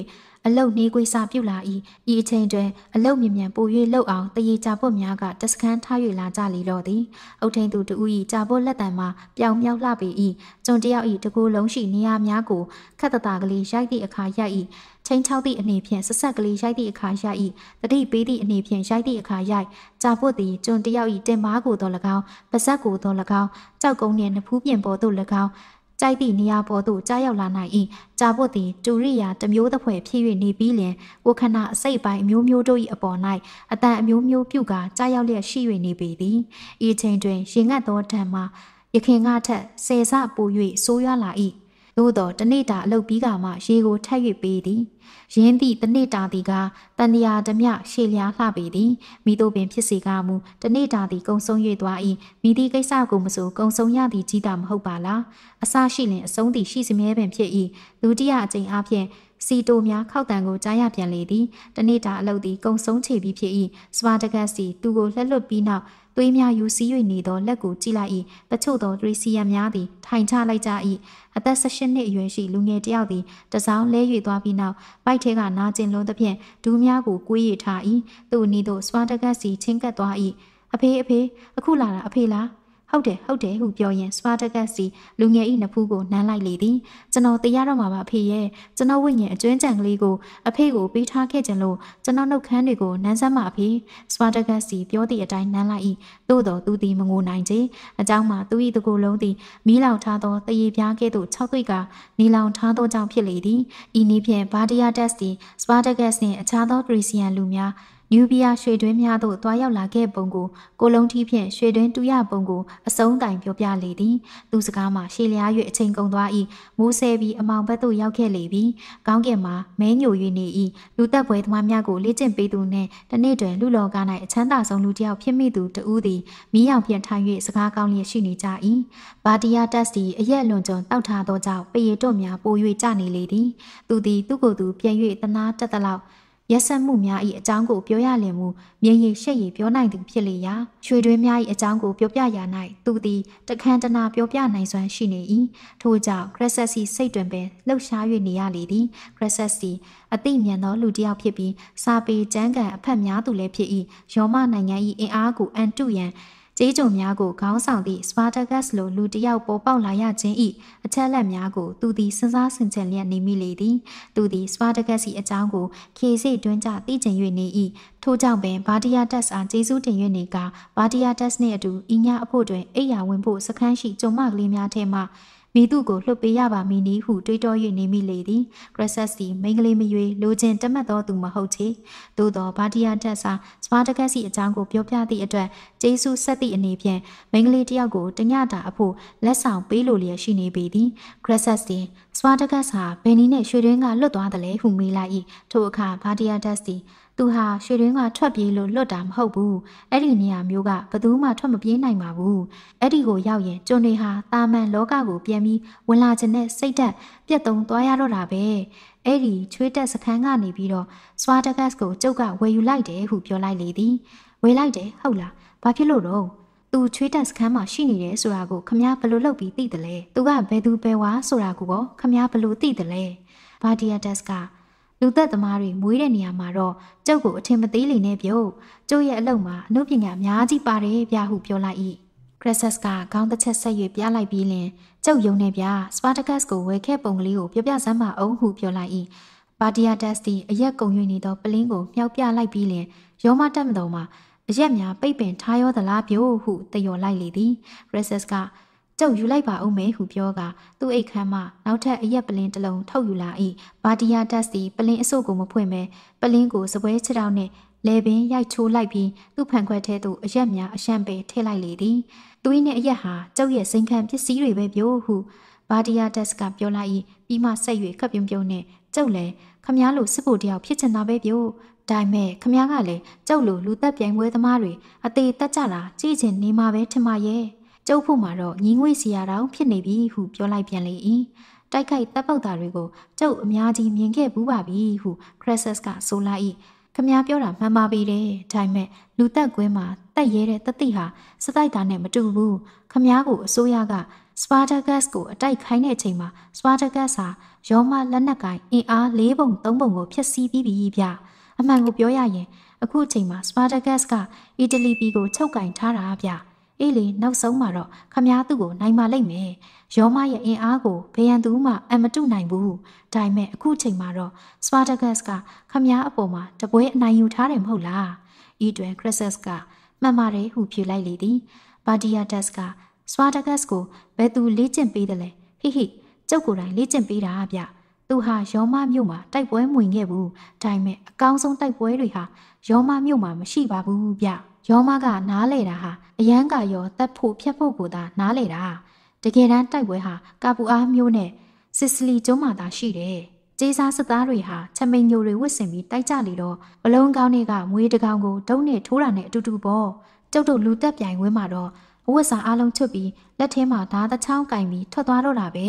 အလုတ်နေကွေစာပြုတ်လာ၏ဤအချိန်တွင်အလုတ်မြ мян ပို၍လှုပ်အောင်တရေကြပွတ်များကတစခန်းထား၍လာကြလေတော့သည်အုတ်ထိန်သူတူဦး၏ကြပွတ်လက်တံမှာပျောင်မြောက်လှပေ၏ကျွန်တယောက်၏တကူလုံးရှိနေရာများကိုခက်တတာကလေးရိုက်သည့်အခါရိုက်၏ချင်းချောက်သည့်အနေဖြင့်ဆက်ဆက်ကလေးရိုက်သည့်အခါရိုက်၏တတိပေးသည့်အနေဖြင့်ရိုက်သည့်အခါရိုက်ကြာပွတ်သည်ကျွန်တယောက်၏တင်မားကိုသော၎င်းပါဇက်ကိုသော၎င်းကြောက်ကုန်းနှင့်နဖူးပြင်ပေါ်သို့၎င်းကြိုက်သည့်နေရာပေါ်သို့ကြားရောက်လာနိုင်၏ကြာပွတ်သည်တူရိယာတမျိုးတစ်ဖွဲ့ဖြစ်၍နေပြီးလျင်ကိုခန္ဓာအစိတ်ပိုင်းအမျိုးမျိုးတို့၏အပေါ်၌အတန်အမျိုးမျိုးပြုကာကြားရောက်လျက်ရှိ၍နေပေသည်ဤချိန်တွင်ရင်ငတ်သောဓမ္မယခင်ကထက်ဆယ်ဆပို၍ဆိုးရွားလာ၏သို့တော်တနေ့တာအလုပ်ပြီးကမှရေကိုထက်၍ပေးသည်။ရင်းသည့်တနေ့တာသည်ကတန်တရာဓမြရှေလျားလှပေသည်။မိတို့ပင်ဖြစ်စေကမူတနေ့တာသည်ကုံဆုံး၍သွား၏။မိသည့်ကိစ္စကိုမဆိုကုံဆုံးရသည်ကြီးတာမဟုတ်ပါလား။အစရှိလင်အဆုံးသည်ရှိစမြဲပင်ဖြစ်၏။ဒုတိယအကြိမ်အဖြစ်စီတိုများခောက်တံကိုကြားရပြန်လေသည်တနေ့တာအလုပ်သည်ကုံဆုံးချေပြီးဖြစ်၏စပါတကက်စီသူကိုလှက်လွတ်ပြီးနောက်သွေးများယူစီး၍နေသောလက်ကိုကြည့်လိုက်၏တချို့သောဒရီစီယံများသည်ထိုင်ချလိုက်ကြ၏အသက်18နှစ်အရွယ်ရှိလူငယ်တစ်ယောက်သည်တစောင်းလဲ၍သွားပြီးနောက်ပိုက်ထဲကနာကျင်လွန်းသဖြင့်ဒူးများကိုကွေးရထား၏သူ့အနီးသို့စပါတကက်စီချင်းကပ်သွား၏အဖေအဖေအခုလာတာအဖေလားဟုတ်တယ်ဟုတ်တယ်ဟုပြောရင်စပါတကတ်စီလူငယ်ဤနဖူးကိုနမ်းလိုက်လေသည်ကျွန်တော်တရားတော့မှာပါဖေရဲ့ကျွန်တော်ဝိညာဉ်အကျွမ်းကြံကလေးကိုအဖေကိုပေးထားခဲ့ခြင်းလို့ကျွန်တော်နှုတ်ခမ်းတွေကိုနမ်းစမ်းပါဖေစပါတကတ်စီပြောသည့်အတိုင်းနမ်းလိုက်၏သို့တော်သူသည်မငိုနိုင်ချေအကြောင်းမှာသူ၏တကိုယ်လုံးသည်မီးလောင်ထားသောတရေပြားကဲ့သို့၆သွေ့ကနေလောင်ထားသောကြောင့်ဖြစ်လေသည်ဤနည်းဖြင့်ဘာဒီယာတက်စ်သည်စပါတကတ်နှင့်အခြားသောခရစ်ယာန်လူများနျူဘီယာရွှေတွင်းများသို့သွားရောက်လာခဲ့ပုံကိုကိုလုံးထီးဖြင့်ရွှေတွင်းတူရပုံကိုအစုံတိုင်ပြောပြလေသည်သူစကားမှာရှေလျား၍အချိန်ကုန်သွား၏မိုးဆဲပြီးအမောင်ဘက်သို့ရောက်ခဲ့လေပြီးကောင်းကင်မှာမဲညို၍နေ၏လူသက်ပွဲသမားများကိုလေ့ကျင့်ပေးသူနှင့်တနေ့တွင်လူလောက၌အချမ်းသာဆုံးလူတစ်ယောက်ဖြစ်မိသူတဦးသည်မိအောင်ပြန်ထိုင်၍စကားကောင်းလျက်ရှိနေကြ၏ဘာတီယာတက်စ်သည်အရက်လွန်ကြုံတောက်ထားသောကြောင့်ပရေတွတ်များပို၍ကျနေလေသည်သူသည်သူ့ကိုယ်သူပြန်၍တနာတက်သလောက်ရက်ဆက်မှုများ၏အကြောင်းကိုပြောရလင်မူမြင်ရည်ရှက်ရည်ပြောနိုင်သူဖြစ်လေရာရွှေတွင်းများ၏အကြောင်းကိုပြောပြရာ၌သူသည်တခမ်းတနာပြောပြနိုင်စွမ်းရှိနေ၏ထို့ကြောင့်ဂရက်ဆက်စီစိတ်တွင်ပင်လှုပ်ရှား၍နေရလေသည်ဂရက်ဆက်စီအသိဉာဏ်သောလူတစ်ယောက်ဖြစ်ပြီးစာပေကျမ်းဂန်အဖက်များသူလည်းဖြစ်၏ရောမနိုင်ငံ၏အင်အားကိုအန်တုရန်ကျေးကျွန်များကိုခေါင်းဆောင်သည့် Spartacus လိုလူတစ်ယောက်ပေါ်ပေါက်လာရခြင်း၏အချက်လက်များကိုသူသည်စဉ်စားဆင်ခြင်လျက်နေမိလေသည်သူသည် Spartacus ၏အကြောင်းကိုခေစိတ်တွင်းကြသိကျင်၍နေ၏ထို့ကြောင့်ပင် Bardiatus အားကျေးဇူးတင်၍နေက Bardiatus နှင့်အတူဤညအဖို့တွင်အိယာဝင်ဖို့စခန်းရှိကြုံမကလေးများထဲမှမိသူကိုလွှတ်ပေးရပါမည်နည်းဟုတွေးတော၍နေမိလေသည်ဂရက်ဆက်စီမိန်ကလေးမရွေလိုချင်တမတ်သောသူမဟုတ်ချေသို့သောဘာတီယာတက်စာစပါတကက်စီအကြောင်းကိုပြောပြသည့်အတွက်ကျေးဇူးဆက်သည့်အနေဖြင့်မိန်ကလေးတယောက်ကိုတညတာအဖို့လက်ဆောင်ပေးလိုလျက်ရှိနေပေသည်ဂရက်ဆက်စီစပါတကက်စာဘယ်နည်းနဲ့ရွှေတွင်းကလွတ်သွားသလဲဟုမေးလိုက်၏ထိုအခါဘာတီယာတက်စီသူဟာရွှေရင်းကထွက်ပြေးလို့လွတ်တာမဟုတ်ဘူးအဲ့ဒီနေရာမျိုးကဘသူမှထွက်မပြေးနိုင်ပါဘူးအဲ့ဒီကိုရောက်ရင်ကျွန်တွေဟာတာမန်လောကကိုပြန်ပြီးဝင်လာခြင်းနဲ့စိတ်ဓာတ်ပြတ်သုံးသွားရတော့တာပဲအဲ့ဒီချွေးတက်စခန်းကနေပြီးတော့စွာတကတ်ကိုကျုပ်ကဝယ်ယူလိုက်တယ်ဟုပြောလိုက်လေသည်ဝယ်လိုက်တယ်ဟုတ်လားဘာဖြစ်လို့တော့သူချွေးတက်စခန်းမှာရှိနေတယ်ဆိုတာကိုခမည်းဘယ်လိုလုပ်ပြီးသိတယ်လဲသူကဘယ်သူဘယ်ဝါဆိုတာကိုပေါ့ခမည်းဘယ်လိုသိတယ်လဲဘာဒီယာတက်စ်ကလူသက်သမားတွေမွေးတဲ့နေရာမှာတော့ကျုပ်ကိုအထင်မသေးလေနဲ့ပြုတ်ကျုပ်ရဲ့အလုပ်မှာအမှုပညာအများကြီးပါတယ်ဗျဟုပြောလိုက်၏ဂရက်ဆတ်ကခေါင်းတစ်ချက်ဆက်၍ပြလိုက်ပြီးလင်ကျုပ်ယုံနေဗျာစပါတကတ်ကိုဝယ်ခဲ့ပုံကလေးကိုပြပြစမ်းပါအောင်ဟုပြောလိုက်၏ပါတီယာတက်စ်တီအရက်ကုံ၍နေသောပလင်းကိုမြောက်ပြလိုက်ပြီးလင်ရောမတက်မတော်မှာအရက်များပိတ်ပင်ထားရောသလားပြို့ဟုတယော်လိုက်လေသည်ဂရက်ဆတ်ကကျုပ်ယူလိုက်ပါဦးမယ်ဟုပြောကသူ့အိတ်ခမ်းမှနောက်ထပ်အရက်ပလင်းတစ်လုံးထုတ်ယူလာ၏ဘာဒီယာတက်စီပလင်းအစုပ်ကိုမဖွင့်မဲပလင်းကိုစပွဲခြေထောက်နှင့်လေပင်ရိုက်ချိုးလိုက်ပြီးသူ့ဖန်ခွက်ထဲသို့အရက်များအရှံပယ်ထည့်လိုက်လေသည်သွေးနှင့်အရက်ဟာကျုပ်ရဲ့စိန်ခံပစ္စည်းတွေပဲပြောဟုဘာဒီယာတက်ကပြောလိုက်၏ပြီးမှဆက်၍ခပ်ပြုံပြုံနှင့်ကျုပ်လည်းခမားလိုစစ်ဖို့တယောက်ဖြစ်ချင်တာပဲပြောဒါပေမဲ့ခမားကလည်းကျုပ်လိုလူသက်ပြိုင်ပွဲသမားတွေအသေးတက်ကြတာကြည့်ချင်နေမှာပဲထင်ပါရဲ့ကျုပ်ဖို့မှာတော့ညီငွေစီရတောင်ဖြစ်နေပြီဟု ပြောလိုက်ပြန်လေ၏တိုက်ခိုက်တပ်ပုတ်တာတွေကိုကျုပ်အများကြီးမြင်ခဲ့ဘူးပါပြီဟုခရက်ဆက်ကဆိုလိုက်၏ခမည်းပြောတာမှန်ပါပြီတဲ့ဒါပေမဲ့လူတက်ကွင်းမှာတက်ရဲတဲ့တတိဟာစတိုက်တာနဲ့မတူဘူးခမည်းကိုအစိုးရက Spartacus ကိုအတိုက်ခိုင်းတဲ့အချိန်မှာ Spartacus ဟာရောမလက်နက်ကိုင်အင်အား၄ပုံ၃ပုံကိုဖျက်ဆီးပြီးပြီဗျအမှန်ကိုပြောရရင်အခုအချိန်မှာ Spartacus ကအီတလီပြည်ကိုချုပ်ကင်ထားတာဗျအေးလေနောက်ဆုံးမှာတော့ခမားသူ့ကိုနိုင်ပါလိမ့်မယ်ယောမရဲ့အင်အားကိုဘယံသူမှအမတုနိုင်ဘူးဒါပေမဲ့အခုချိန်မှာတော့ Spartacus ကခမားအပေါ်မှာတပွဲအနိုင်ယူထားတယ်မဟုတ်လားဤတွင် Crassus ကမှန်ပါတယ်ဟုဖြေလိုက်လေသည်ဘာဒီယာဒတ်စ်က Spartacus ကိုဘယ်သူလေ့ကျင့်ပေးတယ်လဲဟိဟိကျုပ်ကိုယ်တိုင်လေ့ကျင့်ပေးတာဗျသူဟာယောမမြို့မှာတိုက်ပွဲဝင်ခဲ့ဘူးဒါပေမဲ့အကောင်းဆုံးတိုက်ပွဲတွေဟာယောမမြို့မှာမရှိပါဘူးဗျယောမကနားလေတာဟာအယံကရောတက်ဖို့ဖြတ်ဖို့ကိုသာနားလေတာတကယ်တမ်းတိုက်ပွဲဟာကာပူအားမျိုးနဲ့စစ်စလီကျွန်းမှာသာရှိတယ်ကျေးစားစစ်သားတွေဟာချက်မိန်ညိုတွေဝစ်ဆင်ပြီးတိုက်ကြလေတော့ဘလုံးကောင်းတွေကမွေးတကောင်ကိုဒုံးနဲ့ထိုးတာနဲ့အတူတူပေါ့ကျုပ်တို့လူသက်ပြိုင်ဝင်းမှာတော့အဝတ်စာအလုံးချွတ်ပြီးလက်ထဲမှာဓာတ်တစ်ချောင်းကင်ပြီးထွက်သွားတော့တာပဲ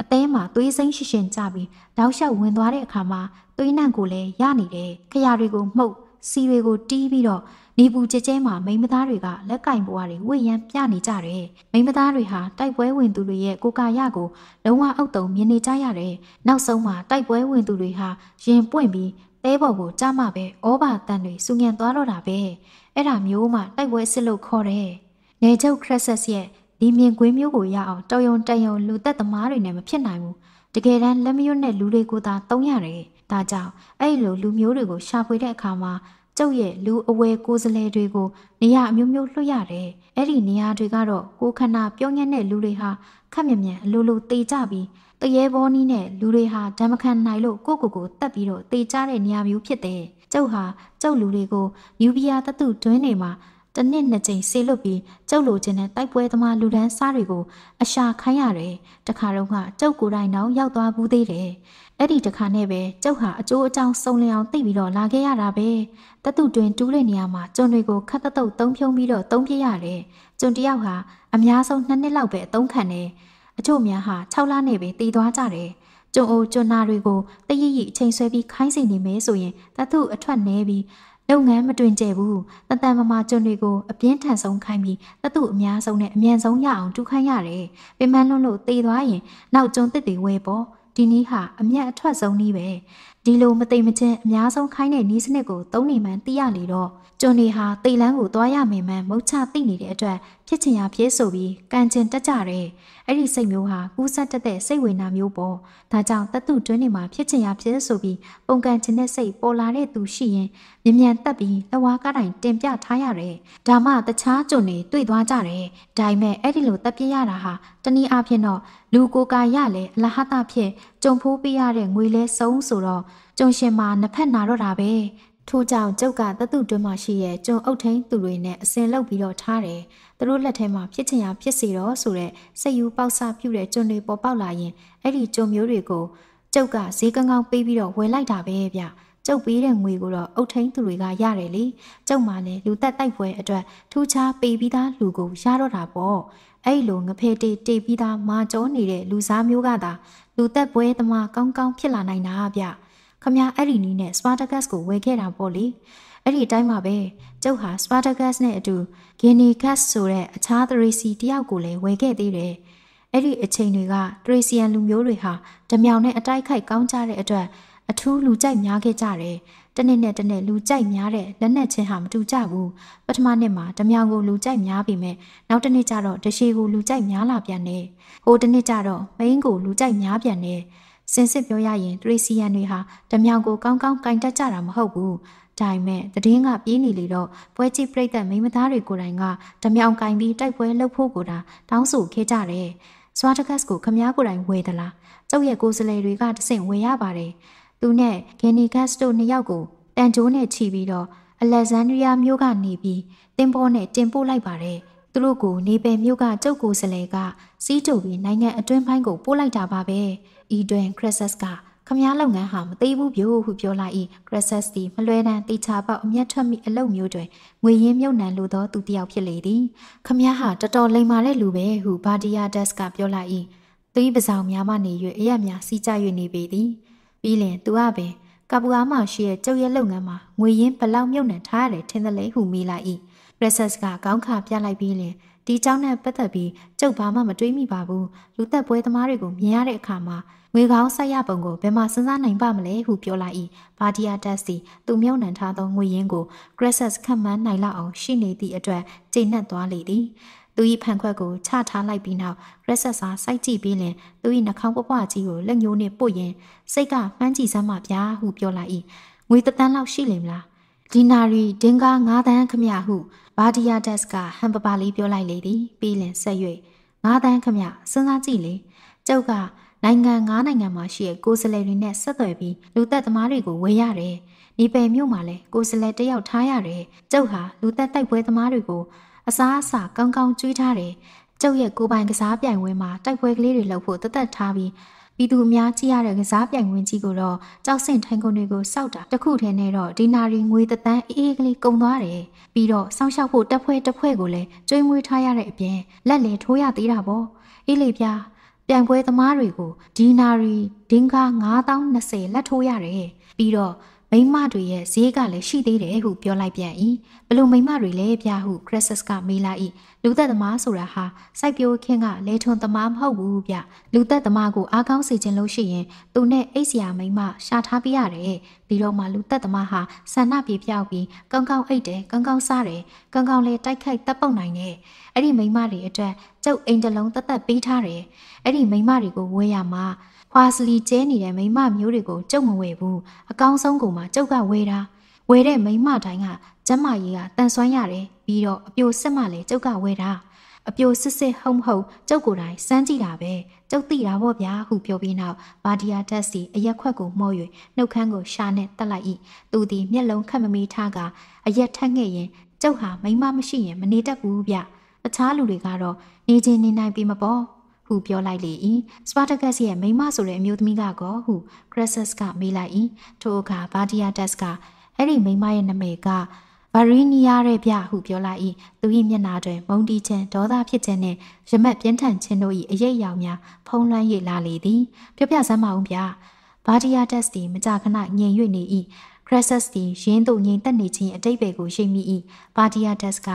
အသေးမှာသွေးစိမ့်ရှင်ရှင်ကြပြီးတောက်လျှောက်ဝင်သွားတဲ့အခါမှာသွေးနှံကိုလည်းရနေတယ်ခရတွေကိုမှုတ်စီတွေကိုတီးပြီးတော့နေပူကြဲကြဲမှာမိန်းမသားတွေကလက်ကင်ဘွားတွေဝေရန်ပြနေကြတယ်။မိန်းမသားတွေဟာတိုက်ပွဲဝင်သူတွေရဲ့ကိုကာရကိုလုံးဝအောက်တုံမြင်နေကြရတယ်။နောက်ဆုံးမှာတိုက်ပွဲဝင်သူတွေဟာရင်ပွင့်ပြီးတဲပေါ်ကိုကြားမှပဲဩဘာတန်တွေစူညံသွားတော့တာပဲ။အဲ့ဒါမျိုးမှတိုက်ပွဲစစ်လို့ခေါ်တယ်။နေချုပ်ခရက်ဆက်ရဲ့ဒီမြင်ကွင်းမျိုးကိုရအောင်တော်ယုံတန်ယုံလူသက်သမားတွေနဲ့မဖြစ်နိုင်ဘူး။တကယ်တမ်းလက်မရွတ်နဲ့လူတွေကိုသာတုံးရတယ်။ဒါကြောင့်အဲ့လိုလူမျိုးတွေကိုရှာဖွေတဲ့အခါမှာကျုပ်ရဲ့လူအဝဲကိုယ်စလဲတွေကိုနေရာအမျိုးမျိုးလွှတ်ရတယ်။အဲ့ဒီနေရာတွေကတော့ကိုခန္ဓာပြောင်းညက်တဲ့လူတွေဟာခက်မြမြန်အလိုလိုတေကြပြီးတရေဘောနီးနဲ့လူတွေဟာဓမ္မခံနိုင်လို့ကိုကိုကိုတက်ပြီးတော့တေကြတဲ့နေရာမျိုးဖြစ်တယ်။ကျုပ်ဟာကျုပ်လူတွေကိုနျူပီးယားသတ္တုတွင်းတွေမှာတနစ်နှစ်ကြိမ်ဆေးလွတ်ပြီးကျုပ်လိုချင်တဲ့တိုက်ပွဲသမားလူဒန်းစားတွေကိုအရှာခိုင်းရတယ်။တခါတော့ကကျုပ်ကိုယ်တိုင်တော့ရောက်သွားဘူးသေးတယ်။အဲ့ဒီတခါနဲ့ပဲကျုပ်ဟာအကျိုးအကြောင်းစုံလင်အောင်သိပြီးတော့လာခဲ့ရတာပဲတတုတွင်တူးတဲ့နေရာမှာကျွန်တွေကိုခတ်တတုတ်သုံးဖြုံးပြီးတော့သုံးပြရတယ်ကျွန်တယောက်ဟာအများဆုံး2နှစ်လောက်ပဲအသုံးခံတယ်အချို့များဟာ6လနဲ့ပဲတည်သွားကြတယ်ကျွန်အိုကျွန်နာတွေကိုတရရိအချိန်ဆွဲပြီးခိုင်းစေနေမယ်ဆိုရင်တတုအထွက်နေပြီးလုပ်ငန်းမတွင်ကျဲဘူးတန်တန်မမကျွန်တွေကိုအပြင်းထန်ဆုံးခိုင်းပြီးတတုအများဆုံးနဲ့အမြန်ဆုံးရအောင်တူးခိုင်းရတယ်ပင်မလွန်းလို့တည်သွားရင်နောက်ကျွန်တစ်တွေဝဲပေါ့ဒီနည်းဟာအမြတ်အထွက်ဆုံးနည်းပဲဒီလိုမသိမချင်းအများဆုံးခိုင်းတဲ့နည်းစနစ်ကိုသုံးနေမှန်းသိရလေတော့ကျွန်တွေဟာတိတ်လန်းကိုသွားရမယ်မှန်းမုတ်ချသိနေတဲ့အတွက်ဖြစ်ချင်ရာပြေးဆိုပြီးကံကျင်တက်ကြတယ်။အဲ့ဒီစိတ်မျိုးဟာကူးစက်တက်တဲ့စိတ်ဝေနာမျိုးပေါ့။ဒါကြောင့်တတုတွင်းတွေမှာဖြစ်ချင်ရာပြေးဆိုပြီးပုံကံကျင်တဲ့စိတ်ပေါ်လာတဲ့သူရှိရင်မြ мян တက်ပြီးလဝါကားတိုင်းတင်ပြထားရတယ်။ဒါမှတခြားကျွန်တွေတွေ့သွားကြတယ်။ဒါပေမဲ့အဲ့ဒီလိုတက်ပြရတာဟာတနည်းအားဖြင့်တော့လူကိုကာရလဲအလဟတဖြစ်ကြုံဖိုးပေးရတဲ့ငွေလဲဆုံးဆိုတော့ကြုံရှင်မှာနှစ်ဖက်နာတော့တာပဲ။ထို့ကြောင့်ကျုပ်ကတတုတွင်းမှာရှိရဲ့ကျွန်အုပ်ထင်းသူတွေနဲ့အစင်လောက်ပြီးတော့ထားတယ်။သူတို့လက်ထဲမှာဖြစ်ချင်ရာဖြစ်စီတော့ဆိုတဲ့စိတ်ယူပေါက်ဆပြုတဲ့ကျွန်းတွေပေါ်ပေါက်လာရင်အဲ့ဒီကျွန်းမျိုးတွေကိုကျုပ်ကဈေးကောင်းကောင်းပေးပြီးတော့ဝယ်လိုက်တာပဲဗျကျုပ်ပေးတဲ့ငွေကိုတော့အုတ်ထိန်သူတွေကရတယ်လေကျုပ်မှလည်းလူသက်တိုက်ပွဲအတွက်ထူးခြားပေးပြီးသားလူကိုရတော့တာပေါ့အဲ့လိုငဖဲတေတေပြီးသားမာကြောနေတဲ့လူစားမျိုးကသာလူသက်ပွဲသမားကောင်းကောင်းဖြစ်လာနိုင်တာဗျခမရအဲ့ဒီနီးနဲ့ Spartacus ကိုဝယ်ခဲ့တာပေါ့လေအဲ့ဒီအတိုင်းပါပဲကျုပ်ဟာ Spartacus နဲ့အတူ Ginnicus ဆိုတဲ့အခြား Thraci တယောက်ကိုလည်းဝယ်ခဲ့သေးတယ်။အဲ့ဒီအချိန်တွေက Thracian လူမျိုးတွေဟာဓမြောင်နဲ့အတိုက်ခိုက်ကောင်းကြတဲ့အတွက်အထူးလူကြိုက်များခဲ့ကြတယ်။တနေ့နဲ့တနေ့လူကြိုက်များတဲ့လက်နက်ချင်းဟာမတူကြဘူး။ပထမနှစ်မှာဓမြောင်ကိုလူကြိုက်များပေမဲ့နောက်တစ်နှစ်ကျတော့တရှိကိုလူကြိုက်များလာပြန်တယ်။ဟိုတစ်နှစ်ကျတော့မင်းကိုလူကြိုက်များပြန်တယ်။စင်စစ်ပြောရရင် Thracian တွေဟာဓမြောင်ကိုကောင်းကောင်းကင်တက်ကြတာမဟုတ်ဘူး။ဒါပေမဲ့တည်င်းကပြေးနေလေတော့ပွဲကြည့်ပြိသက်မိမသားတွေကိုယ်တိုင်ကဓမြောင်ကင်ပြီးတိုက်ပွဲလှုပ်ဖို့ကိုတာတောင်းဆိုခဲ့ကြတယ်။ဇွာတကတ်ကိုခမားကိုယ်တိုင်ဝယ်သလား။ကျုပ်ရဲ့ကိုယ်စလဲတွေကတဆင့်ဝယ်ရပါတယ်။သူနဲ့ဂန်နီကတ်တို့နှစ်ယောက်ကိုတန်ဂျိုးနဲ့ချီပြီးတော့အလက်ဇန်ဒရီးယားမြို့ကနေပြီးတင်ပေါ်နဲ့တင်ပို့လိုက်ပါတယ်။သူတို့ကိုနေပယ်မြို့ကကျုပ်ကိုယ်စလဲကစီးတုပ်ပြီးနိုင်ငံအတွင်းပိုင်းကိုပို့လိုက်တာပါပဲ။ဤတွင်ခရစ်ဆတ်ကခမည်းလုပ်ငန်းဟာမသေးဘူးပြို့ဟုပြောလိုက်၏ Crescent သည်မလွဲတမ်းတေချာပေါက်အမျက်ထွက်မိအလုပ်မျိုးတွင်ငွေရင်းမြုပ်နှံလိုသောသူတစ်ယောက်ဖြစ်လေသည်ခမည်းဟာတော်တော်လိမ်မာတဲ့လူပဲဟုဘာဒီယာဒတ်စ်ကပြောလိုက်၏သူ၏ပစောင်များမှနေ၍အရက်များစီးကျ၍နေပေသည်ပြီးလင်သူကပင်ကပူအားမရှိရဲ့ကျုပ်ရဲ့လုပ်ငန်းမှာငွေရင်းဘလောက်မြုပ်နှံထားရတယ်ထင်သလဲဟုမေးလိုက်၏ Crescent ကကောင်းခါပြလိုက်ပြီးလင်ဒီเจ้าနဲ့ပတ်သက်ပြီးကျုပ်ဘာမှမတွေးမိပါဘူးလူသက်ပွဲသမားတွေကိုမြင်ရတဲ့အခါမှာငွေကောင်းဆက်ရပုံကိုဘယ်မှာစဉ်းစားနိုင်ပါမလဲဟုပြောလိုက်၏ဘာဒီယာတက်စီသူမြုံနှံထားသောငွေရင်းကို Crescent ခန့်မှန်းနိုင်လောက်အောင်ရှိနေသည့်အတွက်ကျေနပ်သွားလေသည်သူ၏ဖန်ခွက်ကိုချထားလိုက်ပြီးနောက်ရက်ဆက်စာစိုက်ကြည့်ပြီးလင်သူ၏နှာခေါင်းပွပွကြီးကိုလက်ညှိုးနှင့်ပုတ်ရင်စိတ်ကမှန်းကြည့်စမ်းမဗျာဟုပြောလိုက်၏ငွေတသန်းလောက်ရှိလိမ့်မလားဒီနာရီဒင်္ဂါ9တန်းခမဟုဘာဒီယာဒက်စ်ကဟန်ပပါလေးပြောလိုက်လေသည်ပြီးလင်ဆက်၍9တန်းခမစဉ်းစားကြည့်လေကျောက်ကနိုင်ငံ၅နိုင်ငံမှာရှိတဲ့ကိုယ်စားလှယ်တွေနဲ့ဆက်သွယ်ပြီးလူသက်သမားတွေကိုဝေရတယ်။ဒီပယ်မြို့မှာလည်းကိုယ်စားလှယ်တယောက်ထားရတယ်။ကျုပ်ဟာလူသက်တိုက်ပွဲသမားတွေကိုအစားအစာကောင်းကောင်းကျွေးထားတယ်။ကျုပ်ရဲ့ကိုပိုင်ကစားပြိုင်ပွဲမှာတိုက်ပွဲကလေးတွေလုပ်ဖို့တသက်ထားပြီးပြည်သူအများကြည့်ရတဲ့ကစားပြိုင်ဝင်ကြီးကိုတော့ကြောက်စင်ထိုင်ကုန်တွေကိုစောက်တာတခုထဲနဲ့တော့ဒီနာရီငွေတသန်းအေးအေးကလေးကုန်သွားတယ်ပြီးတော့စောင့်ရှောက်ဖို့တက်ဖွဲတက်ဖွဲကိုလည်းကျွေးမွေးထားရတဲ့အပြင်လက်လေထိုးရသေးတာပေါ့အေးလေပြပြိုင်ပွဲသမားတွေကိုဒီနာရီဒင်းကား9020လက်ထိုးရတယ်ပြီးတော့မိမတွေရဲ့ဈေးကလည်းရှိသေးတယ်ဟုပြောလိုက်ပြန်၏ဘလို့မိမတွေလည်းပြဟုခရစ်စကမေးလိုက်၏လူသက်သမားဆိုတာဟာစိုက်ပျိုးခင်းကလဲထွန်သမားမဟုတ်ဘူးဗျလူသက်သမားကိုအားကောင်းစေခြင်းလို့ရှိရင်သူနဲ့အိတ်ဆရာမိမရှာထားပြရတယ်ပြီးတော့မှလူသက်သမားဟာဆန္ဒပြေပြောက်ပြီးကောင်းကောင်းအိတ်တယ်ကောင်းကောင်းစားတယ်ကောင်းကောင်းလဲတိုက်ခိုက်တပ်ပုတ်နိုင်တယ်အဲ့ဒီမိမတွေအတွက်ကျုပ်အိမ်တလုံးတသက်ပေးထားတယ်အဲ့ဒီမိမတွေကိုဝေးရမှာွာစလီကျဲနေတဲ့မိမမျိုးတွေကိုကြုတ်မဝဲဘူးအကောင်းဆုံးကမှကြုတ်ကဝဲတာဝဲတဲ့မိမတိုင်းကကျမကြီးကတန်ဆွမ်းရတယ်ပြီးတော့အပြိုစစ်မှလည်းကြုတ်ကဝဲတာအပြိုစစ်စစ်ဟုံဟုံကျုပ်ကိုယ်တိုင်စမ်းကြည့်တာပဲကျုပ်သိတာဗောဗျာဟုပြောပြီးနောက်ဗာဒီယာတက်စီအရက်ခွက်ကိုမော့၍နှုတ်ခမ်းကိုရှာနဲ့တက်လိုက်၏သူသည်မျက်လုံးခတ်မမီထားကအရက်ထက်ငဲ့ရင်ကျုပ်ဟာမိမမရှိရင်မနေတတ်ဘူးဗျအခြားလူတွေကတော့နေချင်းနေနိုင်ပြီမပေါ့ဟုပြောလိုက်လေ၏စပါတကတ်ရဲ့မိမဆိုတဲ့အမျိုးသမီးကကောဟုခရက်ဆတ်ကမေးလိုက်၏ထိုအခါဘာဒီယာတက်စ်ကအဲ့ဒီမိမရဲ့နာမည်ကဗာရီနီယာရဲ့ဗျဟုပြောလိုက်၏သူ၏မျက်နာတွင်မုန်တီးခြင်းဒေါသဖြစ်ခြင်းနှင့်ရမက်ပြင်းထန်ခြင်းတို့၏အရေးအယောင်များဖုံးလွှမ်း၍လာလေသည်ပြောပြစမ်းပါဦးဗျာဗာဒီယာတက်စ်သည်မကြာခဏငြိမ်၍နေ၏ခရက်ဆတ်သည်ရင်းတို့ငြိမ်သက်နေခြင်းအတိတ်ပဲကိုရှိမိ၏ဗာဒီယာတက်စ်က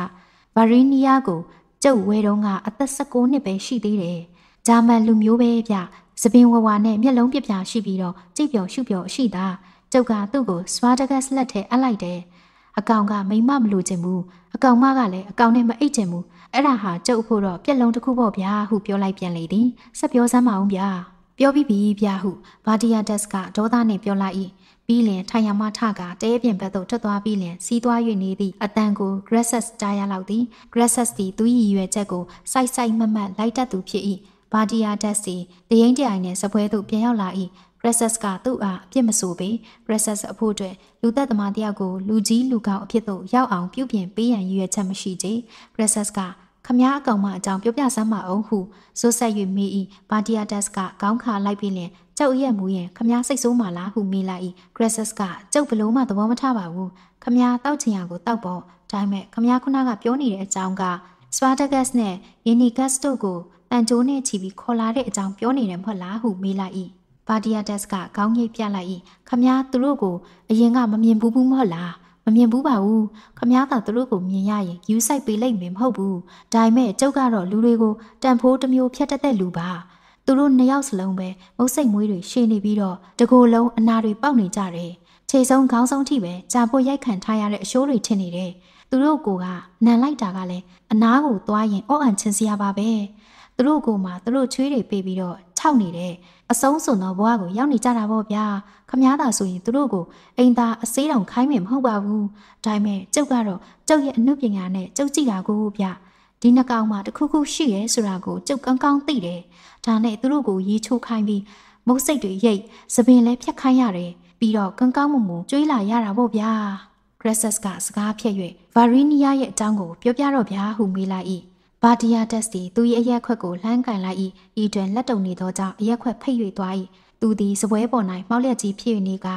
ဗာရီနီယာကိုကျုပ်ဝဲတုန်းကအသက်16နှစ်ပဲရှိသေးတယ်ဂျာမန်လူမျိုးပဲဗျ။စပင်ဝဝနဲ့မျက်လုံးပြပြရှိပြီးတော့ကြိတ်ပျော်ရှုပျော်ရှိတာ။ကျုပ်ကသူ့ကိုစဝါတကက်စလက်ထဲအပ်လိုက်တယ်။အကောင်ကမိမမလိုချင်ဘူး။အကောင်မကလည်းအကောင်နဲ့မအိတ်ချင်ဘူး။အဲ့ဒါဟာကျုပ်ဖို့တော့ပြက်လုံးတစ်ခုပေါ့ဗျာဟုပြောလိုက်ပြန်လေသည်။ဆက်ပြောစမ်းမအောင်ဗျာ။ပြောပြီးပြီဗျာဟုဘာဒီယာဒက်စ်ကဒေါသနဲ့ပြောလိုက်၏။ပြီးလင်ထိုင်ရမထကတဲပြင်ဘက်သို့ထွက်သွားပြီးလင်စီးသွား၍နေသည့်အတန်ကို Grasses ကြားရလောက်သည် Grasses သည်သူ၏ရွယ်ချက်ကိုစိုက်စိုက်မမတ်လိုက်တတ်သူဖြစ်၏ဘာဒီယာဒက်စီတရင်တိုင်နဲ့စပွဲသို့ပြန်ရောက်လာ၏။ Princess ကသူ့အားအပြစ်မဆိုပေ Princess အဖို့အတွက်လူသက်သမားတယောက်ကိုလူကြီးလူကောင်အဖြစ်သို့ရောက်အောင်ပြုပြင်ပေးရန်ရည်ရွယ်ချက်မရှိသေး Princess ကခမားအကောင်မအကြောင်းပြောပြစမ်းမအောင်ဟုဇိုဆက်၍မေး၏ဘာဒီယာဒက်စ်ကခေါင်းခါလိုက်ပြီးလင်ကျောက်ရက်မူရင်ခမားစိတ်ဆိုးမှလားဟုမေးလိုက်၏ဂရက်ဆတ်ကကျောက်ဘလို့မှသဘောမထားပါဘူးခမားတောက်ချင်ရကိုတောက်ပေါ့ဒါပေမဲ့ခမားခုနကပြောနေတဲ့အကြောင်းကစပါတဂတ်စ်နဲ့ယနီဂတ်စ်တို့ကိုအန်ဂျိုနဲ့ချီပြီးခေါ်လာတဲ့အကြောင်းပြောနေတယ်မဟုတ်လားဟုမေးလိုက်၏ဘာဒီယာဒက်စ်ကခေါင်းငိတ်ပြလိုက်၏ခမားသူတို့ကိုအရင်ကမမြင်ဘူးဘူးမဟုတ်လားမမြင်ဘူးပါဘူးခမားသာသူတို့ကိုမြင်ရရင်ယူဆိုင်ပေးလိုက်မယ်မဟုတ်ဘူးဒါပေမဲ့ကျုပ်ကတော့လူတွေကိုတန်ဖိုးတစ်မျိုးဖျက်တတ်တဲ့လူပါသူတို့နှစ်ယောက်စလုံးပဲမုတ်စိတ်မွေးတွေရှည်နေပြီးတော့တကိုယ်လုံးအနာတွေပေါက်နေကြတယ်ခြေဆုံးခေါင်းဆုံးထိပဲကြာဖို့ရိုက်ခံထားရတဲ့အရှိုးတွေထင်နေတယ်သူတို့ကိုကနန်လိုက်တာကလည်းအနာကိုသွားရင်အော့အန်ချင်းစရာပါပဲ။သူတို့ကိုမှသူတို့ချွေးတွေပေးပြီးတော့ခြောက်နေတယ်အဆုံးစွန်သောဘဝကိုရောက်နေကြတာပေါ့ဗျာခမားသာဆိုရင်သူတို့ကိုအိမ်သာအစေးတောင်ခိုင်းမယ်မဟုတ်ပါဘူးဒါပေမဲ့ကျုပ်ကတော့ကျုပ်ရဲ့အမှုပညာနဲ့ကျုပ်ကြည့်တာကိုဗျာဒီနှကောင်မှာတခုခုရှိရဲဆိုတာကိုကျုပ်ကောင်းကောင်းသိတယ်ဒါနဲ့သူတို့ကိုရေချိုးခိုင်းပြီးမုတ်စိတ်တွေရိတ်သပင်လဲဖြတ်ခိုင်းရတယ်ပြီးတော့ကောင်းကောင်းမွန်မွန်ကျွေးလာရတာပေါ့ဗျာ Gresses ကစကားဖြတ်၍ Varinia ရဲ့အကြောင်းကို ပြောပြတော့ဗျာဟုမေးလိုက်၏ဘာဒီယာတက်စ်သည်သူ၏အရက်ခွက်ကိုလှမ်းကင်လိုက်၏ဤတွင်လက်တုံနေသောကြောင့်အရက်ခွက်ဖိတ်၍သွား၏သူသည်စပွဲပေါ်၌မှောက်လျက်ကြီးဖြစ်၍နေကာ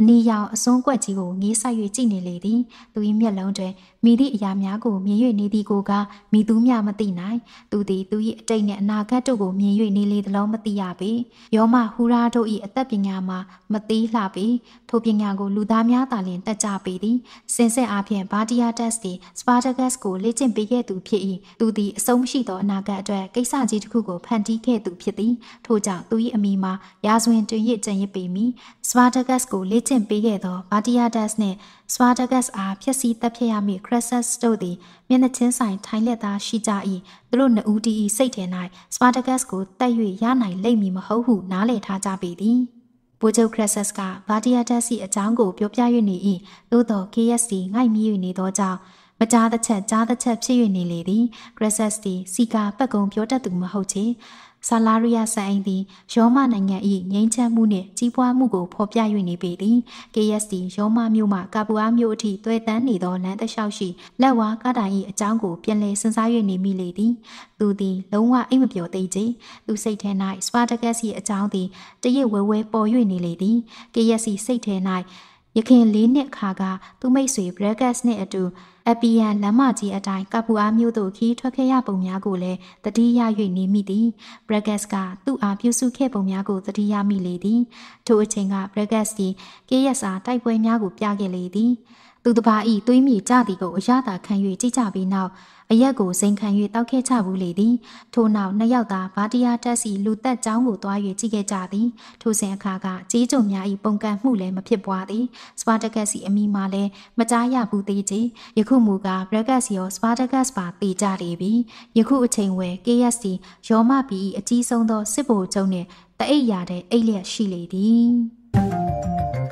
အနီရောင်အစွန်းကွက်ကြီးကိုငေးဆိုက်၍ကြည့်နေလေသည် သူ၏မျက်လုံးတွင်မိသည့်အရာများကိုမြင်၍နေသည်ကိုကမိသူမျှမသိနိုင်သူသည်သူ၏အတိတ်နှင့်အနာဂတ်တို့ကိုမြင်၍နေလေသလုံးမသိရပေယောမဟူရာတို့၏အသက်ပညာမှာမသိလှပေထိုပညာကိုလူသားများသာလျှင်တတ်ကြပေသည်စင်စစ်အားဖြင့်ဘာတီယာတက်စ်သည်စပါတာဂတ်ကိုလေ့ကျင့်ပေးခဲ့သူဖြစ်၏သူသည်အဆုံးမရှိသောအနာဂတ်အတွက်ကိစ္စကြီးတစ်ခုကိုဖန်တီးခဲ့သူဖြစ်သည်ထို့ကြောင့်သူ၏အမိမှာရာဇဝင်တွင်ရစ်ကြံရစ်ပေမည်စပါတာဂတ်ကိုလေ့ကျင့်ပေးခဲ့သောဘာတီယာတက်စ်နှင့် Spartacus အားဖျက်ဆီးတပ်ဖြတ်ရမည့် Crassus တို့သည်မျက်နှာချင်းဆိုင်ထိုင်လက်သားရှိကြ၏သူတို့နှစ်ဦးတည်းစိတ်ထဲ၌ Spartacus ကိုတတ်၍ရနိုင်လိမ့်မည်မဟုတ်ဟုနားလည်ထားကြပေသည်ဘိုးချုပ် Crassus ကဗာတီယာတက်စီအကြောင်းကိုပြောပြ၍နေ၏သို့သော KSC ငိုက်မိ၍နေသောကြောင့်မကြားတစ်ချက်ကြားတစ်ချက်ဖြစ်၍နေလေသည် Crassus သည်စီကာပတ်ကုံပြောတတ်သူမဟုတ်ချေဆာလာရီယာစံအိမ်သည်ရောမနိုင်ငံ၏ငြိမ်းချမ်းမှုနှင့်ကြီးပွားမှုကိုဖော်ပြ၍နေပေသည်။ KSD ရောမမြို့မှကာပူအားမြို့အထိသွေတန်းနေသောလမ်းတစ်လျှောက်ရှိလက်ဝါးကားတိုင်၏အကြောင်းကိုပြန်လည်စဉ်းစား၍နေမိလေသည်။သူသည်လုံးဝအိမ်မပျော်သေးချေ။သူစိတ်ထဲ၌စပါတကက်စီအကြောင်းသည်တရစ်ဝဲဝဲပေါ်၍နေလေသည်။ KSD စိတ်ထဲ၌။ရခင်၄နှစ်ခါကသူမိတ်ဆွေ Bragas နဲ့အတူအပီယန်လမ်းမကြီးအတိုင်းကပူအားမျိုးတို့ခီးထွက်ခဲ့ရပုံများကိုလည်းတတိယ၍နေမိသည်။ Bragas ကသူ့အားပြုစုခဲ့ပုံများကိုတတိယမိလေသည်။ထိုအချိန်က Bragas သည် KSR တိုက်ပွဲများကိုပြခဲ့လေသည်။သူတစ်ပါးဤသွေးမြေကြသည်ကိုအရသာခံ၍ကြည့်ကြပြီးနောက်အရက်ကိုစိန်ခံ၍တောက်ခဲ့ကြဘူးလေသည်ထို့နောက်နှစ်ယောက်သာဗာတရားတက်စီလူသက်ကျောင်းကိုသွား၍ကြည့်ခဲ့ကြသည်ထိုစဉ်အခါကကြေးကြုံများဤပုံကန့်မှုလည်းမဖြစ်ပွားသည်စပါတကက်စီအမိမှလည်းမကြားရဘူးသေးချေယခုမူကားဘရက်ကက်စီရော စပါတကက်ပါတည်ကြလေပြီယခုအချိန်ဝယ် KSC ရောမပီအကြီးဆုံးသောစစ်ဘိုလ်ချုပ်နှင့်တအိပ်ရတဲ့အိပ်လျက်ရှိလေသည်